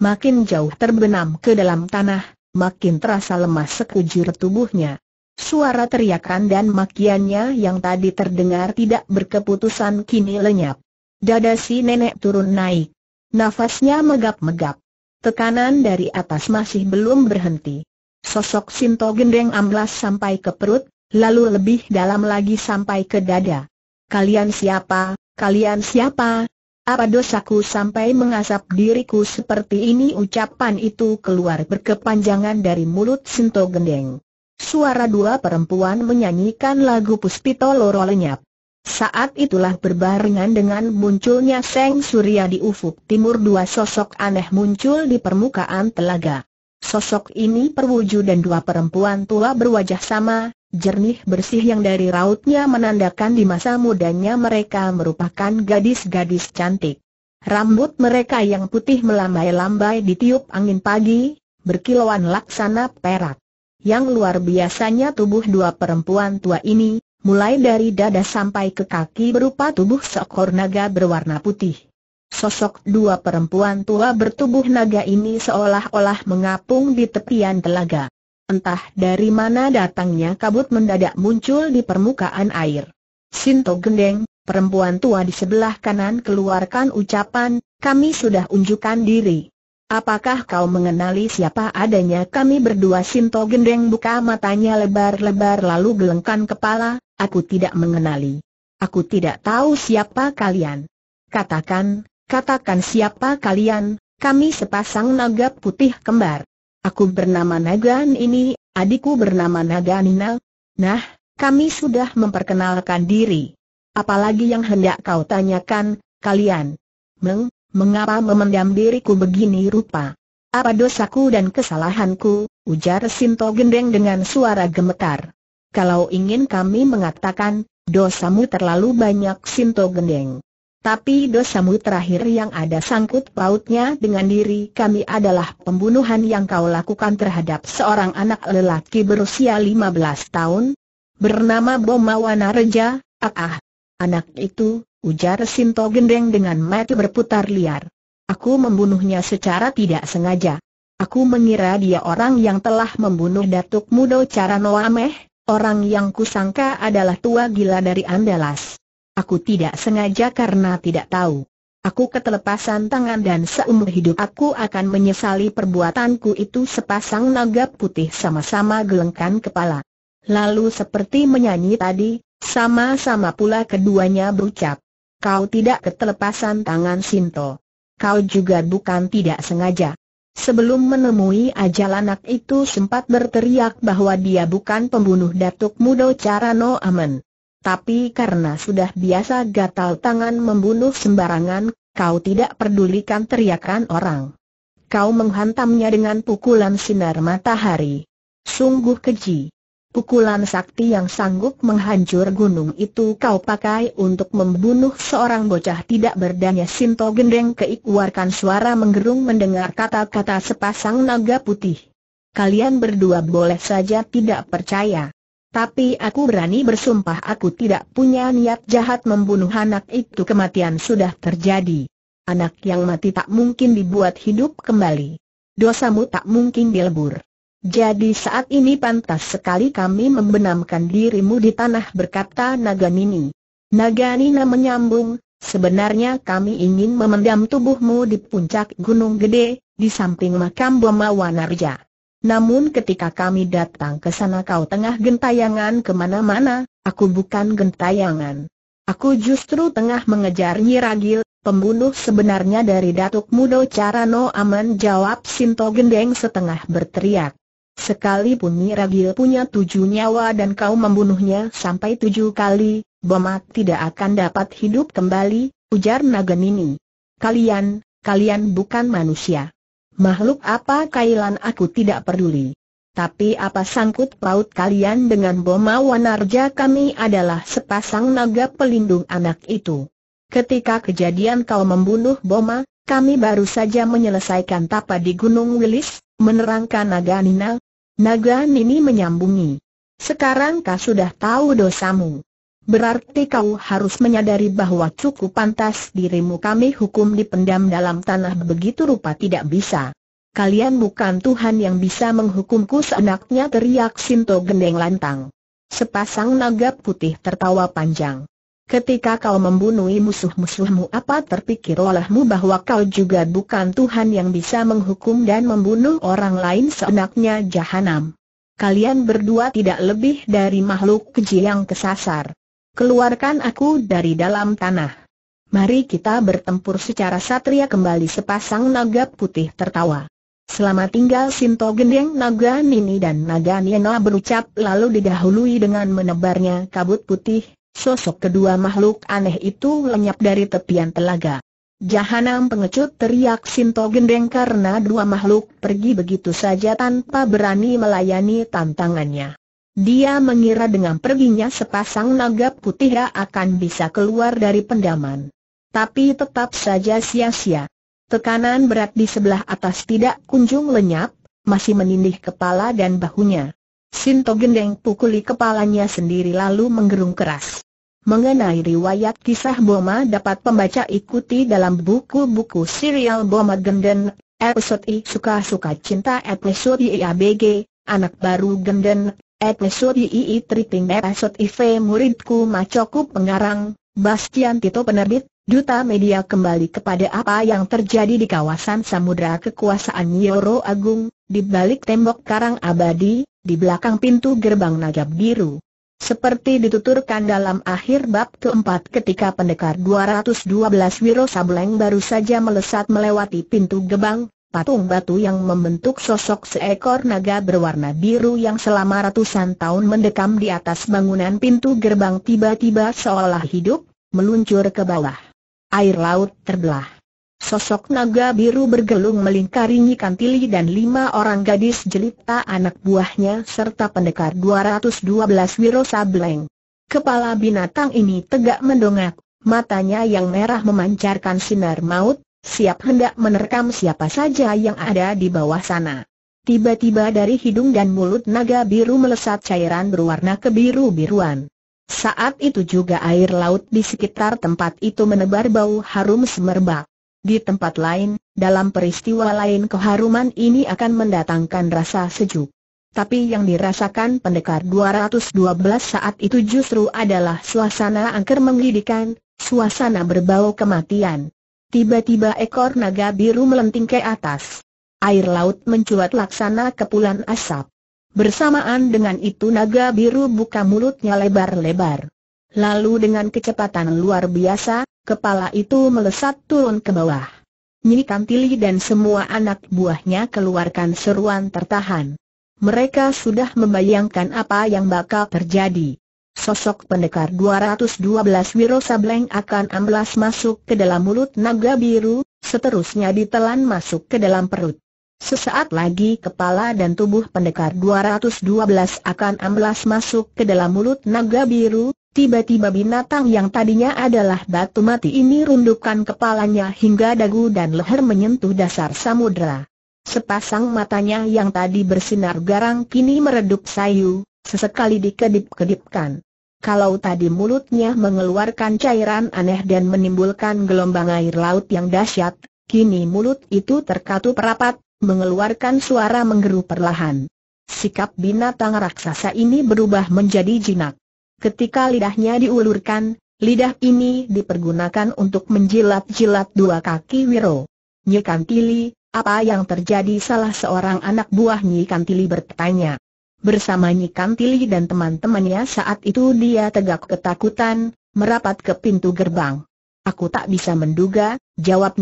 Makin jauh terbenam ke dalam tanah, makin terasa lemas sekujur tubuhnya. Suara teriakan dan makiannya yang tadi terdengar tidak berkeputusan kini lenyap. Dada si nenek turun naik. Nafasnya megap-megap. Tekanan dari atas masih belum berhenti. Sosok Sinto gendeng amblas sampai ke perut, lalu lebih dalam lagi sampai ke dada. Kalian siapa? Kalian siapa? Apa dosaku sampai mengasap diriku seperti ini? Ucapan itu keluar berkepanjangan dari mulut Sinto Gendeng. Suara dua perempuan menyanyikan lagu Puspito Loro lenyap. Saat itulah berbarengan dengan munculnya Seng Surya di ufuk timur dua sosok aneh muncul di permukaan telaga. Sosok ini perwujudan dua perempuan tua berwajah sama, jernih bersih yang dari rautnya menandakan di masa mudanya mereka merupakan gadis-gadis cantik. Rambut mereka yang putih melambai-lambai ditiup angin pagi, berkilauan laksana perak. Yang luar biasanya tubuh dua perempuan tua ini, mulai dari dada sampai ke kaki berupa tubuh seekor naga berwarna putih. Sosok dua perempuan tua bertubuh naga ini seolah-olah mengapung di tepian telaga. Entah dari mana datangnya kabut mendadak muncul di permukaan air. Sinto Gendeng, perempuan tua di sebelah kanan keluarkan ucapan, kami sudah unjukkan diri. Apakah kau mengenali siapa adanya kami berdua Sinto Gendeng buka matanya lebar-lebar lalu gelengkan kepala, aku tidak mengenali. Aku tidak tahu siapa kalian. Katakan, katakan siapa kalian, kami sepasang naga putih kembar. Aku bernama Nagan ini, adikku bernama Naganina. Nah, kami sudah memperkenalkan diri. Apalagi yang hendak kau tanyakan, kalian. Meng, mengapa memendam diriku begini rupa? Apa dosaku dan kesalahanku, ujar Sinto Gendeng dengan suara gemetar. Kalau ingin kami mengatakan, dosamu terlalu banyak Sinto Gendeng. Tapi dosamu terakhir yang ada sangkut pautnya dengan diri kami adalah pembunuhan yang kau lakukan terhadap seorang anak lelaki berusia 15 tahun, bernama Bomawana Reja, ah ah. Anak itu, ujar Sinto Gendeng dengan mata berputar liar. Aku membunuhnya secara tidak sengaja. Aku mengira dia orang yang telah membunuh Datuk Mudo Caranoameh, orang yang kusangka adalah tua gila dari Andalas. Aku tidak sengaja karena tidak tahu. Aku ketelepasan tangan dan seumur hidup aku akan menyesali perbuatanku itu sepasang naga putih sama-sama gelengkan kepala. Lalu seperti menyanyi tadi, sama-sama pula keduanya berucap. Kau tidak ketelepasan tangan Sinto. Kau juga bukan tidak sengaja. Sebelum menemui ajal anak itu sempat berteriak bahwa dia bukan pembunuh Datuk Mudo Carano Amen tapi karena sudah biasa gatal tangan membunuh sembarangan, kau tidak pedulikan teriakan orang. Kau menghantamnya dengan pukulan sinar matahari. Sungguh keji. Pukulan sakti yang sanggup menghancur gunung itu kau pakai untuk membunuh seorang bocah tidak berdaya Sinto gendeng keikuarkan suara menggerung mendengar kata-kata sepasang naga putih. Kalian berdua boleh saja tidak percaya. Tapi aku berani bersumpah aku tidak punya niat jahat membunuh anak itu kematian sudah terjadi. Anak yang mati tak mungkin dibuat hidup kembali. Dosamu tak mungkin dilebur. Jadi saat ini pantas sekali kami membenamkan dirimu di tanah berkata Naganini. Naganina menyambung, sebenarnya kami ingin memendam tubuhmu di puncak Gunung Gede, di samping makam Bomawanarja. Wanarja. Namun ketika kami datang ke sana kau tengah gentayangan kemana-mana, aku bukan gentayangan. Aku justru tengah mengejar Ragil, pembunuh sebenarnya dari Datuk Mudo Carano Aman jawab Sinto Gendeng setengah berteriak. Sekalipun Nyiragil punya tujuh nyawa dan kau membunuhnya sampai tujuh kali, Bomak tidak akan dapat hidup kembali, ujar Nagenini. Kalian, kalian bukan manusia. Makhluk apa kailan aku tidak peduli. Tapi apa sangkut paut kalian dengan Boma Wanarja kami adalah sepasang naga pelindung anak itu. Ketika kejadian kau membunuh Boma, kami baru saja menyelesaikan tapa di Gunung Wilis, menerangkan naga Nina. Naga Nini menyambungi. Sekarang kau sudah tahu dosamu. Berarti kau harus menyadari bahwa cukup pantas dirimu kami hukum dipendam dalam tanah begitu rupa tidak bisa. Kalian bukan Tuhan yang bisa menghukumku seenaknya teriak Sinto Gendeng lantang. Sepasang naga putih tertawa panjang. Ketika kau membunuh musuh-musuhmu apa terpikir olehmu bahwa kau juga bukan Tuhan yang bisa menghukum dan membunuh orang lain seenaknya jahanam. Kalian berdua tidak lebih dari makhluk keji yang kesasar. Keluarkan aku dari dalam tanah. Mari kita bertempur secara satria kembali sepasang naga putih tertawa. Selama tinggal Sinto Gendeng Naga Nini dan Naga Niena berucap lalu didahului dengan menebarnya kabut putih, sosok kedua makhluk aneh itu lenyap dari tepian telaga. Jahanam pengecut teriak Sinto Gendeng karena dua makhluk pergi begitu saja tanpa berani melayani tantangannya. Dia mengira dengan perginya sepasang naga putih akan bisa keluar dari pendaman. Tapi tetap saja sia-sia. Tekanan berat di sebelah atas tidak kunjung lenyap, masih menindih kepala dan bahunya. Sinto Gendeng pukuli kepalanya sendiri lalu menggerung keras. Mengenai riwayat kisah Boma dapat pembaca ikuti dalam buku-buku serial Boma Genden, episode I Suka-Suka Cinta episode IABG, Anak Baru Genden, Episode II Tripping Episode IV Muridku Macoku Pengarang, Bastian Tito Penerbit, Duta Media kembali kepada apa yang terjadi di kawasan Samudra Kekuasaan Nyoro Agung, di balik tembok karang abadi, di belakang pintu gerbang naga Biru. Seperti dituturkan dalam akhir bab keempat ketika pendekar 212 Wiro Sableng baru saja melesat melewati pintu gebang, patung batu yang membentuk sosok seekor naga berwarna biru yang selama ratusan tahun mendekam di atas bangunan pintu gerbang tiba-tiba seolah hidup, meluncur ke bawah. Air laut terbelah. Sosok naga biru bergelung melingkari melingkaringi Kantili dan lima orang gadis jelita anak buahnya serta pendekar 212 Wiro Sableng. Kepala binatang ini tegak mendongak, matanya yang merah memancarkan sinar maut, siap hendak menerkam siapa saja yang ada di bawah sana. Tiba-tiba dari hidung dan mulut naga biru melesat cairan berwarna kebiru-biruan. Saat itu juga air laut di sekitar tempat itu menebar bau harum semerbak. Di tempat lain, dalam peristiwa lain keharuman ini akan mendatangkan rasa sejuk. Tapi yang dirasakan pendekar 212 saat itu justru adalah suasana angker menggidikan, suasana berbau kematian. Tiba-tiba ekor naga biru melenting ke atas. Air laut mencuat laksana kepulan asap. Bersamaan dengan itu naga biru buka mulutnya lebar-lebar. Lalu dengan kecepatan luar biasa, kepala itu melesat turun ke bawah. Nyi Kantili dan semua anak buahnya keluarkan seruan tertahan. Mereka sudah membayangkan apa yang bakal terjadi sosok pendekar 212 Wiro Sableng akan amblas masuk ke dalam mulut naga biru, seterusnya ditelan masuk ke dalam perut. Sesaat lagi kepala dan tubuh pendekar 212 akan amblas masuk ke dalam mulut naga biru, tiba-tiba binatang yang tadinya adalah batu mati ini rundukkan kepalanya hingga dagu dan leher menyentuh dasar samudera. Sepasang matanya yang tadi bersinar garang kini meredup sayu, sesekali dikedip-kedipkan. Kalau tadi mulutnya mengeluarkan cairan aneh dan menimbulkan gelombang air laut yang dahsyat, kini mulut itu terkatup rapat, mengeluarkan suara menggeru perlahan. Sikap binatang raksasa ini berubah menjadi jinak. Ketika lidahnya diulurkan, lidah ini dipergunakan untuk menjilat-jilat dua kaki Wiro. Nyikantili, apa yang terjadi salah seorang anak buah Nyikantili bertanya. Bersama Tili dan teman-temannya saat itu dia tegak ketakutan, merapat ke pintu gerbang. Aku tak bisa menduga, jawab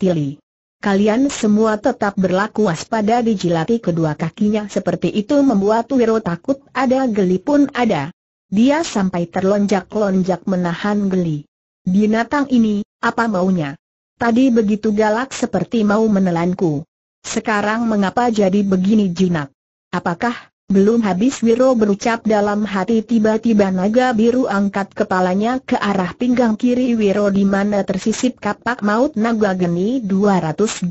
Tili. Kalian semua tetap berlaku waspada dijilati kedua kakinya seperti itu membuat Wiro takut ada geli pun ada. Dia sampai terlonjak-lonjak menahan geli. Binatang ini, apa maunya? Tadi begitu galak seperti mau menelanku. Sekarang mengapa jadi begini jinak? Apakah belum habis Wiro berucap dalam hati tiba-tiba naga biru angkat kepalanya ke arah pinggang kiri Wiro di mana tersisip kapak maut naga geni 212.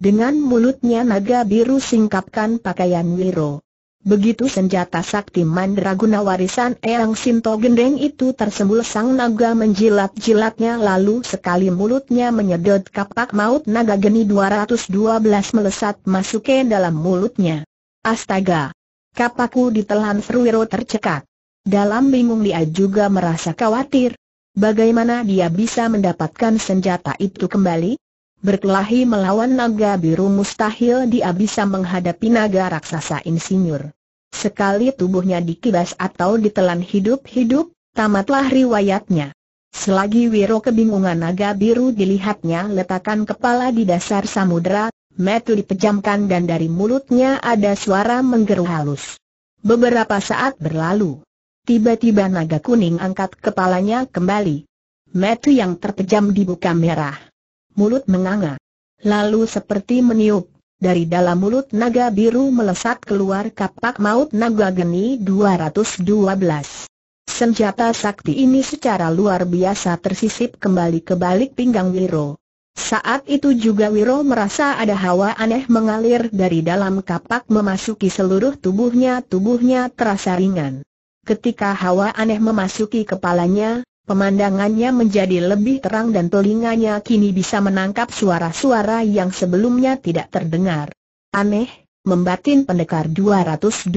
Dengan mulutnya naga biru singkapkan pakaian Wiro. Begitu senjata sakti mandraguna warisan Eyang Sinto Gendeng itu tersembul sang naga menjilat-jilatnya lalu sekali mulutnya menyedot kapak maut naga geni 212 melesat masuk ke dalam mulutnya. Astaga! Kapaku ditelan Fruiro tercekat. Dalam bingung dia juga merasa khawatir. Bagaimana dia bisa mendapatkan senjata itu kembali? Berkelahi melawan naga biru mustahil dia bisa menghadapi naga raksasa insinyur. Sekali tubuhnya dikibas atau ditelan hidup-hidup, tamatlah riwayatnya. Selagi Wiro kebingungan naga biru dilihatnya letakkan kepala di dasar samudera, Metu dipejamkan dan dari mulutnya ada suara menggeru halus. Beberapa saat berlalu. Tiba-tiba naga kuning angkat kepalanya kembali. Metu yang terpejam dibuka merah. Mulut menganga. Lalu seperti meniup, dari dalam mulut naga biru melesat keluar kapak maut naga geni 212. Senjata sakti ini secara luar biasa tersisip kembali ke balik pinggang Wiro. Saat itu juga Wiro merasa ada hawa aneh mengalir dari dalam kapak memasuki seluruh tubuhnya Tubuhnya terasa ringan Ketika hawa aneh memasuki kepalanya, Pemandangannya menjadi lebih terang dan telinganya kini bisa menangkap suara-suara yang sebelumnya tidak terdengar. Aneh, membatin pendekar 212.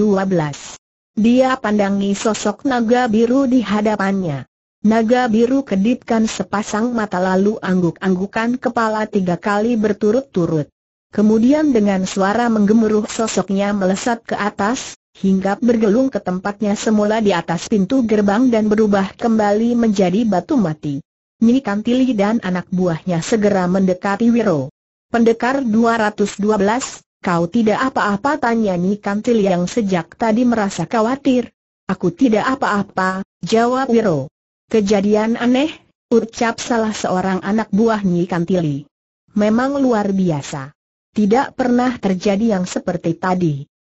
Dia pandangi sosok naga biru di hadapannya. Naga biru kedipkan sepasang mata lalu angguk-anggukan kepala tiga kali berturut-turut. Kemudian dengan suara menggemuruh sosoknya melesat ke atas, hingga bergelung ke tempatnya semula di atas pintu gerbang dan berubah kembali menjadi batu mati. Nyi Kantili dan anak buahnya segera mendekati Wiro. Pendekar 212, kau tidak apa-apa tanya Nyi Kantili yang sejak tadi merasa khawatir. Aku tidak apa-apa, jawab Wiro. Kejadian aneh, ucap salah seorang anak buah Nyi Kantili. Memang luar biasa. Tidak pernah terjadi yang seperti tadi.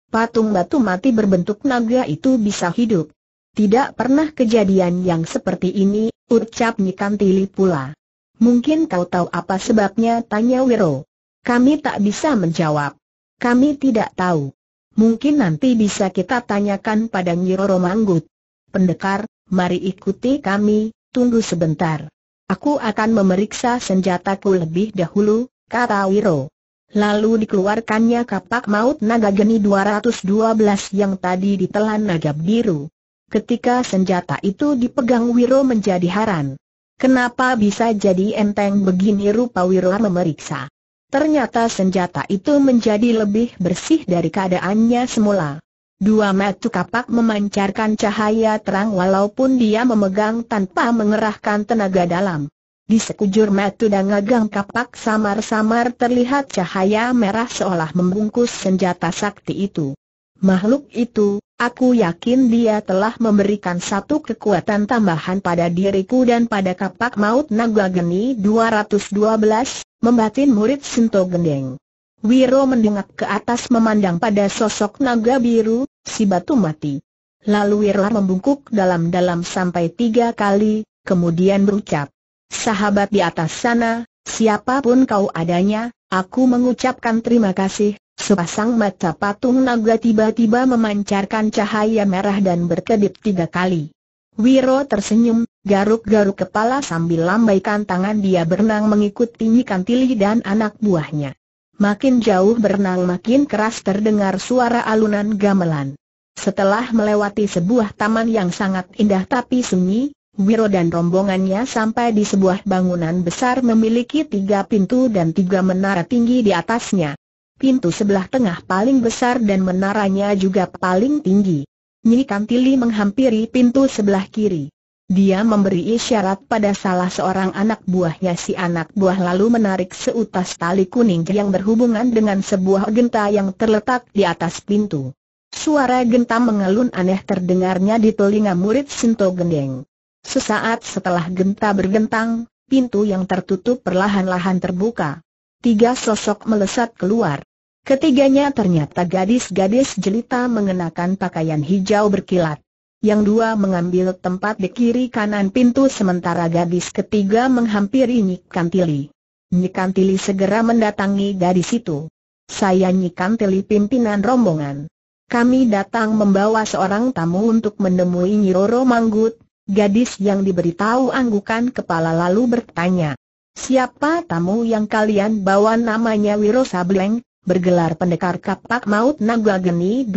Patung batu mati berbentuk naga itu bisa hidup. Tidak pernah kejadian yang seperti ini, ucap Nyi Kantili pula. Mungkin kau tahu apa sebabnya tanya Wiro. Kami tak bisa menjawab. Kami tidak tahu. Mungkin nanti bisa kita tanyakan pada Nyi Roro Manggut. Pendekar, mari ikuti kami, tunggu sebentar. Aku akan memeriksa senjataku lebih dahulu, kata Wiro. Lalu dikeluarkannya kapak maut naga geni 212 yang tadi ditelan naga biru. Ketika senjata itu dipegang Wiro menjadi haran. Kenapa bisa jadi enteng begini rupa Wiro memeriksa. Ternyata senjata itu menjadi lebih bersih dari keadaannya semula. Dua mata kapak memancarkan cahaya terang walaupun dia memegang tanpa mengerahkan tenaga dalam. Di sekujur mata dan gagang kapak samar-samar terlihat cahaya merah seolah membungkus senjata sakti itu. Makhluk itu, aku yakin dia telah memberikan satu kekuatan tambahan pada diriku dan pada kapak maut naga geni 212, membatin murid Sinto Gendeng. Wiro mendengak ke atas memandang pada sosok naga biru, si batu mati. Lalu Wiro membungkuk dalam-dalam sampai tiga kali, kemudian berucap, Sahabat di atas sana, siapapun kau adanya, aku mengucapkan terima kasih. Sepasang mata patung naga tiba-tiba memancarkan cahaya merah dan berkedip tiga kali. Wiro tersenyum, garuk-garuk kepala sambil lambaikan tangan dia berenang mengikuti Kantili dan anak buahnya. Makin jauh berenang makin keras terdengar suara alunan gamelan. Setelah melewati sebuah taman yang sangat indah tapi sunyi, Wiro dan rombongannya sampai di sebuah bangunan besar memiliki tiga pintu dan tiga menara tinggi di atasnya. Pintu sebelah tengah paling besar dan menaranya juga paling tinggi. Nyi Kantili menghampiri pintu sebelah kiri. Dia memberi isyarat pada salah seorang anak buahnya si anak buah lalu menarik seutas tali kuning yang berhubungan dengan sebuah genta yang terletak di atas pintu. Suara genta mengelun aneh terdengarnya di telinga murid Sinto Gendeng. Sesaat setelah genta bergentang, pintu yang tertutup perlahan-lahan terbuka. Tiga sosok melesat keluar. Ketiganya ternyata gadis-gadis jelita mengenakan pakaian hijau berkilat yang dua mengambil tempat di kiri kanan pintu sementara gadis ketiga menghampiri Nyik Kantili segera mendatangi gadis itu. Saya Kantili pimpinan rombongan. Kami datang membawa seorang tamu untuk menemui Nyiroro Manggut, gadis yang diberitahu anggukan kepala lalu bertanya. Siapa tamu yang kalian bawa namanya Wiro Sableng, bergelar pendekar kapak maut naga 212.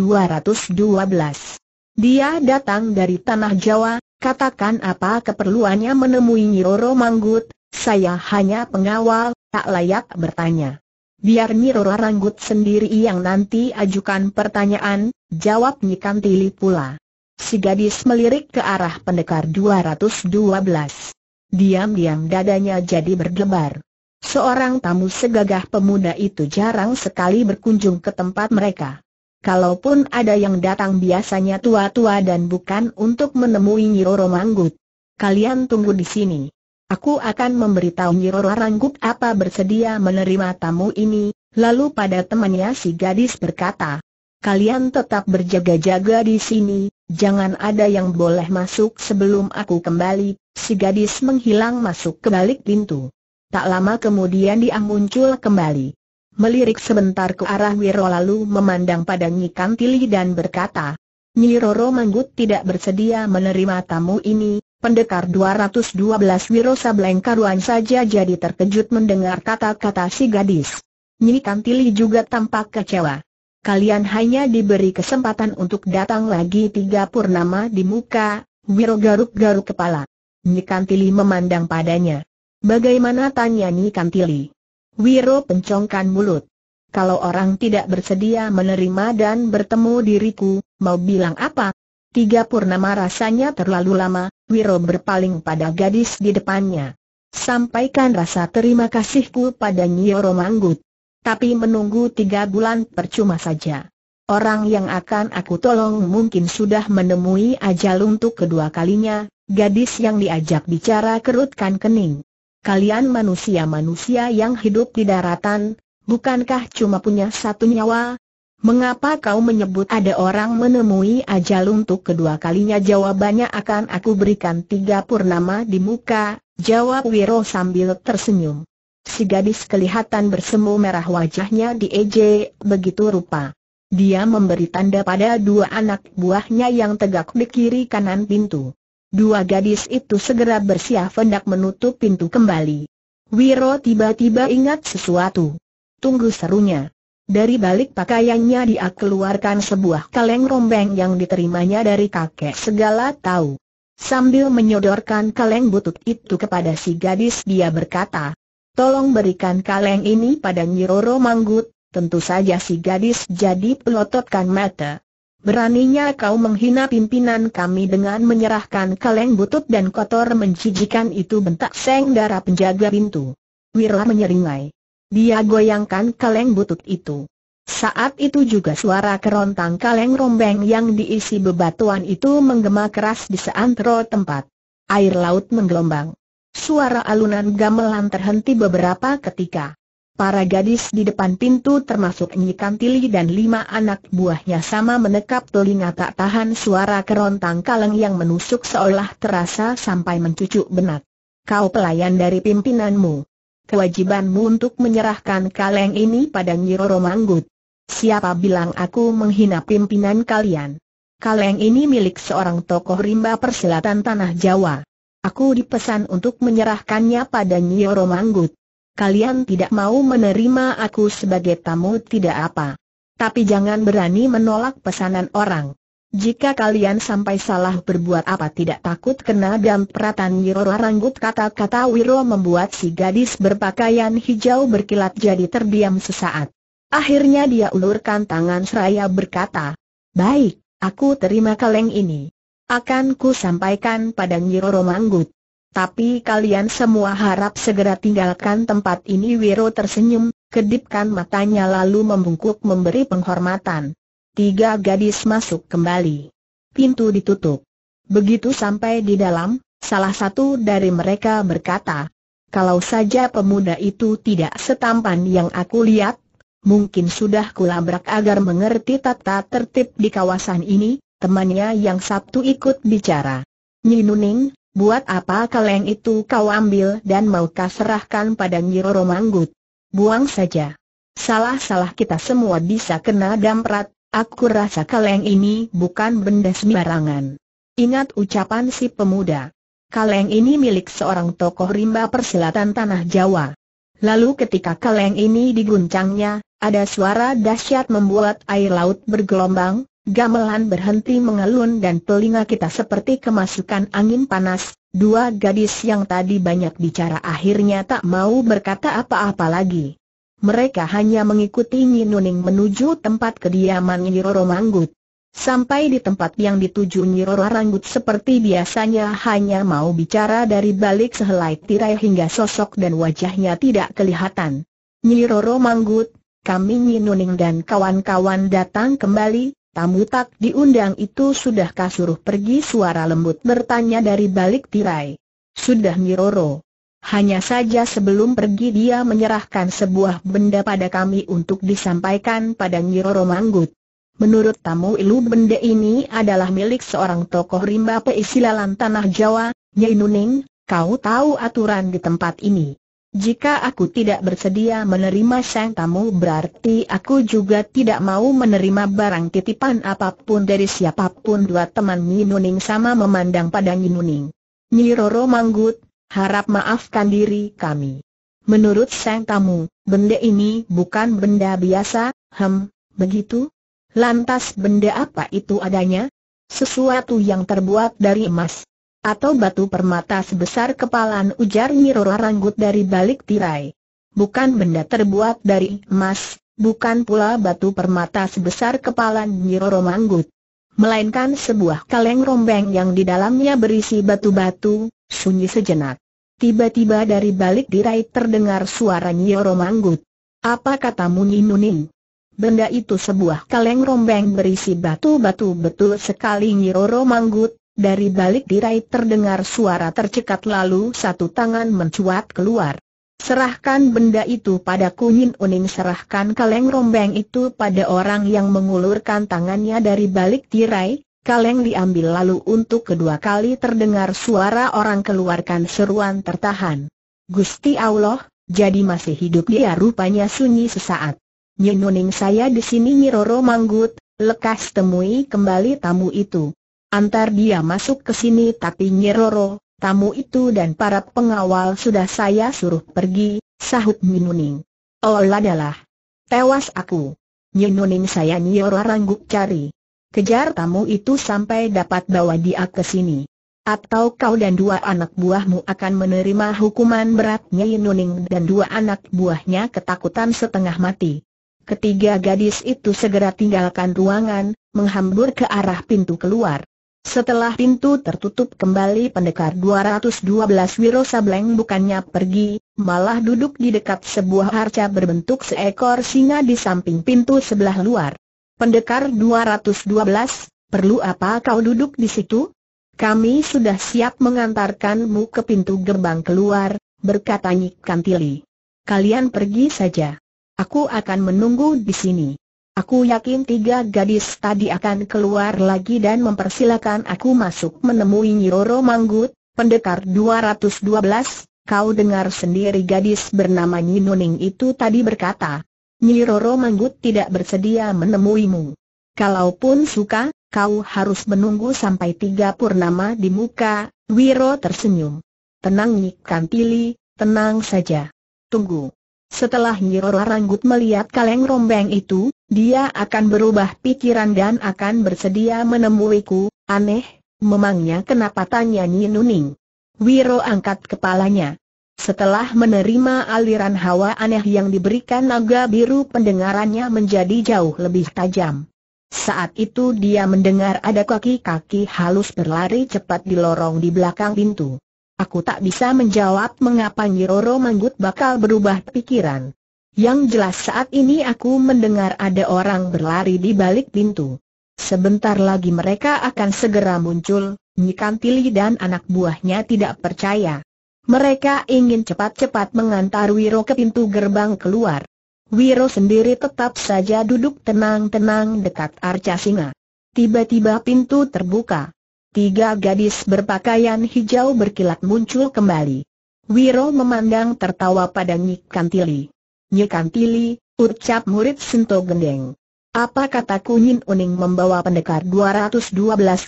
Dia datang dari tanah Jawa, katakan apa keperluannya menemui Nyiroro Manggut, saya hanya pengawal, tak layak bertanya. Biar Nyiroro Manggut sendiri yang nanti ajukan pertanyaan, jawab Nyikantili pula. Si gadis melirik ke arah pendekar 212. Diam-diam dadanya jadi berdebar. Seorang tamu segagah pemuda itu jarang sekali berkunjung ke tempat mereka. Kalaupun ada yang datang biasanya tua-tua dan bukan untuk menemui Nyiroro Manggut. Kalian tunggu di sini. Aku akan memberitahu Nyiroro Ranggut apa bersedia menerima tamu ini, lalu pada temannya si gadis berkata. Kalian tetap berjaga-jaga di sini, jangan ada yang boleh masuk sebelum aku kembali, si gadis menghilang masuk ke balik pintu. Tak lama kemudian dia muncul kembali melirik sebentar ke arah Wiro lalu memandang pada Nyi Kantili dan berkata, Nyi Roro Manggut tidak bersedia menerima tamu ini, pendekar 212 Wiro Sablengkaruan saja jadi terkejut mendengar kata-kata si gadis. Nyi Kantili juga tampak kecewa. Kalian hanya diberi kesempatan untuk datang lagi tiga purnama di muka, Wiro garuk-garuk kepala. Nyi Kantili memandang padanya. Bagaimana tanya Nyi Kantili? Wiro pencongkan mulut. Kalau orang tidak bersedia menerima dan bertemu diriku, mau bilang apa? Tiga purnama rasanya terlalu lama, Wiro berpaling pada gadis di depannya. Sampaikan rasa terima kasihku pada Nyoro Manggut. Tapi menunggu tiga bulan percuma saja. Orang yang akan aku tolong mungkin sudah menemui ajal untuk kedua kalinya, gadis yang diajak bicara kerutkan kening kalian manusia-manusia yang hidup di daratan, bukankah cuma punya satu nyawa? Mengapa kau menyebut ada orang menemui ajal untuk kedua kalinya? Jawabannya akan aku berikan tiga purnama di muka, jawab Wiro sambil tersenyum. Si gadis kelihatan bersemu merah wajahnya di EJ, begitu rupa. Dia memberi tanda pada dua anak buahnya yang tegak di kiri kanan pintu. Dua gadis itu segera bersiap hendak menutup pintu kembali. Wiro tiba-tiba ingat sesuatu. Tunggu serunya. Dari balik pakaiannya dia keluarkan sebuah kaleng rombeng yang diterimanya dari kakek segala tahu. Sambil menyodorkan kaleng butut itu kepada si gadis dia berkata, Tolong berikan kaleng ini pada Nyiroro Manggut, tentu saja si gadis jadi pelototkan mata. Beraninya kau menghina pimpinan kami dengan menyerahkan kaleng butut dan kotor menjijikan itu bentak seng darah penjaga pintu. Wira menyeringai. Dia goyangkan kaleng butut itu. Saat itu juga suara kerontang kaleng rombeng yang diisi bebatuan itu menggema keras di seantero tempat. Air laut menggelombang. Suara alunan gamelan terhenti beberapa ketika. Para gadis di depan pintu termasuk Nyikan Tili dan lima anak buahnya sama menekap telinga tak tahan suara kerontang kaleng yang menusuk seolah terasa sampai mencucuk benak. Kau pelayan dari pimpinanmu. Kewajibanmu untuk menyerahkan kaleng ini pada Nyiroro Manggut. Siapa bilang aku menghina pimpinan kalian? Kaleng ini milik seorang tokoh rimba persilatan tanah Jawa. Aku dipesan untuk menyerahkannya pada Nyiroro Manggut kalian tidak mau menerima aku sebagai tamu tidak apa. Tapi jangan berani menolak pesanan orang. Jika kalian sampai salah berbuat apa tidak takut kena dampratan Wiro Ranggut kata-kata Wiro membuat si gadis berpakaian hijau berkilat jadi terdiam sesaat. Akhirnya dia ulurkan tangan seraya berkata, Baik, aku terima kaleng ini. Akan ku sampaikan pada Nyiroro Manggut. Tapi kalian semua harap segera tinggalkan tempat ini Wiro tersenyum, kedipkan matanya lalu membungkuk memberi penghormatan. Tiga gadis masuk kembali. Pintu ditutup. Begitu sampai di dalam, salah satu dari mereka berkata, kalau saja pemuda itu tidak setampan yang aku lihat, mungkin sudah kulabrak agar mengerti tata tertib di kawasan ini, temannya yang Sabtu ikut bicara. Nyinuning, Buat apa kaleng itu kau ambil dan maukah serahkan pada Nyiroro Manggut? Buang saja. Salah-salah kita semua bisa kena damprat, aku rasa kaleng ini bukan benda sembarangan. Ingat ucapan si pemuda. Kaleng ini milik seorang tokoh rimba persilatan tanah Jawa. Lalu ketika kaleng ini diguncangnya, ada suara dahsyat membuat air laut bergelombang, Gamelan berhenti mengelun dan telinga kita seperti kemasukan angin panas, dua gadis yang tadi banyak bicara akhirnya tak mau berkata apa-apa lagi. Mereka hanya mengikuti Nyinuning menuju tempat kediaman Nyiroro Manggut. Sampai di tempat yang dituju Nyiroro Manggut seperti biasanya hanya mau bicara dari balik sehelai tirai hingga sosok dan wajahnya tidak kelihatan. Nyiroro Manggut, kami Nyinuning dan kawan-kawan datang kembali, Tamu tak diundang itu sudah kasuruh pergi suara lembut bertanya dari balik tirai. Sudah Miroro. Hanya saja sebelum pergi dia menyerahkan sebuah benda pada kami untuk disampaikan pada Miroro Manggut. Menurut tamu ilu benda ini adalah milik seorang tokoh rimba peisilalan tanah Jawa, Nyai Nuning, kau tahu aturan di tempat ini. Jika aku tidak bersedia menerima sang tamu berarti aku juga tidak mau menerima barang titipan apapun dari siapapun dua teman Ninuning sama memandang pada Ninuning. Nyiroro Manggut, harap maafkan diri kami. Menurut sang tamu, benda ini bukan benda biasa, hem, begitu? Lantas benda apa itu adanya? Sesuatu yang terbuat dari emas atau batu permata sebesar kepalan ujar Nyirora Ranggut dari balik tirai. Bukan benda terbuat dari emas, bukan pula batu permata sebesar kepalan Nyirora Manggut. Melainkan sebuah kaleng rombeng yang di dalamnya berisi batu-batu, sunyi sejenak. Tiba-tiba dari balik tirai terdengar suara Nyiro Manggut. Apa katamu Ninuning? Benda itu sebuah kaleng rombeng berisi batu-batu betul sekali Nyiroro Manggut, dari balik tirai terdengar suara tercekat lalu satu tangan mencuat keluar. Serahkan benda itu pada kunyin uning serahkan kaleng rombeng itu pada orang yang mengulurkan tangannya dari balik tirai, kaleng diambil lalu untuk kedua kali terdengar suara orang keluarkan seruan tertahan. Gusti Allah, jadi masih hidup dia rupanya sunyi sesaat. Nyenuning saya di sini Nyiroro Manggut, lekas temui kembali tamu itu antar dia masuk ke sini tapi Nyeroro, tamu itu dan para pengawal sudah saya suruh pergi, sahut Minuning. Oh ladalah. Tewas aku. Nyuning saya Nyeroro rangguk cari. Kejar tamu itu sampai dapat bawa dia ke sini. Atau kau dan dua anak buahmu akan menerima hukuman beratnya Nuning dan dua anak buahnya ketakutan setengah mati. Ketiga gadis itu segera tinggalkan ruangan, menghambur ke arah pintu keluar. Setelah pintu tertutup kembali pendekar 212 Wiro Sableng bukannya pergi, malah duduk di dekat sebuah arca berbentuk seekor singa di samping pintu sebelah luar. Pendekar 212, perlu apa kau duduk di situ? Kami sudah siap mengantarkanmu ke pintu gerbang keluar, berkata Nyik Kantili. Kalian pergi saja. Aku akan menunggu di sini. Aku yakin tiga gadis tadi akan keluar lagi dan mempersilakan aku masuk menemui Nyiroro Manggut, pendekar 212, kau dengar sendiri gadis bernama Nyi Nuning itu tadi berkata. Nyiroro Manggut tidak bersedia menemuimu. Kalaupun suka, kau harus menunggu sampai tiga purnama di muka, Wiro tersenyum. Tenang Nyi Kantili, tenang saja. Tunggu. Setelah Nyirora Ranggut melihat kaleng rombeng itu, dia akan berubah pikiran dan akan bersedia menemuiku, aneh, memangnya kenapa tanya Nyi Nuning. Wiro angkat kepalanya. Setelah menerima aliran hawa aneh yang diberikan naga biru pendengarannya menjadi jauh lebih tajam. Saat itu dia mendengar ada kaki-kaki halus berlari cepat di lorong di belakang pintu. Aku tak bisa menjawab mengapa Nyiroro Manggut bakal berubah pikiran. Yang jelas saat ini aku mendengar ada orang berlari di balik pintu. Sebentar lagi mereka akan segera muncul, Nyikantili dan anak buahnya tidak percaya. Mereka ingin cepat-cepat mengantar Wiro ke pintu gerbang keluar. Wiro sendiri tetap saja duduk tenang-tenang dekat arca singa. Tiba-tiba pintu terbuka tiga gadis berpakaian hijau berkilat muncul kembali. Wiro memandang tertawa pada Nyik Kantili. Nyik Kantili, ucap murid Sinto Gendeng. Apa kata Kunyin Uning membawa pendekar 212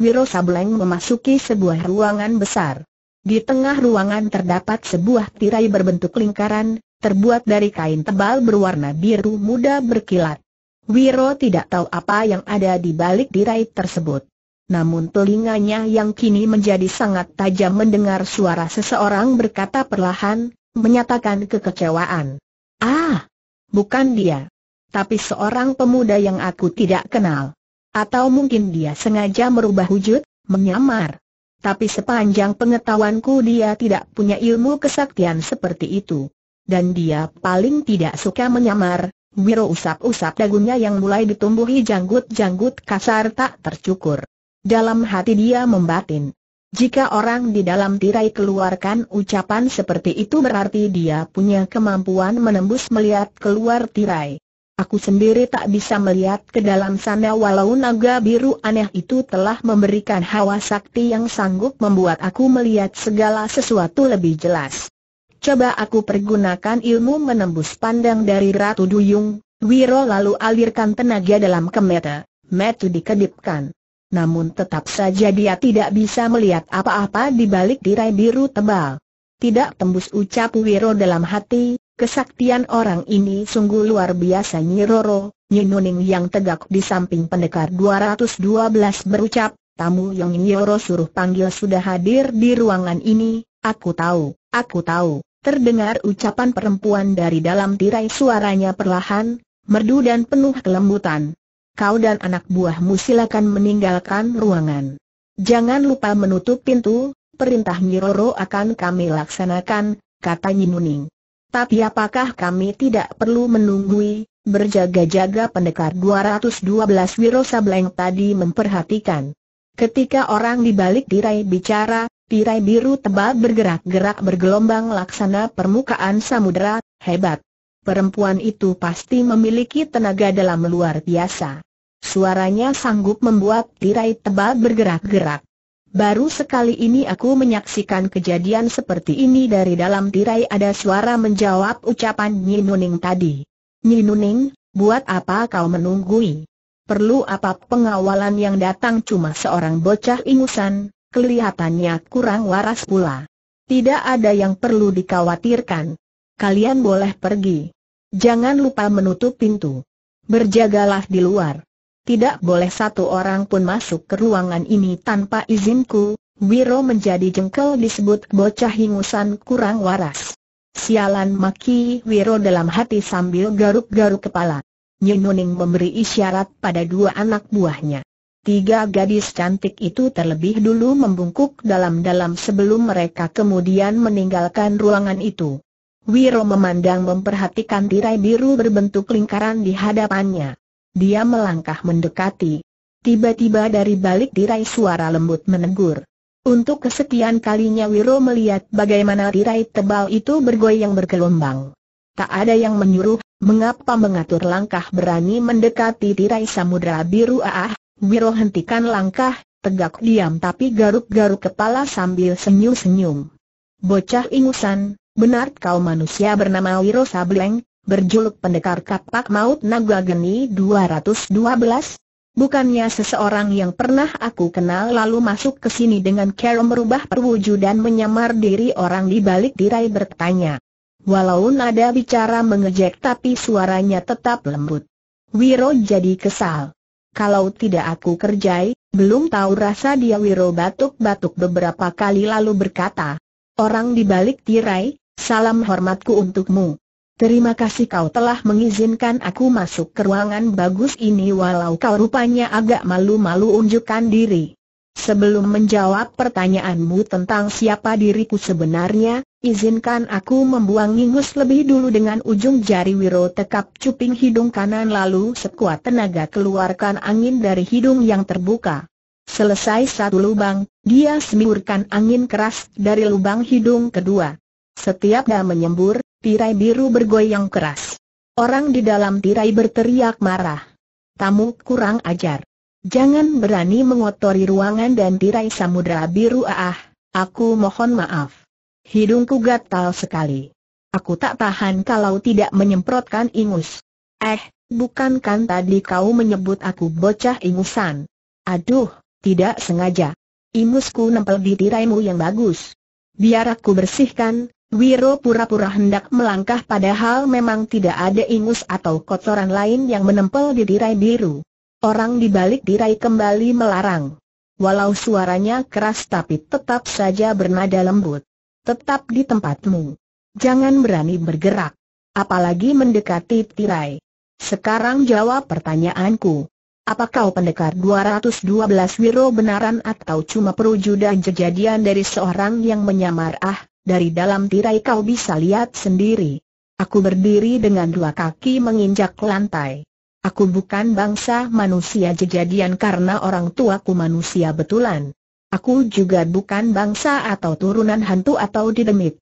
Wiro Sableng memasuki sebuah ruangan besar. Di tengah ruangan terdapat sebuah tirai berbentuk lingkaran, terbuat dari kain tebal berwarna biru muda berkilat. Wiro tidak tahu apa yang ada di balik tirai tersebut namun telinganya yang kini menjadi sangat tajam mendengar suara seseorang berkata perlahan, menyatakan kekecewaan. Ah, bukan dia. Tapi seorang pemuda yang aku tidak kenal. Atau mungkin dia sengaja merubah wujud, menyamar. Tapi sepanjang pengetahuanku dia tidak punya ilmu kesaktian seperti itu. Dan dia paling tidak suka menyamar, Wiro usap-usap dagunya yang mulai ditumbuhi janggut-janggut kasar tak tercukur. Dalam hati dia membatin. Jika orang di dalam tirai keluarkan ucapan seperti itu berarti dia punya kemampuan menembus melihat keluar tirai. Aku sendiri tak bisa melihat ke dalam sana walau naga biru aneh itu telah memberikan hawa sakti yang sanggup membuat aku melihat segala sesuatu lebih jelas. Coba aku pergunakan ilmu menembus pandang dari Ratu Duyung, Wiro lalu alirkan tenaga dalam kemeta, metu dikedipkan namun tetap saja dia tidak bisa melihat apa-apa di balik tirai biru tebal. Tidak tembus ucap Wiro dalam hati, kesaktian orang ini sungguh luar biasa Nyiroro, Nyinuning yang tegak di samping pendekar 212 berucap, tamu yang Nyiroro suruh panggil sudah hadir di ruangan ini, aku tahu, aku tahu. Terdengar ucapan perempuan dari dalam tirai suaranya perlahan, merdu dan penuh kelembutan kau dan anak buahmu silakan meninggalkan ruangan. Jangan lupa menutup pintu, perintah Nyiroro akan kami laksanakan, kata Nyimuning. Tapi apakah kami tidak perlu menunggui, berjaga-jaga pendekar 212 Wiro Sableng tadi memperhatikan. Ketika orang di balik tirai bicara, tirai biru tebal bergerak-gerak bergelombang laksana permukaan samudera, hebat. Perempuan itu pasti memiliki tenaga dalam luar biasa. Suaranya sanggup membuat tirai tebal bergerak-gerak. Baru sekali ini aku menyaksikan kejadian seperti ini dari dalam tirai ada suara menjawab ucapan Nyi Nuning tadi. Nyi Nuning, buat apa kau menunggui? Perlu apa pengawalan yang datang cuma seorang bocah ingusan, kelihatannya kurang waras pula. Tidak ada yang perlu dikhawatirkan. Kalian boleh pergi. Jangan lupa menutup pintu. Berjagalah di luar tidak boleh satu orang pun masuk ke ruangan ini tanpa izinku, Wiro menjadi jengkel disebut bocah hingusan kurang waras. Sialan maki Wiro dalam hati sambil garuk-garuk kepala. Nyununing memberi isyarat pada dua anak buahnya. Tiga gadis cantik itu terlebih dulu membungkuk dalam-dalam sebelum mereka kemudian meninggalkan ruangan itu. Wiro memandang memperhatikan tirai biru berbentuk lingkaran di hadapannya. Dia melangkah mendekati. Tiba-tiba dari balik tirai suara lembut menegur. Untuk kesekian kalinya Wiro melihat bagaimana tirai tebal itu bergoyang bergelombang. Tak ada yang menyuruh, mengapa mengatur langkah berani mendekati tirai samudera biru ah, Wiro hentikan langkah, tegak diam tapi garuk-garuk kepala sambil senyum-senyum. Bocah ingusan, benar kau manusia bernama Wiro Sableng, berjuluk pendekar kapak maut naga geni 212? Bukannya seseorang yang pernah aku kenal lalu masuk ke sini dengan cara merubah perwujudan menyamar diri orang di balik tirai bertanya. Walau nada bicara mengejek tapi suaranya tetap lembut. Wiro jadi kesal. Kalau tidak aku kerjai, belum tahu rasa dia Wiro batuk-batuk beberapa kali lalu berkata. Orang di balik tirai, salam hormatku untukmu. Terima kasih kau telah mengizinkan aku masuk ke ruangan bagus ini walau kau rupanya agak malu-malu unjukkan diri. Sebelum menjawab pertanyaanmu tentang siapa diriku sebenarnya, izinkan aku membuang ngingus lebih dulu dengan ujung jari Wiro tekap cuping hidung kanan lalu sekuat tenaga keluarkan angin dari hidung yang terbuka. Selesai satu lubang, dia semburkan angin keras dari lubang hidung kedua. Setiap dia menyembur, tirai biru bergoyang keras. Orang di dalam tirai berteriak marah. Tamu kurang ajar. Jangan berani mengotori ruangan dan tirai samudera biru ah, aku mohon maaf. Hidungku gatal sekali. Aku tak tahan kalau tidak menyemprotkan ingus. Eh, bukankan tadi kau menyebut aku bocah ingusan? Aduh, tidak sengaja. Ingusku nempel di tiraimu yang bagus. Biar aku bersihkan, Wiro pura-pura hendak melangkah padahal memang tidak ada ingus atau kotoran lain yang menempel di tirai biru. Orang di balik tirai kembali melarang. Walau suaranya keras tapi tetap saja bernada lembut. Tetap di tempatmu. Jangan berani bergerak. Apalagi mendekati tirai. Sekarang jawab pertanyaanku. Apakah kau pendekar 212 Wiro benaran atau cuma perujudan kejadian dari seorang yang menyamar ah? dari dalam tirai kau bisa lihat sendiri. Aku berdiri dengan dua kaki menginjak lantai. Aku bukan bangsa manusia jejadian karena orang tuaku manusia betulan. Aku juga bukan bangsa atau turunan hantu atau didemit.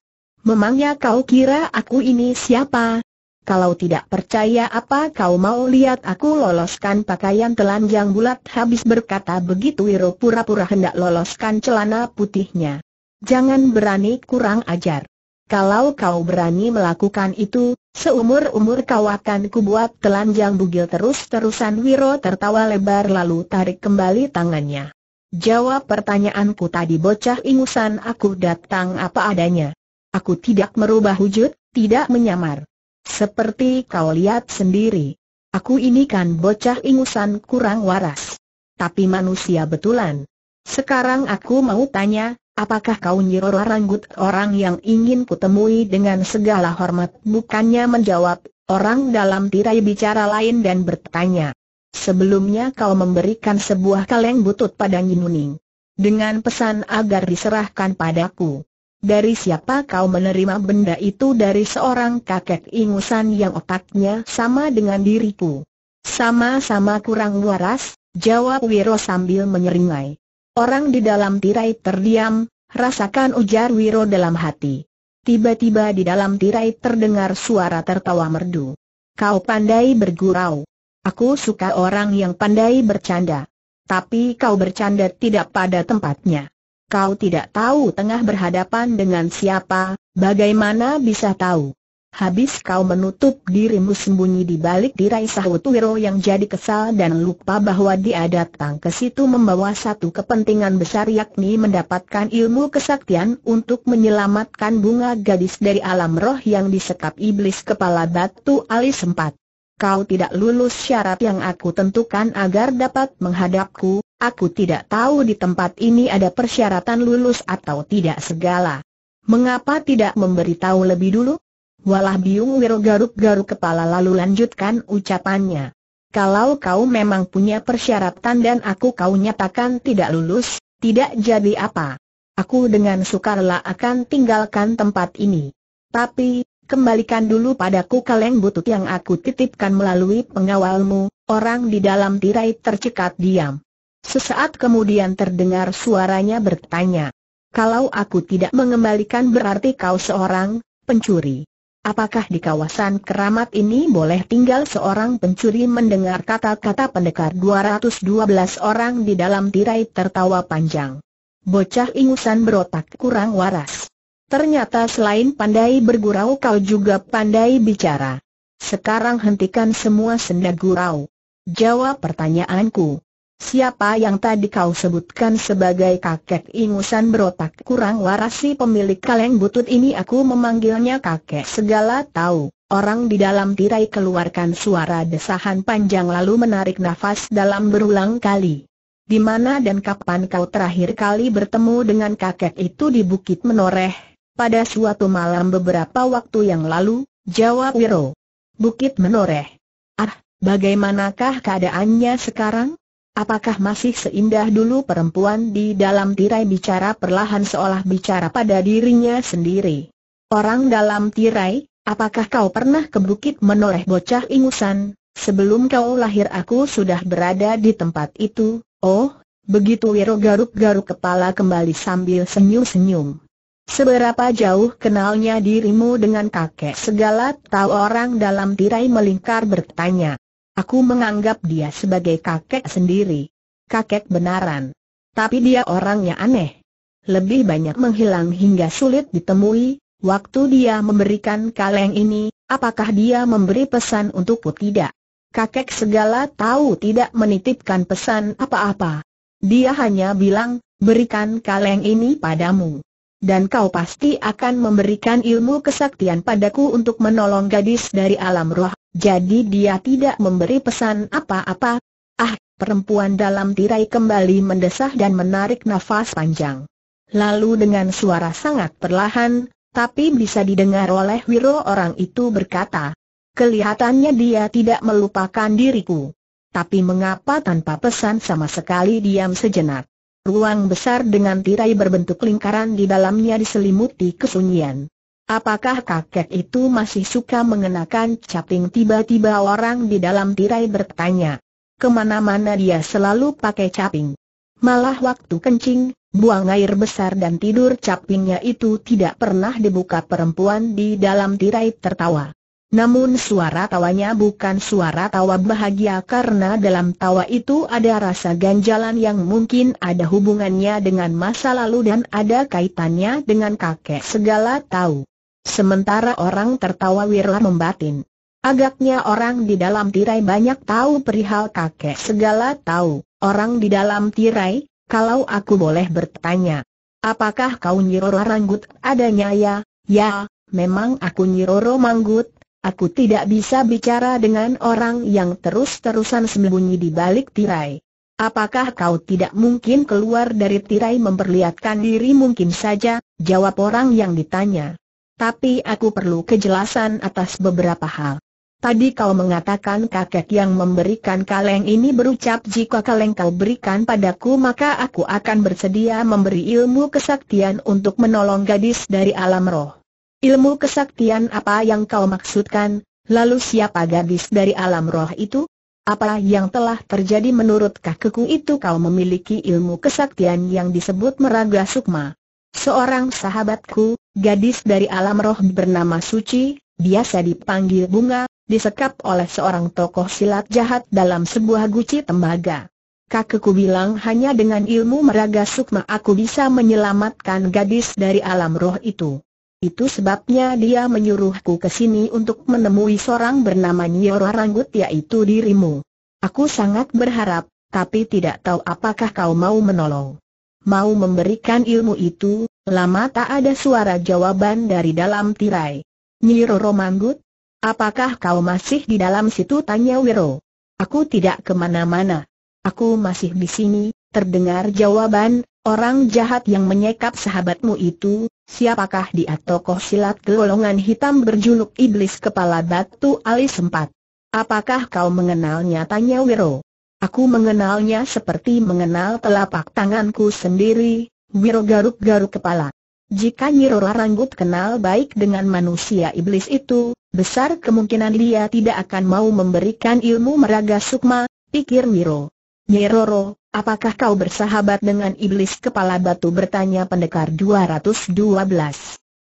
Memangnya kau kira aku ini siapa? Kalau tidak percaya apa kau mau lihat aku loloskan pakaian telanjang bulat habis berkata begitu Wiro pura-pura hendak loloskan celana putihnya jangan berani kurang ajar. Kalau kau berani melakukan itu, seumur-umur kau akan kubuat telanjang bugil terus-terusan Wiro tertawa lebar lalu tarik kembali tangannya. Jawab pertanyaanku tadi bocah ingusan aku datang apa adanya. Aku tidak merubah wujud, tidak menyamar. Seperti kau lihat sendiri. Aku ini kan bocah ingusan kurang waras. Tapi manusia betulan. Sekarang aku mau tanya, Apakah kau Nyiroro Ranggut orang yang ingin kutemui dengan segala hormat? Bukannya menjawab, orang dalam tirai bicara lain dan bertanya. Sebelumnya kau memberikan sebuah kaleng butut pada Nyinuning. Dengan pesan agar diserahkan padaku. Dari siapa kau menerima benda itu dari seorang kakek ingusan yang otaknya sama dengan diriku? Sama-sama kurang waras, jawab Wiro sambil menyeringai. Orang di dalam tirai terdiam, rasakan ujar Wiro dalam hati. Tiba-tiba di dalam tirai terdengar suara tertawa merdu. Kau pandai bergurau. Aku suka orang yang pandai bercanda. Tapi kau bercanda tidak pada tempatnya. Kau tidak tahu tengah berhadapan dengan siapa, bagaimana bisa tahu? habis kau menutup dirimu sembunyi di balik tirai sahut Wiro yang jadi kesal dan lupa bahwa dia datang ke situ membawa satu kepentingan besar yakni mendapatkan ilmu kesaktian untuk menyelamatkan bunga gadis dari alam roh yang disekap iblis kepala batu alis sempat. Kau tidak lulus syarat yang aku tentukan agar dapat menghadapku, aku tidak tahu di tempat ini ada persyaratan lulus atau tidak segala. Mengapa tidak memberitahu lebih dulu? Walah Biung Wiro garuk-garuk kepala lalu lanjutkan ucapannya. Kalau kau memang punya persyaratan dan aku kau nyatakan tidak lulus, tidak jadi apa. Aku dengan sukarela akan tinggalkan tempat ini. Tapi, kembalikan dulu padaku kaleng butut yang aku titipkan melalui pengawalmu, orang di dalam tirai tercekat diam. Sesaat kemudian terdengar suaranya bertanya, kalau aku tidak mengembalikan berarti kau seorang pencuri. Apakah di kawasan keramat ini boleh tinggal seorang pencuri mendengar kata-kata pendekar 212 orang di dalam tirai tertawa panjang? Bocah ingusan berotak kurang waras. Ternyata selain pandai bergurau kau juga pandai bicara. Sekarang hentikan semua senda gurau. Jawab pertanyaanku. Siapa yang tadi kau sebutkan sebagai kakek ingusan berotak kurang waras si pemilik kaleng butut ini aku memanggilnya kakek segala tahu. Orang di dalam tirai keluarkan suara desahan panjang lalu menarik nafas dalam berulang kali. Di mana dan kapan kau terakhir kali bertemu dengan kakek itu di Bukit Menoreh? Pada suatu malam beberapa waktu yang lalu, jawab Wiro. Bukit Menoreh. Ah, bagaimanakah keadaannya sekarang? Apakah masih seindah dulu perempuan di dalam tirai bicara perlahan seolah bicara pada dirinya sendiri? Orang dalam tirai, apakah kau pernah ke bukit menoleh bocah ingusan? Sebelum kau lahir aku sudah berada di tempat itu, oh, begitu Wiro garuk-garuk kepala kembali sambil senyum-senyum. Seberapa jauh kenalnya dirimu dengan kakek segala tahu orang dalam tirai melingkar bertanya. Aku menganggap dia sebagai kakek sendiri. Kakek benaran. Tapi dia orangnya aneh. Lebih banyak menghilang hingga sulit ditemui, waktu dia memberikan kaleng ini, apakah dia memberi pesan untukku tidak? Kakek segala tahu tidak menitipkan pesan apa-apa. Dia hanya bilang, berikan kaleng ini padamu dan kau pasti akan memberikan ilmu kesaktian padaku untuk menolong gadis dari alam roh jadi dia tidak memberi pesan apa-apa. Ah, perempuan dalam tirai kembali mendesah dan menarik nafas panjang. Lalu dengan suara sangat perlahan, tapi bisa didengar oleh Wiro orang itu berkata, kelihatannya dia tidak melupakan diriku. Tapi mengapa tanpa pesan sama sekali diam sejenak? Ruang besar dengan tirai berbentuk lingkaran di dalamnya diselimuti kesunyian. Apakah kakek itu masih suka mengenakan caping tiba-tiba orang di dalam tirai bertanya. Kemana-mana dia selalu pakai caping. Malah waktu kencing, buang air besar dan tidur capingnya itu tidak pernah dibuka perempuan di dalam tirai tertawa. Namun suara tawanya bukan suara tawa bahagia karena dalam tawa itu ada rasa ganjalan yang mungkin ada hubungannya dengan masa lalu dan ada kaitannya dengan kakek segala tahu. Sementara orang tertawa wirla membatin. Agaknya orang di dalam tirai banyak tahu perihal kakek segala tahu, orang di dalam tirai, kalau aku boleh bertanya. Apakah kau Nyiroro Ranggut adanya ya? Ya, memang aku Nyiroro Manggut, aku tidak bisa bicara dengan orang yang terus-terusan sembunyi di balik tirai. Apakah kau tidak mungkin keluar dari tirai memperlihatkan diri mungkin saja, jawab orang yang ditanya. Tapi aku perlu kejelasan atas beberapa hal. Tadi kau mengatakan kakek yang memberikan kaleng ini berucap jika kaleng kau berikan padaku maka aku akan bersedia memberi ilmu kesaktian untuk menolong gadis dari alam roh. Ilmu kesaktian apa yang kau maksudkan, lalu siapa gadis dari alam roh itu? Apa yang telah terjadi menurut kakekku itu kau memiliki ilmu kesaktian yang disebut meraga sukma. Seorang sahabatku, Gadis dari alam roh bernama Suci, biasa dipanggil Bunga, disekap oleh seorang tokoh silat jahat dalam sebuah guci tembaga. Kakekku bilang hanya dengan ilmu meraga sukma aku bisa menyelamatkan gadis dari alam roh itu. Itu sebabnya dia menyuruhku ke sini untuk menemui seorang bernama Nyora Ranggut yaitu dirimu. Aku sangat berharap, tapi tidak tahu apakah kau mau menolong. Mau memberikan ilmu itu, Lama tak ada suara jawaban dari dalam tirai. Nyiroro Manggut? Apakah kau masih di dalam situ? Tanya Wiro. Aku tidak kemana-mana. Aku masih di sini, terdengar jawaban, orang jahat yang menyekap sahabatmu itu, siapakah dia tokoh silat golongan hitam berjuluk iblis kepala batu alis sempat? Apakah kau mengenalnya? Tanya Wiro. Aku mengenalnya seperti mengenal telapak tanganku sendiri, Wiro garuk-garuk kepala. Jika Nyirora Ranggut kenal baik dengan manusia iblis itu, besar kemungkinan dia tidak akan mau memberikan ilmu meraga sukma, pikir Wiro. Nyiroro, apakah kau bersahabat dengan iblis kepala batu bertanya pendekar 212?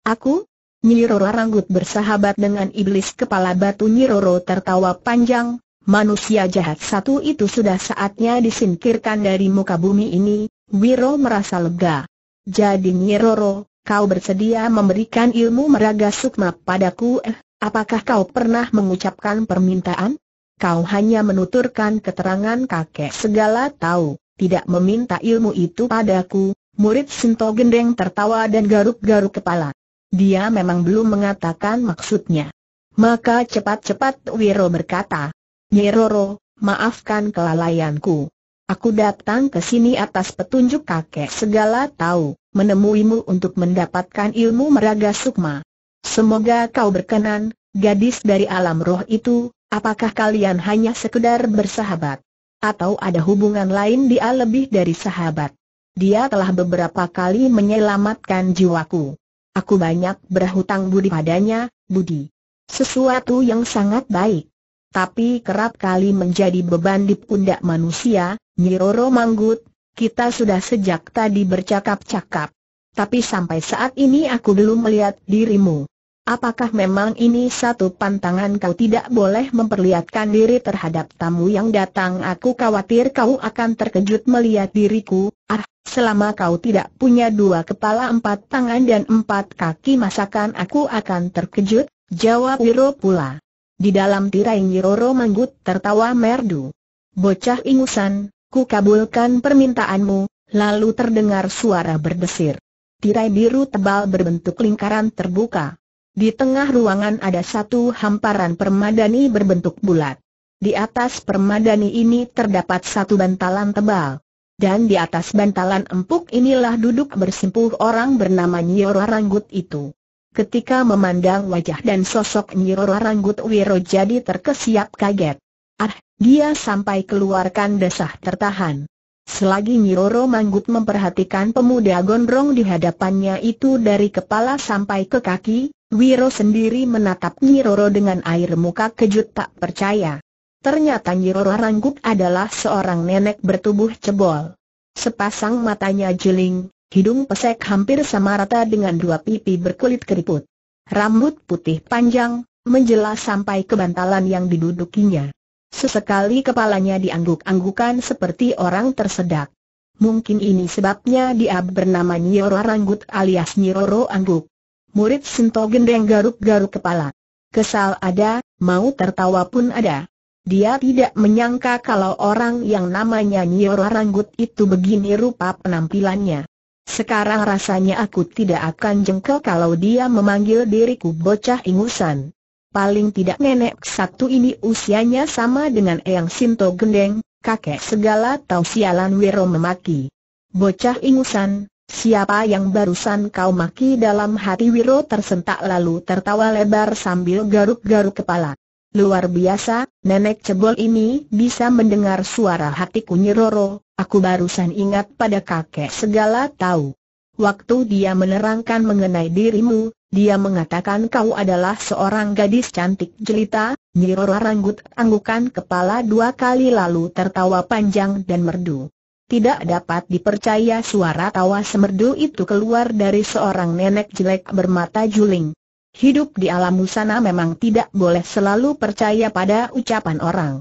Aku? Nyiroro Ranggut bersahabat dengan iblis kepala batu Nyiroro tertawa panjang, manusia jahat satu itu sudah saatnya disingkirkan dari muka bumi ini, Wiro merasa lega. Jadi Nyiroro, kau bersedia memberikan ilmu meraga sukma padaku eh, apakah kau pernah mengucapkan permintaan? Kau hanya menuturkan keterangan kakek segala tahu, tidak meminta ilmu itu padaku, murid Sinto Gendeng tertawa dan garuk-garuk kepala. Dia memang belum mengatakan maksudnya. Maka cepat-cepat Wiro berkata, Nyiroro, maafkan kelalaianku. Aku datang ke sini atas petunjuk kakek segala tahu, menemuimu untuk mendapatkan ilmu meraga sukma. Semoga kau berkenan, gadis dari alam roh itu, apakah kalian hanya sekedar bersahabat? Atau ada hubungan lain dia lebih dari sahabat? Dia telah beberapa kali menyelamatkan jiwaku. Aku banyak berhutang budi padanya, Budi. Sesuatu yang sangat baik tapi kerap kali menjadi beban di pundak manusia, Nyiroro Manggut, kita sudah sejak tadi bercakap-cakap. Tapi sampai saat ini aku belum melihat dirimu. Apakah memang ini satu pantangan kau tidak boleh memperlihatkan diri terhadap tamu yang datang? Aku khawatir kau akan terkejut melihat diriku. Ah, selama kau tidak punya dua kepala empat tangan dan empat kaki masakan aku akan terkejut, jawab Wiro pula. Di dalam tirai Nyiroro Manggut tertawa merdu. Bocah ingusan, ku kabulkan permintaanmu, lalu terdengar suara berdesir. Tirai biru tebal berbentuk lingkaran terbuka. Di tengah ruangan ada satu hamparan permadani berbentuk bulat. Di atas permadani ini terdapat satu bantalan tebal. Dan di atas bantalan empuk inilah duduk bersimpuh orang bernama Roro Manggut itu. Ketika memandang wajah dan sosok Nyiroro Ranggut Wiro jadi terkesiap kaget. Ah, dia sampai keluarkan desah tertahan. Selagi Nyiroro Manggut memperhatikan pemuda gondrong di hadapannya itu dari kepala sampai ke kaki, Wiro sendiri menatap Nyiroro dengan air muka kejut tak percaya. Ternyata Nyiroro Ranggut adalah seorang nenek bertubuh cebol. Sepasang matanya jeling, hidung pesek hampir sama rata dengan dua pipi berkulit keriput. Rambut putih panjang, menjelas sampai ke bantalan yang didudukinya. Sesekali kepalanya diangguk-anggukan seperti orang tersedak. Mungkin ini sebabnya dia bernama Nyiro Ranggut alias Nyiroro Angguk. Murid Sinto Gendeng garuk-garuk kepala. Kesal ada, mau tertawa pun ada. Dia tidak menyangka kalau orang yang namanya Nyiro Ranggut itu begini rupa penampilannya. Sekarang rasanya aku tidak akan jengkel kalau dia memanggil diriku bocah ingusan. Paling tidak nenek satu ini usianya sama dengan Eyang Sinto Gendeng, kakek segala tau sialan Wiro memaki. Bocah ingusan, siapa yang barusan kau maki dalam hati Wiro tersentak lalu tertawa lebar sambil garuk-garuk kepala. Luar biasa, nenek cebol ini bisa mendengar suara hatiku nyeroro, aku barusan ingat pada kakek segala tahu. Waktu dia menerangkan mengenai dirimu, dia mengatakan kau adalah seorang gadis cantik jelita, nyeroro Ranggut anggukan kepala dua kali lalu tertawa panjang dan merdu. Tidak dapat dipercaya suara tawa semerdu itu keluar dari seorang nenek jelek bermata juling. Hidup di alam musana memang tidak boleh selalu percaya pada ucapan orang.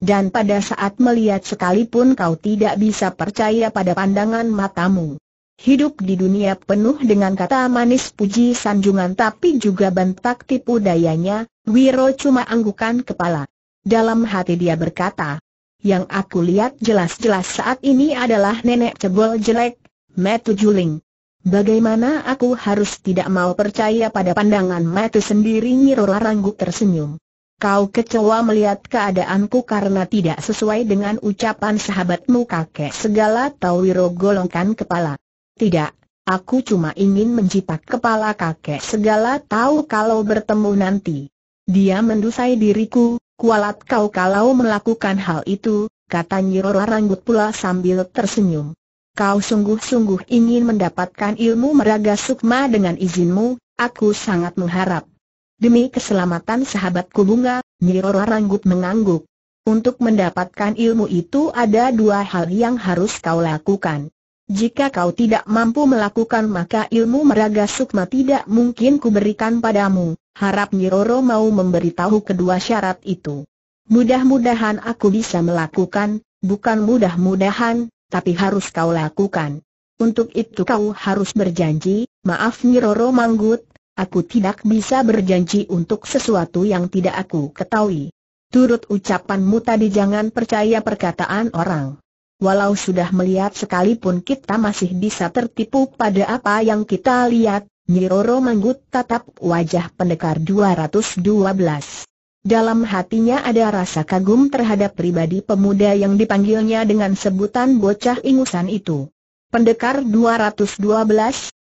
Dan pada saat melihat sekalipun kau tidak bisa percaya pada pandangan matamu. Hidup di dunia penuh dengan kata manis puji sanjungan tapi juga bentak tipu dayanya, Wiro cuma anggukan kepala. Dalam hati dia berkata, yang aku lihat jelas-jelas saat ini adalah nenek cebol jelek, Matu Juling. Bagaimana aku harus tidak mau percaya pada pandangan mata sendiri Nyiro Larangguk tersenyum. Kau kecewa melihat keadaanku karena tidak sesuai dengan ucapan sahabatmu kakek segala Tawiro golongkan kepala. Tidak, aku cuma ingin menjipak kepala kakek segala tahu kalau bertemu nanti. Dia mendusai diriku, kualat kau kalau melakukan hal itu, kata Nyiro Larangut pula sambil tersenyum kau sungguh-sungguh ingin mendapatkan ilmu meraga sukma dengan izinmu, aku sangat mengharap. Demi keselamatan sahabatku bunga, Nyiroro Ranggup mengangguk. Untuk mendapatkan ilmu itu ada dua hal yang harus kau lakukan. Jika kau tidak mampu melakukan maka ilmu meraga sukma tidak mungkin kuberikan padamu, harap Nyiroro mau memberitahu kedua syarat itu. Mudah-mudahan aku bisa melakukan, bukan mudah-mudahan, tapi harus kau lakukan. Untuk itu kau harus berjanji, maaf Niroro Manggut, aku tidak bisa berjanji untuk sesuatu yang tidak aku ketahui. Turut ucapanmu tadi jangan percaya perkataan orang. Walau sudah melihat sekalipun kita masih bisa tertipu pada apa yang kita lihat, Niroro Manggut tatap wajah pendekar 212. Dalam hatinya ada rasa kagum terhadap pribadi pemuda yang dipanggilnya dengan sebutan bocah ingusan itu. Pendekar 212,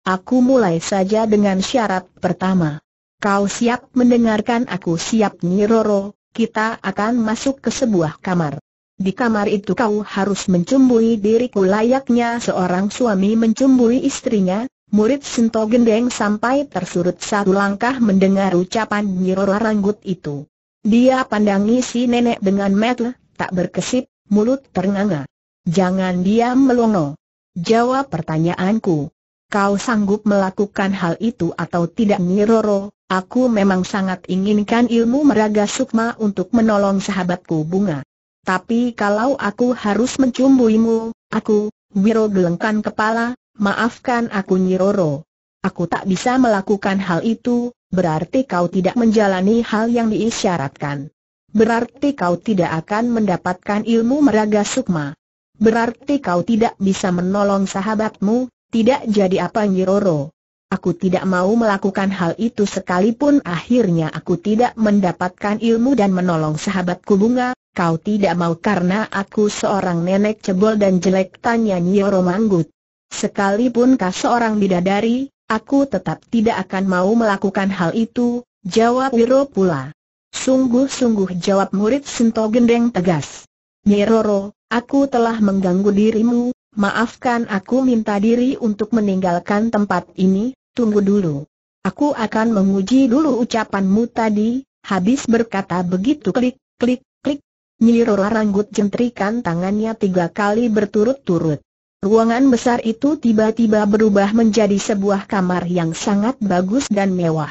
aku mulai saja dengan syarat pertama. Kau siap mendengarkan aku siap Nyiroro, kita akan masuk ke sebuah kamar. Di kamar itu kau harus mencumbui diriku layaknya seorang suami mencumbui istrinya, murid Sento Gendeng sampai tersurut satu langkah mendengar ucapan Nyiroro Ranggut itu. Dia pandangi si nenek dengan mata, tak berkesip, mulut ternganga. Jangan diam melongo. Jawab pertanyaanku. Kau sanggup melakukan hal itu atau tidak Niroro? Aku memang sangat inginkan ilmu meraga sukma untuk menolong sahabatku bunga. Tapi kalau aku harus mencumbuimu, aku, Wiro gelengkan kepala, maafkan aku Niroro. Aku tak bisa melakukan hal itu, berarti kau tidak menjalani hal yang diisyaratkan. Berarti kau tidak akan mendapatkan ilmu meraga sukma. Berarti kau tidak bisa menolong sahabatmu, tidak jadi apa Nyiroro. Aku tidak mau melakukan hal itu sekalipun akhirnya aku tidak mendapatkan ilmu dan menolong sahabatku bunga, kau tidak mau karena aku seorang nenek cebol dan jelek tanya Nyiroro Manggut. Sekalipun kau seorang bidadari, Aku tetap tidak akan mau melakukan hal itu, jawab Wiro pula. Sungguh-sungguh jawab murid sintogendeng Gendeng tegas. Nyeroro, aku telah mengganggu dirimu, maafkan aku minta diri untuk meninggalkan tempat ini, tunggu dulu. Aku akan menguji dulu ucapanmu tadi, habis berkata begitu klik, klik, klik. Nyiroro ranggut jentrikan tangannya tiga kali berturut-turut. Ruangan besar itu tiba-tiba berubah menjadi sebuah kamar yang sangat bagus dan mewah.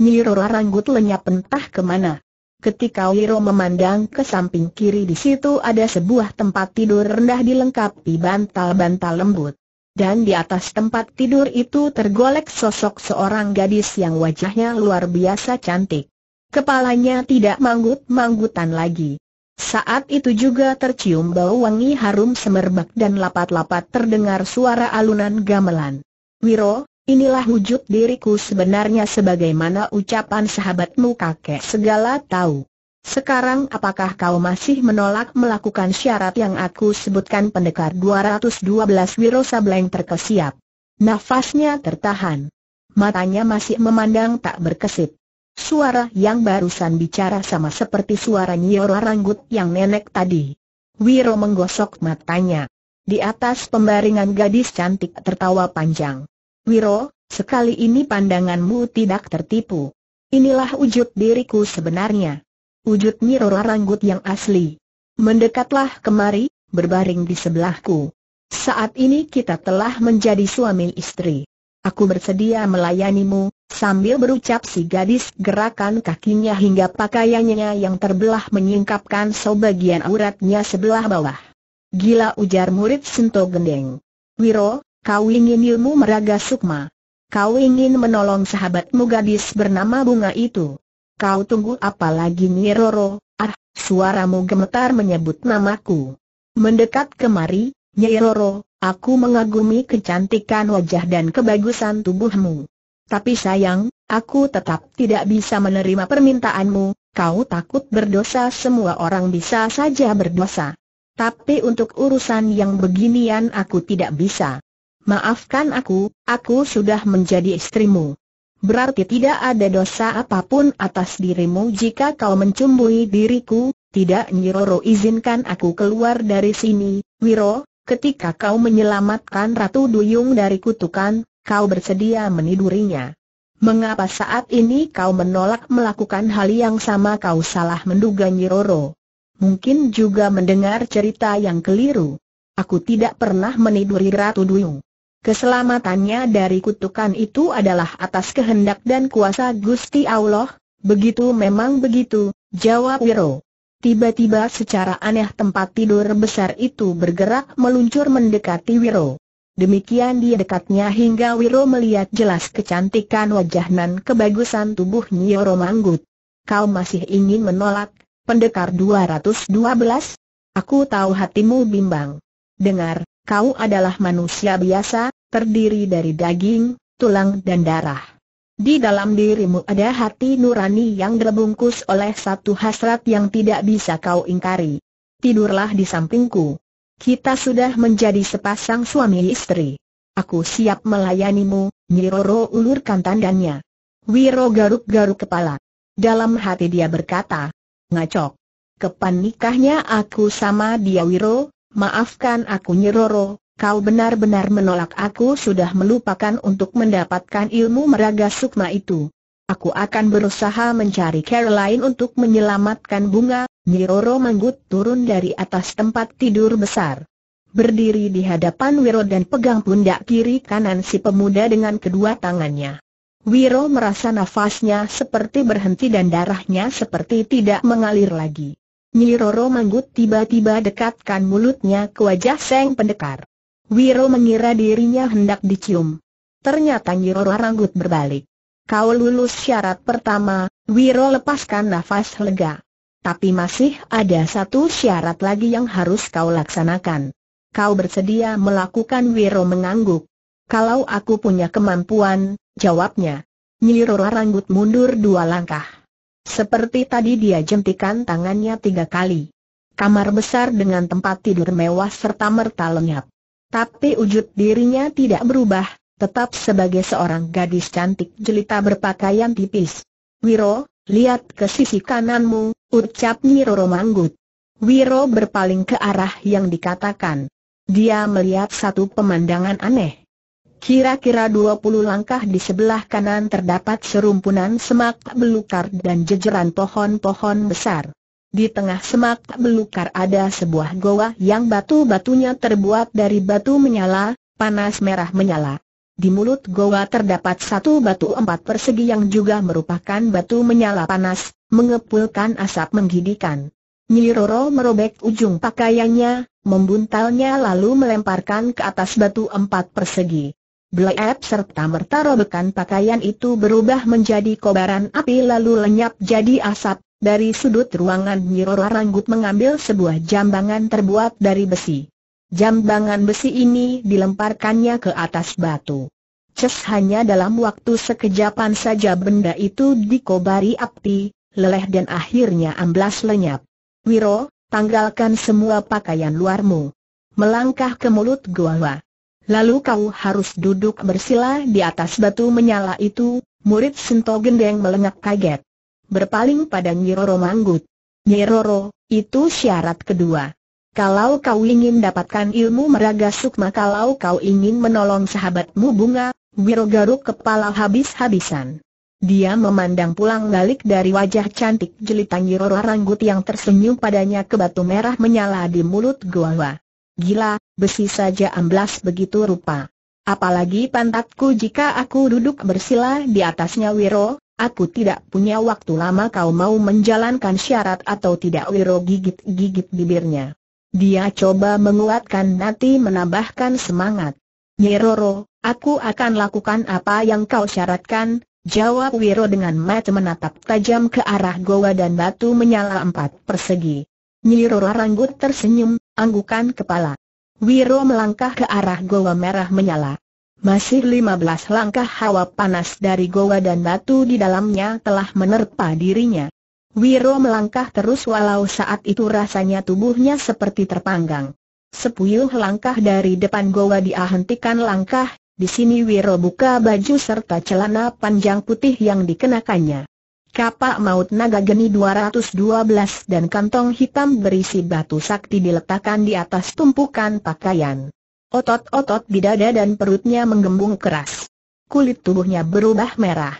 Nyiro Ranggut lenyap entah kemana. Ketika Wiro memandang ke samping kiri di situ ada sebuah tempat tidur rendah dilengkapi bantal-bantal lembut. Dan di atas tempat tidur itu tergolek sosok seorang gadis yang wajahnya luar biasa cantik. Kepalanya tidak manggut-manggutan lagi. Saat itu juga tercium bau wangi harum semerbak dan lapat-lapat terdengar suara alunan gamelan. Wiro, inilah wujud diriku sebenarnya sebagaimana ucapan sahabatmu kakek segala tahu. Sekarang apakah kau masih menolak melakukan syarat yang aku sebutkan pendekar 212 Wiro Sableng terkesiap. Nafasnya tertahan. Matanya masih memandang tak berkesip. Suara yang barusan bicara sama seperti suara Nyora Ranggut yang nenek tadi. Wiro menggosok matanya. Di atas pembaringan gadis cantik tertawa panjang. Wiro, sekali ini pandanganmu tidak tertipu. Inilah wujud diriku sebenarnya. Wujud Nyora Ranggut yang asli. Mendekatlah kemari, berbaring di sebelahku. Saat ini kita telah menjadi suami istri. Aku bersedia melayanimu, Sambil berucap si gadis gerakan kakinya hingga pakaiannya yang terbelah menyingkapkan sebagian auratnya sebelah bawah. Gila ujar murid Sento Gendeng. Wiro, kau ingin ilmu meraga sukma. Kau ingin menolong sahabatmu gadis bernama bunga itu. Kau tunggu apa lagi Niroro, ah, suaramu gemetar menyebut namaku. Mendekat kemari, Niroro, aku mengagumi kecantikan wajah dan kebagusan tubuhmu. Tapi sayang, aku tetap tidak bisa menerima permintaanmu, kau takut berdosa semua orang bisa saja berdosa. Tapi untuk urusan yang beginian aku tidak bisa. Maafkan aku, aku sudah menjadi istrimu. Berarti tidak ada dosa apapun atas dirimu jika kau mencumbui diriku, tidak Nyiroro izinkan aku keluar dari sini, Wiro, ketika kau menyelamatkan Ratu Duyung dari kutukan, kau bersedia menidurinya. Mengapa saat ini kau menolak melakukan hal yang sama kau salah menduga Nyiroro? Mungkin juga mendengar cerita yang keliru. Aku tidak pernah meniduri Ratu Duyung. Keselamatannya dari kutukan itu adalah atas kehendak dan kuasa Gusti Allah, begitu memang begitu, jawab Wiro. Tiba-tiba secara aneh tempat tidur besar itu bergerak meluncur mendekati Wiro. Demikian dia dekatnya hingga Wiro melihat jelas kecantikan wajah nan kebagusan tubuh Nyiro Manggut. Kau masih ingin menolak, pendekar 212? Aku tahu hatimu bimbang. Dengar, kau adalah manusia biasa, terdiri dari daging, tulang dan darah. Di dalam dirimu ada hati nurani yang terbungkus oleh satu hasrat yang tidak bisa kau ingkari. Tidurlah di sampingku. Kita sudah menjadi sepasang suami istri. Aku siap melayanimu, Nyiroro ulurkan tandanya. Wiro garuk-garuk kepala. Dalam hati dia berkata, ngacok. Kepan nikahnya aku sama dia Wiro, maafkan aku Nyiroro, kau benar-benar menolak aku sudah melupakan untuk mendapatkan ilmu meraga sukma itu. Aku akan berusaha mencari Caroline untuk menyelamatkan bunga, Nyiroro Manggut turun dari atas tempat tidur besar. Berdiri di hadapan Wiro dan pegang pundak kiri kanan si pemuda dengan kedua tangannya. Wiro merasa nafasnya seperti berhenti dan darahnya seperti tidak mengalir lagi. Nyiroro Manggut tiba-tiba dekatkan mulutnya ke wajah Seng Pendekar. Wiro mengira dirinya hendak dicium. Ternyata Nyiroro Manggut berbalik. Kau lulus syarat pertama, Wiro lepaskan nafas lega. Tapi masih ada satu syarat lagi yang harus kau laksanakan. Kau bersedia melakukan Wiro mengangguk. Kalau aku punya kemampuan, jawabnya. Nyirora ranggut mundur dua langkah. Seperti tadi dia jentikan tangannya tiga kali. Kamar besar dengan tempat tidur mewah serta merta lenyap. Tapi wujud dirinya tidak berubah, tetap sebagai seorang gadis cantik jelita berpakaian tipis. Wiro, Lihat ke sisi kananmu, ucap Nyi Roro Manggut. Wiro berpaling ke arah yang dikatakan. Dia melihat satu pemandangan aneh. Kira-kira 20 langkah di sebelah kanan terdapat serumpunan semak belukar dan jejeran pohon-pohon besar. Di tengah semak belukar ada sebuah goa yang batu-batunya terbuat dari batu menyala, panas merah menyala. Di mulut goa terdapat satu batu empat persegi yang juga merupakan batu menyala panas, mengepulkan asap Nyi Nyiroro merobek ujung pakaiannya, membuntalnya lalu melemparkan ke atas batu empat persegi. Bleep serta merta robekan pakaian itu berubah menjadi kobaran api lalu lenyap jadi asap, dari sudut ruangan Nyiroro Ranggut mengambil sebuah jambangan terbuat dari besi. Jambangan besi ini dilemparkannya ke atas batu. Ces hanya dalam waktu sekejapan saja benda itu dikobari api, leleh dan akhirnya amblas lenyap. Wiro, tanggalkan semua pakaian luarmu. Melangkah ke mulut gua. Lalu kau harus duduk bersila di atas batu menyala itu, murid Sento Gendeng melengak kaget. Berpaling pada Nyiroro Manggut. Nyiroro, itu syarat kedua. Kalau kau ingin dapatkan ilmu meraga sukma kalau kau ingin menolong sahabatmu bunga, Wiro kepala habis-habisan. Dia memandang pulang balik dari wajah cantik jelitan Yiro Ranggut yang tersenyum padanya ke batu merah menyala di mulut Gua. Gila, besi saja amblas begitu rupa. Apalagi pantatku jika aku duduk bersila di atasnya Wiro, aku tidak punya waktu lama kau mau menjalankan syarat atau tidak Wiro gigit-gigit bibirnya. Dia coba menguatkan Nati menambahkan semangat. Nyeroro, aku akan lakukan apa yang kau syaratkan, jawab Wiro dengan mata menatap tajam ke arah goa dan batu menyala empat persegi. Nyeroro ranggut tersenyum, anggukan kepala. Wiro melangkah ke arah goa merah menyala. Masih 15 langkah hawa panas dari goa dan batu di dalamnya telah menerpa dirinya. Wiro melangkah terus walau saat itu rasanya tubuhnya seperti terpanggang. Sepuyuh langkah dari depan goa dia langkah, di sini Wiro buka baju serta celana panjang putih yang dikenakannya. Kapak maut naga geni 212 dan kantong hitam berisi batu sakti diletakkan di atas tumpukan pakaian. Otot-otot di dada dan perutnya menggembung keras. Kulit tubuhnya berubah merah.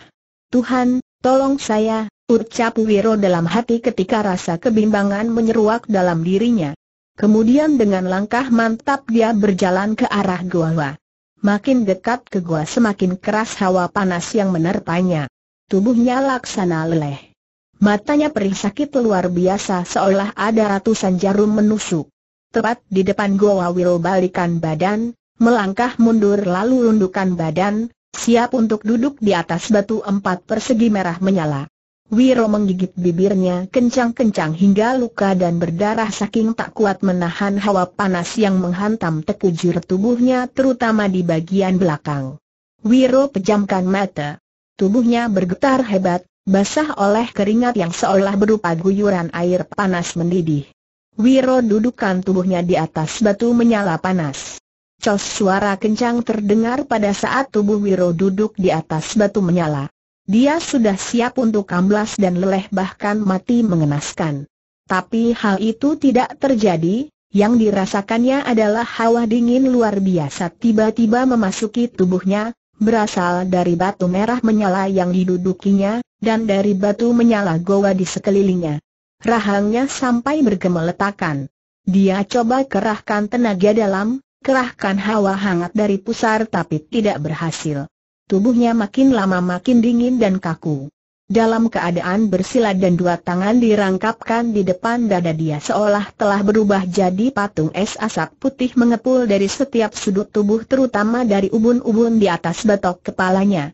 Tuhan, tolong saya, Ucap Wiro dalam hati ketika rasa kebimbangan menyeruak dalam dirinya. Kemudian dengan langkah mantap dia berjalan ke arah gua. Makin dekat ke gua semakin keras hawa panas yang menerpanya. Tubuhnya laksana leleh. Matanya perih sakit luar biasa seolah ada ratusan jarum menusuk. Tepat di depan gua Wiro balikan badan, melangkah mundur lalu lundukan badan, siap untuk duduk di atas batu empat persegi merah menyala. Wiro menggigit bibirnya kencang-kencang hingga luka dan berdarah saking tak kuat menahan hawa panas yang menghantam tekujur tubuhnya terutama di bagian belakang. Wiro pejamkan mata. Tubuhnya bergetar hebat, basah oleh keringat yang seolah berupa guyuran air panas mendidih. Wiro dudukan tubuhnya di atas batu menyala panas. Cos suara kencang terdengar pada saat tubuh Wiro duduk di atas batu menyala. Dia sudah siap untuk amblas dan leleh bahkan mati mengenaskan. Tapi hal itu tidak terjadi, yang dirasakannya adalah hawa dingin luar biasa tiba-tiba memasuki tubuhnya, berasal dari batu merah menyala yang didudukinya, dan dari batu menyala goa di sekelilingnya. Rahangnya sampai bergemeletakan. Dia coba kerahkan tenaga dalam, kerahkan hawa hangat dari pusar tapi tidak berhasil. Tubuhnya makin lama makin dingin dan kaku. Dalam keadaan bersila dan dua tangan dirangkapkan di depan dada dia seolah telah berubah jadi patung es asap putih mengepul dari setiap sudut tubuh terutama dari ubun-ubun di atas betok kepalanya.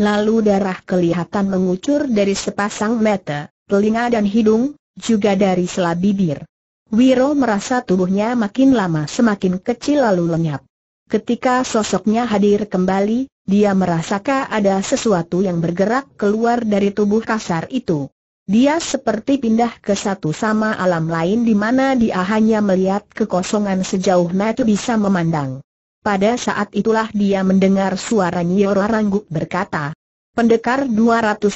Lalu darah kelihatan mengucur dari sepasang mata, telinga dan hidung, juga dari sela bibir. Wiro merasa tubuhnya makin lama semakin kecil lalu lenyap. Ketika sosoknya hadir kembali, dia merasakan ada sesuatu yang bergerak keluar dari tubuh kasar itu. Dia seperti pindah ke satu sama alam lain di mana dia hanya melihat kekosongan sejauh mata bisa memandang. Pada saat itulah dia mendengar suara Nyiora Rangguk berkata, Pendekar 212,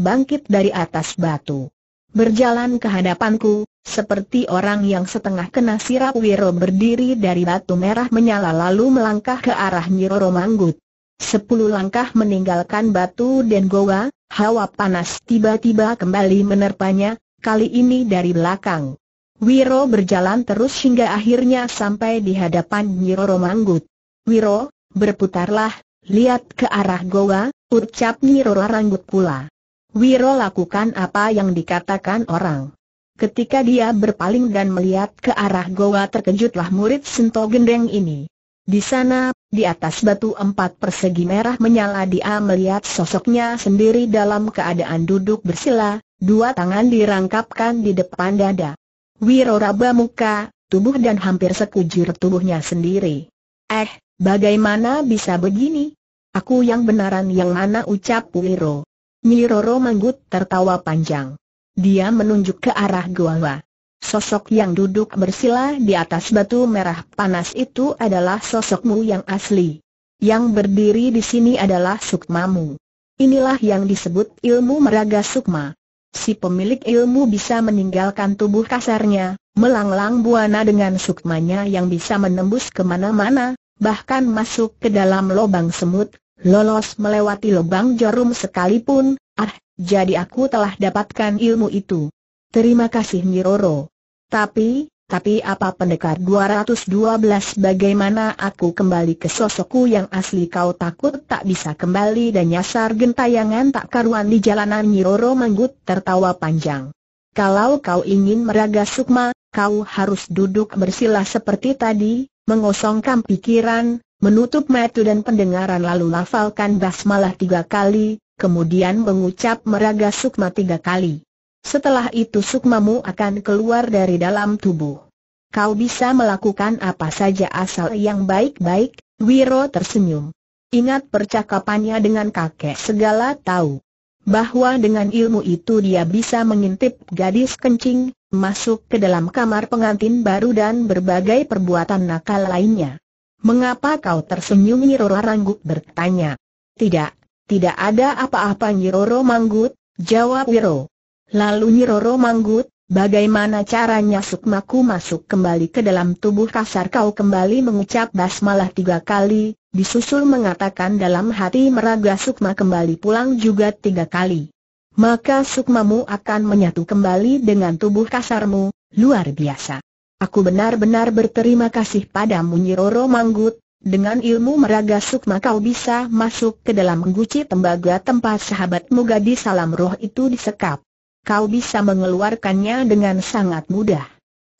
bangkit dari atas batu. Berjalan ke hadapanku, seperti orang yang setengah kena sirap Wiro berdiri dari batu merah menyala lalu melangkah ke arah Nyiroro Manggut. Sepuluh langkah meninggalkan batu dan goa, hawa panas tiba-tiba kembali menerpanya, kali ini dari belakang. Wiro berjalan terus hingga akhirnya sampai di hadapan Nyi Manggut. Wiro, berputarlah, lihat ke arah goa, ucap Nyi Ranggut pula. Wiro lakukan apa yang dikatakan orang. Ketika dia berpaling dan melihat ke arah goa terkejutlah murid Sento Gendeng ini. Di sana, di atas batu empat persegi merah menyala dia melihat sosoknya sendiri dalam keadaan duduk bersila, dua tangan dirangkapkan di depan dada. Wiroraba muka, tubuh dan hampir sekujur tubuhnya sendiri. Eh, bagaimana bisa begini? Aku yang benaran yang mana ucap Wiro. Nyiroro menggut tertawa panjang. Dia menunjuk ke arah Guawa. Sosok yang duduk bersila di atas batu merah panas itu adalah sosokmu yang asli. Yang berdiri di sini adalah sukmamu. Inilah yang disebut ilmu meraga sukma. Si pemilik ilmu bisa meninggalkan tubuh kasarnya, melanglang buana dengan sukmanya yang bisa menembus kemana-mana, bahkan masuk ke dalam lubang semut, lolos melewati lubang jarum sekalipun, ah, jadi aku telah dapatkan ilmu itu. Terima kasih Nyiroro. Tapi, tapi apa pendekar 212 bagaimana aku kembali ke sosokku yang asli kau takut tak bisa kembali dan nyasar gentayangan tak karuan di jalanan Nyoro Manggut tertawa panjang. Kalau kau ingin meraga sukma, kau harus duduk bersila seperti tadi, mengosongkan pikiran, menutup mata dan pendengaran lalu lafalkan basmalah tiga kali, kemudian mengucap meraga sukma tiga kali. Setelah itu sukmamu akan keluar dari dalam tubuh. Kau bisa melakukan apa saja asal yang baik-baik, Wiro tersenyum. Ingat percakapannya dengan kakek segala tahu. Bahwa dengan ilmu itu dia bisa mengintip gadis kencing, masuk ke dalam kamar pengantin baru dan berbagai perbuatan nakal lainnya. Mengapa kau tersenyum Nyiroro Ranggut bertanya? Tidak, tidak ada apa-apa Nyiroro Manggut, jawab Wiro. Lalu Nyiroro manggut, bagaimana caranya sukmaku masuk kembali ke dalam tubuh kasar kau kembali mengucap basmalah tiga kali, disusul mengatakan dalam hati meraga sukma kembali pulang juga tiga kali. Maka sukmamu akan menyatu kembali dengan tubuh kasarmu, luar biasa. Aku benar-benar berterima kasih padamu Nyiroro Manggut, dengan ilmu meraga sukma kau bisa masuk ke dalam guci tembaga tempat sahabatmu gadis salam roh itu disekap kau bisa mengeluarkannya dengan sangat mudah.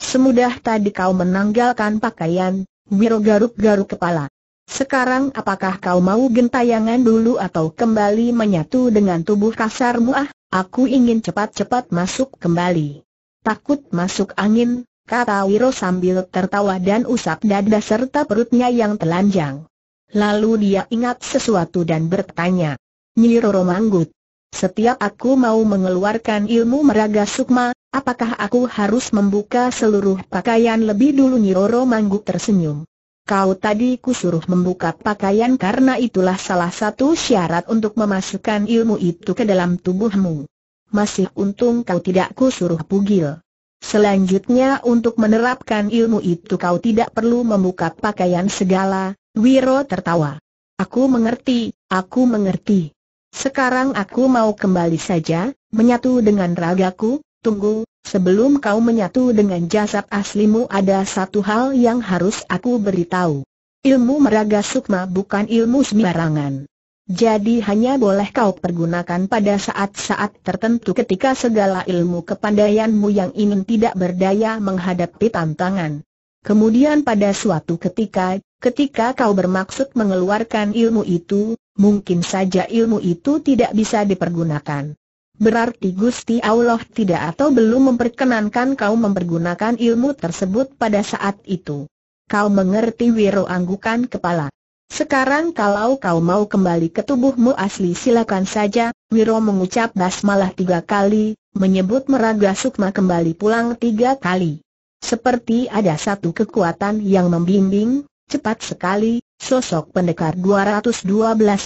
Semudah tadi kau menanggalkan pakaian, Wiro garuk-garuk kepala. Sekarang apakah kau mau gentayangan dulu atau kembali menyatu dengan tubuh kasarmu ah, aku ingin cepat-cepat masuk kembali. Takut masuk angin, kata Wiro sambil tertawa dan usap dada serta perutnya yang telanjang. Lalu dia ingat sesuatu dan bertanya. Nyiroro Manggut, setiap aku mau mengeluarkan ilmu meraga sukma, apakah aku harus membuka seluruh pakaian lebih dulu Nyiroro Mangguk tersenyum. Kau tadi kusuruh membuka pakaian karena itulah salah satu syarat untuk memasukkan ilmu itu ke dalam tubuhmu. Masih untung kau tidak kusuruh pugil. Selanjutnya untuk menerapkan ilmu itu kau tidak perlu membuka pakaian segala, Wiro tertawa. Aku mengerti, aku mengerti. Sekarang aku mau kembali saja, menyatu dengan ragaku, tunggu, sebelum kau menyatu dengan jasad aslimu ada satu hal yang harus aku beritahu. Ilmu meraga sukma bukan ilmu sembarangan. Jadi hanya boleh kau pergunakan pada saat-saat tertentu ketika segala ilmu kepandaianmu yang ingin tidak berdaya menghadapi tantangan. Kemudian pada suatu ketika, ketika kau bermaksud mengeluarkan ilmu itu, mungkin saja ilmu itu tidak bisa dipergunakan. Berarti Gusti Allah tidak atau belum memperkenankan kau mempergunakan ilmu tersebut pada saat itu. Kau mengerti Wiro anggukan kepala. Sekarang kalau kau mau kembali ke tubuhmu asli silakan saja, Wiro mengucap basmalah tiga kali, menyebut meraga sukma kembali pulang tiga kali. Seperti ada satu kekuatan yang membimbing, cepat sekali, sosok pendekar 212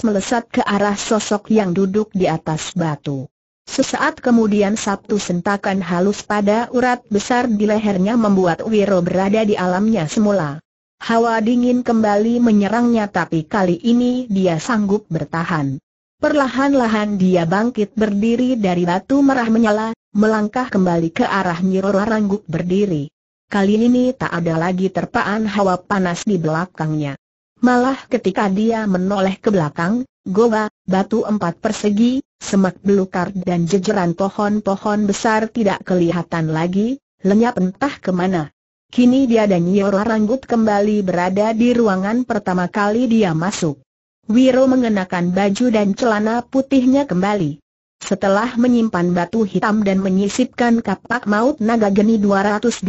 melesat ke arah sosok yang duduk di atas batu. Sesaat kemudian satu sentakan halus pada urat besar di lehernya membuat Wiro berada di alamnya semula. Hawa dingin kembali menyerangnya tapi kali ini dia sanggup bertahan. Perlahan-lahan dia bangkit berdiri dari batu merah menyala, melangkah kembali ke arah Nyiroro Rangguk berdiri kali ini tak ada lagi terpaan hawa panas di belakangnya. Malah ketika dia menoleh ke belakang, goa, batu empat persegi, semak belukar dan jejeran pohon-pohon besar tidak kelihatan lagi, lenyap entah kemana. Kini dia dan Yoro Ranggut kembali berada di ruangan pertama kali dia masuk. Wiro mengenakan baju dan celana putihnya kembali. Setelah menyimpan batu hitam dan menyisipkan kapak maut naga geni 212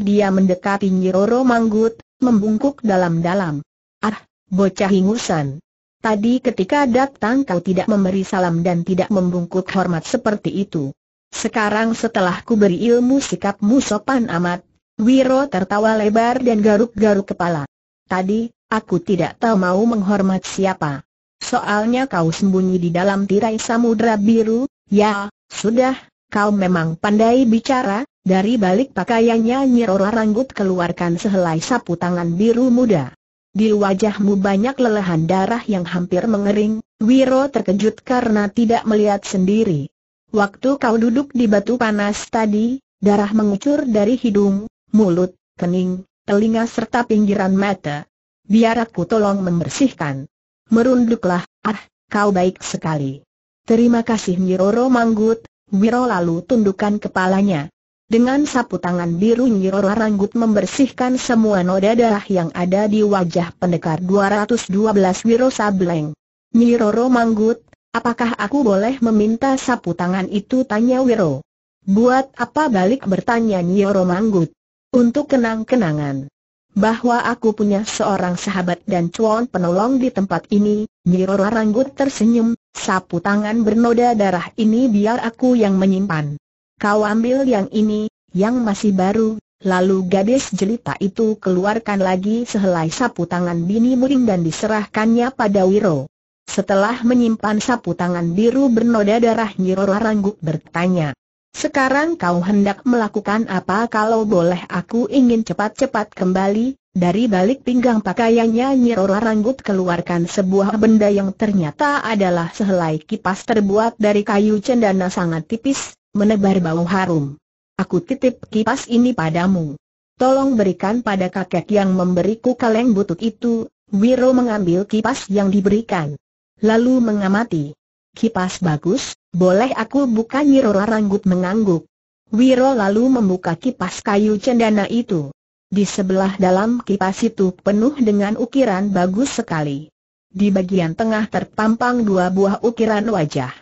dia mendekati Nyiroro Manggut, membungkuk dalam-dalam. Ah, bocah ingusan. Tadi ketika datang kau tidak memberi salam dan tidak membungkuk hormat seperti itu. Sekarang setelah ku beri ilmu sikapmu sopan amat. Wiro tertawa lebar dan garuk-garuk kepala. Tadi, aku tidak tahu mau menghormat siapa soalnya kau sembunyi di dalam tirai samudra biru, ya, sudah, kau memang pandai bicara, dari balik pakaiannya Nyirora Ranggut keluarkan sehelai sapu tangan biru muda. Di wajahmu banyak lelehan darah yang hampir mengering, Wiro terkejut karena tidak melihat sendiri. Waktu kau duduk di batu panas tadi, darah mengucur dari hidung, mulut, kening, telinga serta pinggiran mata. Biar aku tolong membersihkan merunduklah, ah, kau baik sekali. Terima kasih Nyiroro Manggut, Wiro lalu tundukkan kepalanya. Dengan sapu tangan biru Nyiroro Ranggut membersihkan semua noda darah yang ada di wajah pendekar 212 Wiro Sableng. Nyiroro Manggut, apakah aku boleh meminta sapu tangan itu tanya Wiro. Buat apa balik bertanya Nyiroro Manggut? Untuk kenang-kenangan bahwa aku punya seorang sahabat dan cuan penolong di tempat ini, Nyiroro Ranggut tersenyum, sapu tangan bernoda darah ini biar aku yang menyimpan. Kau ambil yang ini, yang masih baru, lalu gadis jelita itu keluarkan lagi sehelai sapu tangan bini muring dan diserahkannya pada Wiro. Setelah menyimpan sapu tangan biru bernoda darah Nyiroro Ranggut bertanya, sekarang kau hendak melakukan apa kalau boleh aku ingin cepat-cepat kembali, dari balik pinggang pakaiannya Nyirora Ranggut keluarkan sebuah benda yang ternyata adalah sehelai kipas terbuat dari kayu cendana sangat tipis, menebar bau harum. Aku titip kipas ini padamu. Tolong berikan pada kakek yang memberiku kaleng butut itu, Wiro mengambil kipas yang diberikan. Lalu mengamati kipas bagus, boleh aku buka Roro Ranggut mengangguk. Wiro lalu membuka kipas kayu cendana itu. Di sebelah dalam kipas itu penuh dengan ukiran bagus sekali. Di bagian tengah terpampang dua buah ukiran wajah.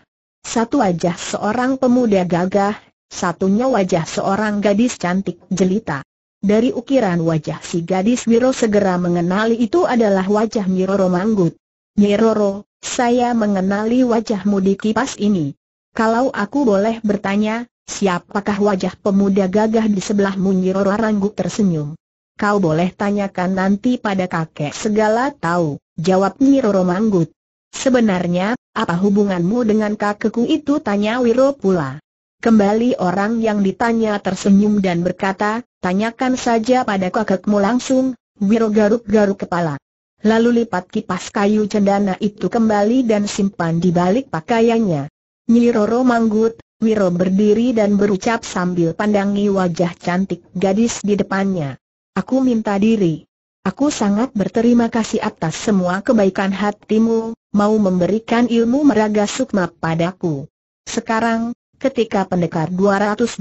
Satu wajah seorang pemuda gagah, satunya wajah seorang gadis cantik jelita. Dari ukiran wajah si gadis Wiro segera mengenali itu adalah wajah Nyiroro Manggut. Nyeroro, saya mengenali wajahmu di kipas ini. Kalau aku boleh bertanya, siapakah wajah pemuda gagah di sebelahmu Nyeroro Ranggu tersenyum. Kau boleh tanyakan nanti pada kakek segala tahu, jawab Nyeroro Manggut. Sebenarnya, apa hubunganmu dengan kakekku itu tanya Wiro pula. Kembali orang yang ditanya tersenyum dan berkata, tanyakan saja pada kakekmu langsung, Wiro garuk-garuk kepala. Lalu lipat kipas kayu cendana itu kembali dan simpan di balik pakaiannya. Nyi Roro manggut, Wiro berdiri dan berucap sambil pandangi wajah cantik gadis di depannya. Aku minta diri. Aku sangat berterima kasih atas semua kebaikan hatimu, mau memberikan ilmu meraga sukma padaku. Sekarang, ketika pendekar 212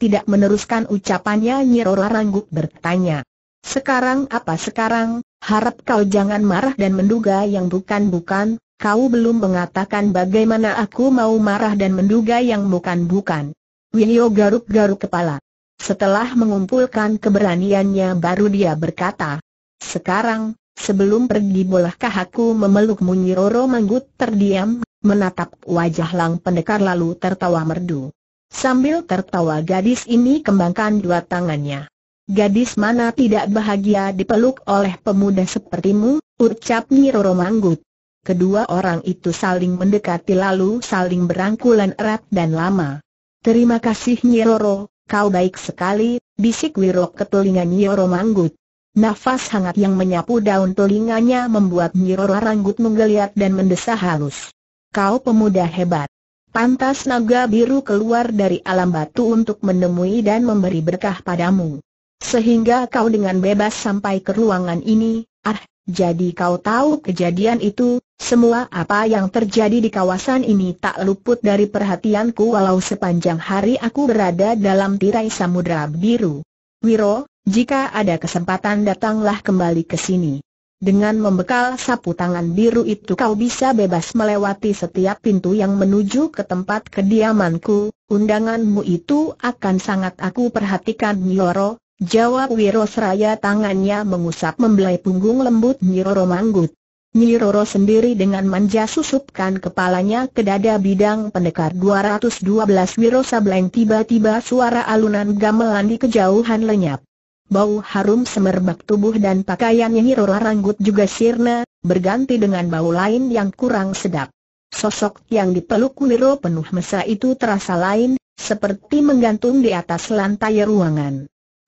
tidak meneruskan ucapannya Nyi Roro Rangguk bertanya. Sekarang apa sekarang, harap kau jangan marah dan menduga yang bukan-bukan, kau belum mengatakan bagaimana aku mau marah dan menduga yang bukan-bukan. Wiyo garuk-garuk kepala. Setelah mengumpulkan keberaniannya baru dia berkata, Sekarang, sebelum pergi bolehkah aku memeluk Nyiroro Manggut terdiam, menatap wajah Lang Pendekar lalu tertawa merdu. Sambil tertawa gadis ini kembangkan dua tangannya. Gadis mana tidak bahagia dipeluk oleh pemuda sepertimu, ucap Nyiroro Manggut. Kedua orang itu saling mendekati lalu saling berangkulan erat dan lama. Terima kasih Nyiroro, kau baik sekali, bisik Wirok ke telinga Nyiroro Manggut. Nafas hangat yang menyapu daun telinganya membuat Nyiroro Ranggut menggeliat dan mendesah halus. Kau pemuda hebat. Pantas naga biru keluar dari alam batu untuk menemui dan memberi berkah padamu. Sehingga kau dengan bebas sampai ke ruangan ini, ah, jadi kau tahu kejadian itu, semua apa yang terjadi di kawasan ini tak luput dari perhatianku walau sepanjang hari aku berada dalam tirai samudera biru. Wiro, jika ada kesempatan datanglah kembali ke sini. Dengan membekal sapu tangan biru itu kau bisa bebas melewati setiap pintu yang menuju ke tempat kediamanku, undanganmu itu akan sangat aku perhatikan Nyoro, Jawab Wirosraya tangannya mengusap membelai punggung lembut Nyiroro Manggut. Nyiroro sendiri dengan manja susupkan kepalanya ke dada bidang pendekar 212 Wirosableng tiba-tiba suara alunan gamelan di kejauhan lenyap. Bau harum semerbak tubuh dan pakaian Nyiroro Ranggut juga sirna, berganti dengan bau lain yang kurang sedap. Sosok yang dipeluk Wiro penuh mesra itu terasa lain, seperti menggantung di atas lantai ruangan.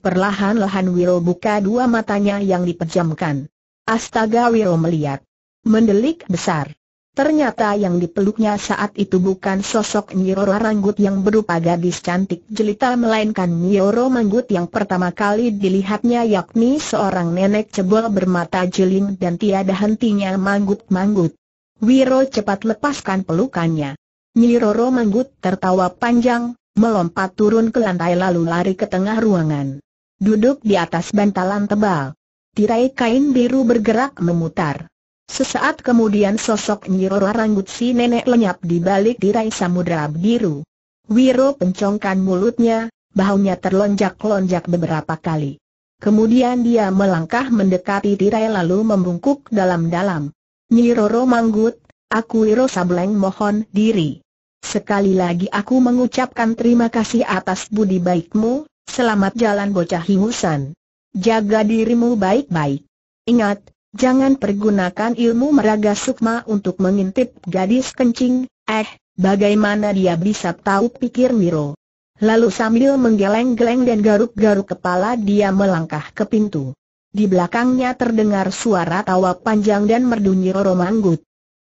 Perlahan-lahan Wiro buka dua matanya yang dipejamkan. Astaga Wiro melihat. Mendelik besar. Ternyata yang dipeluknya saat itu bukan sosok Nyoro Ranggut yang berupa gadis cantik jelita melainkan Nyoro Manggut yang pertama kali dilihatnya yakni seorang nenek cebol bermata jeling dan tiada hentinya manggut-manggut. Wiro cepat lepaskan pelukannya. Nyoro Manggut tertawa panjang, melompat turun ke lantai lalu lari ke tengah ruangan duduk di atas bantalan tebal. Tirai kain biru bergerak memutar. Sesaat kemudian sosok Nyirora rambut si nenek lenyap di balik tirai samudera biru. Wiro pencongkan mulutnya, bahunya terlonjak-lonjak beberapa kali. Kemudian dia melangkah mendekati tirai lalu membungkuk dalam-dalam. Nyiroro Manggut, aku Wiro Sableng mohon diri. Sekali lagi aku mengucapkan terima kasih atas budi baikmu, Selamat jalan bocah hingusan. Jaga dirimu baik-baik. Ingat, jangan pergunakan ilmu meraga sukma untuk mengintip gadis kencing. Eh, bagaimana dia bisa tahu pikir Wiro? Lalu sambil menggeleng-geleng dan garuk-garuk kepala dia melangkah ke pintu. Di belakangnya terdengar suara tawa panjang dan merdu Nyiro Manggut.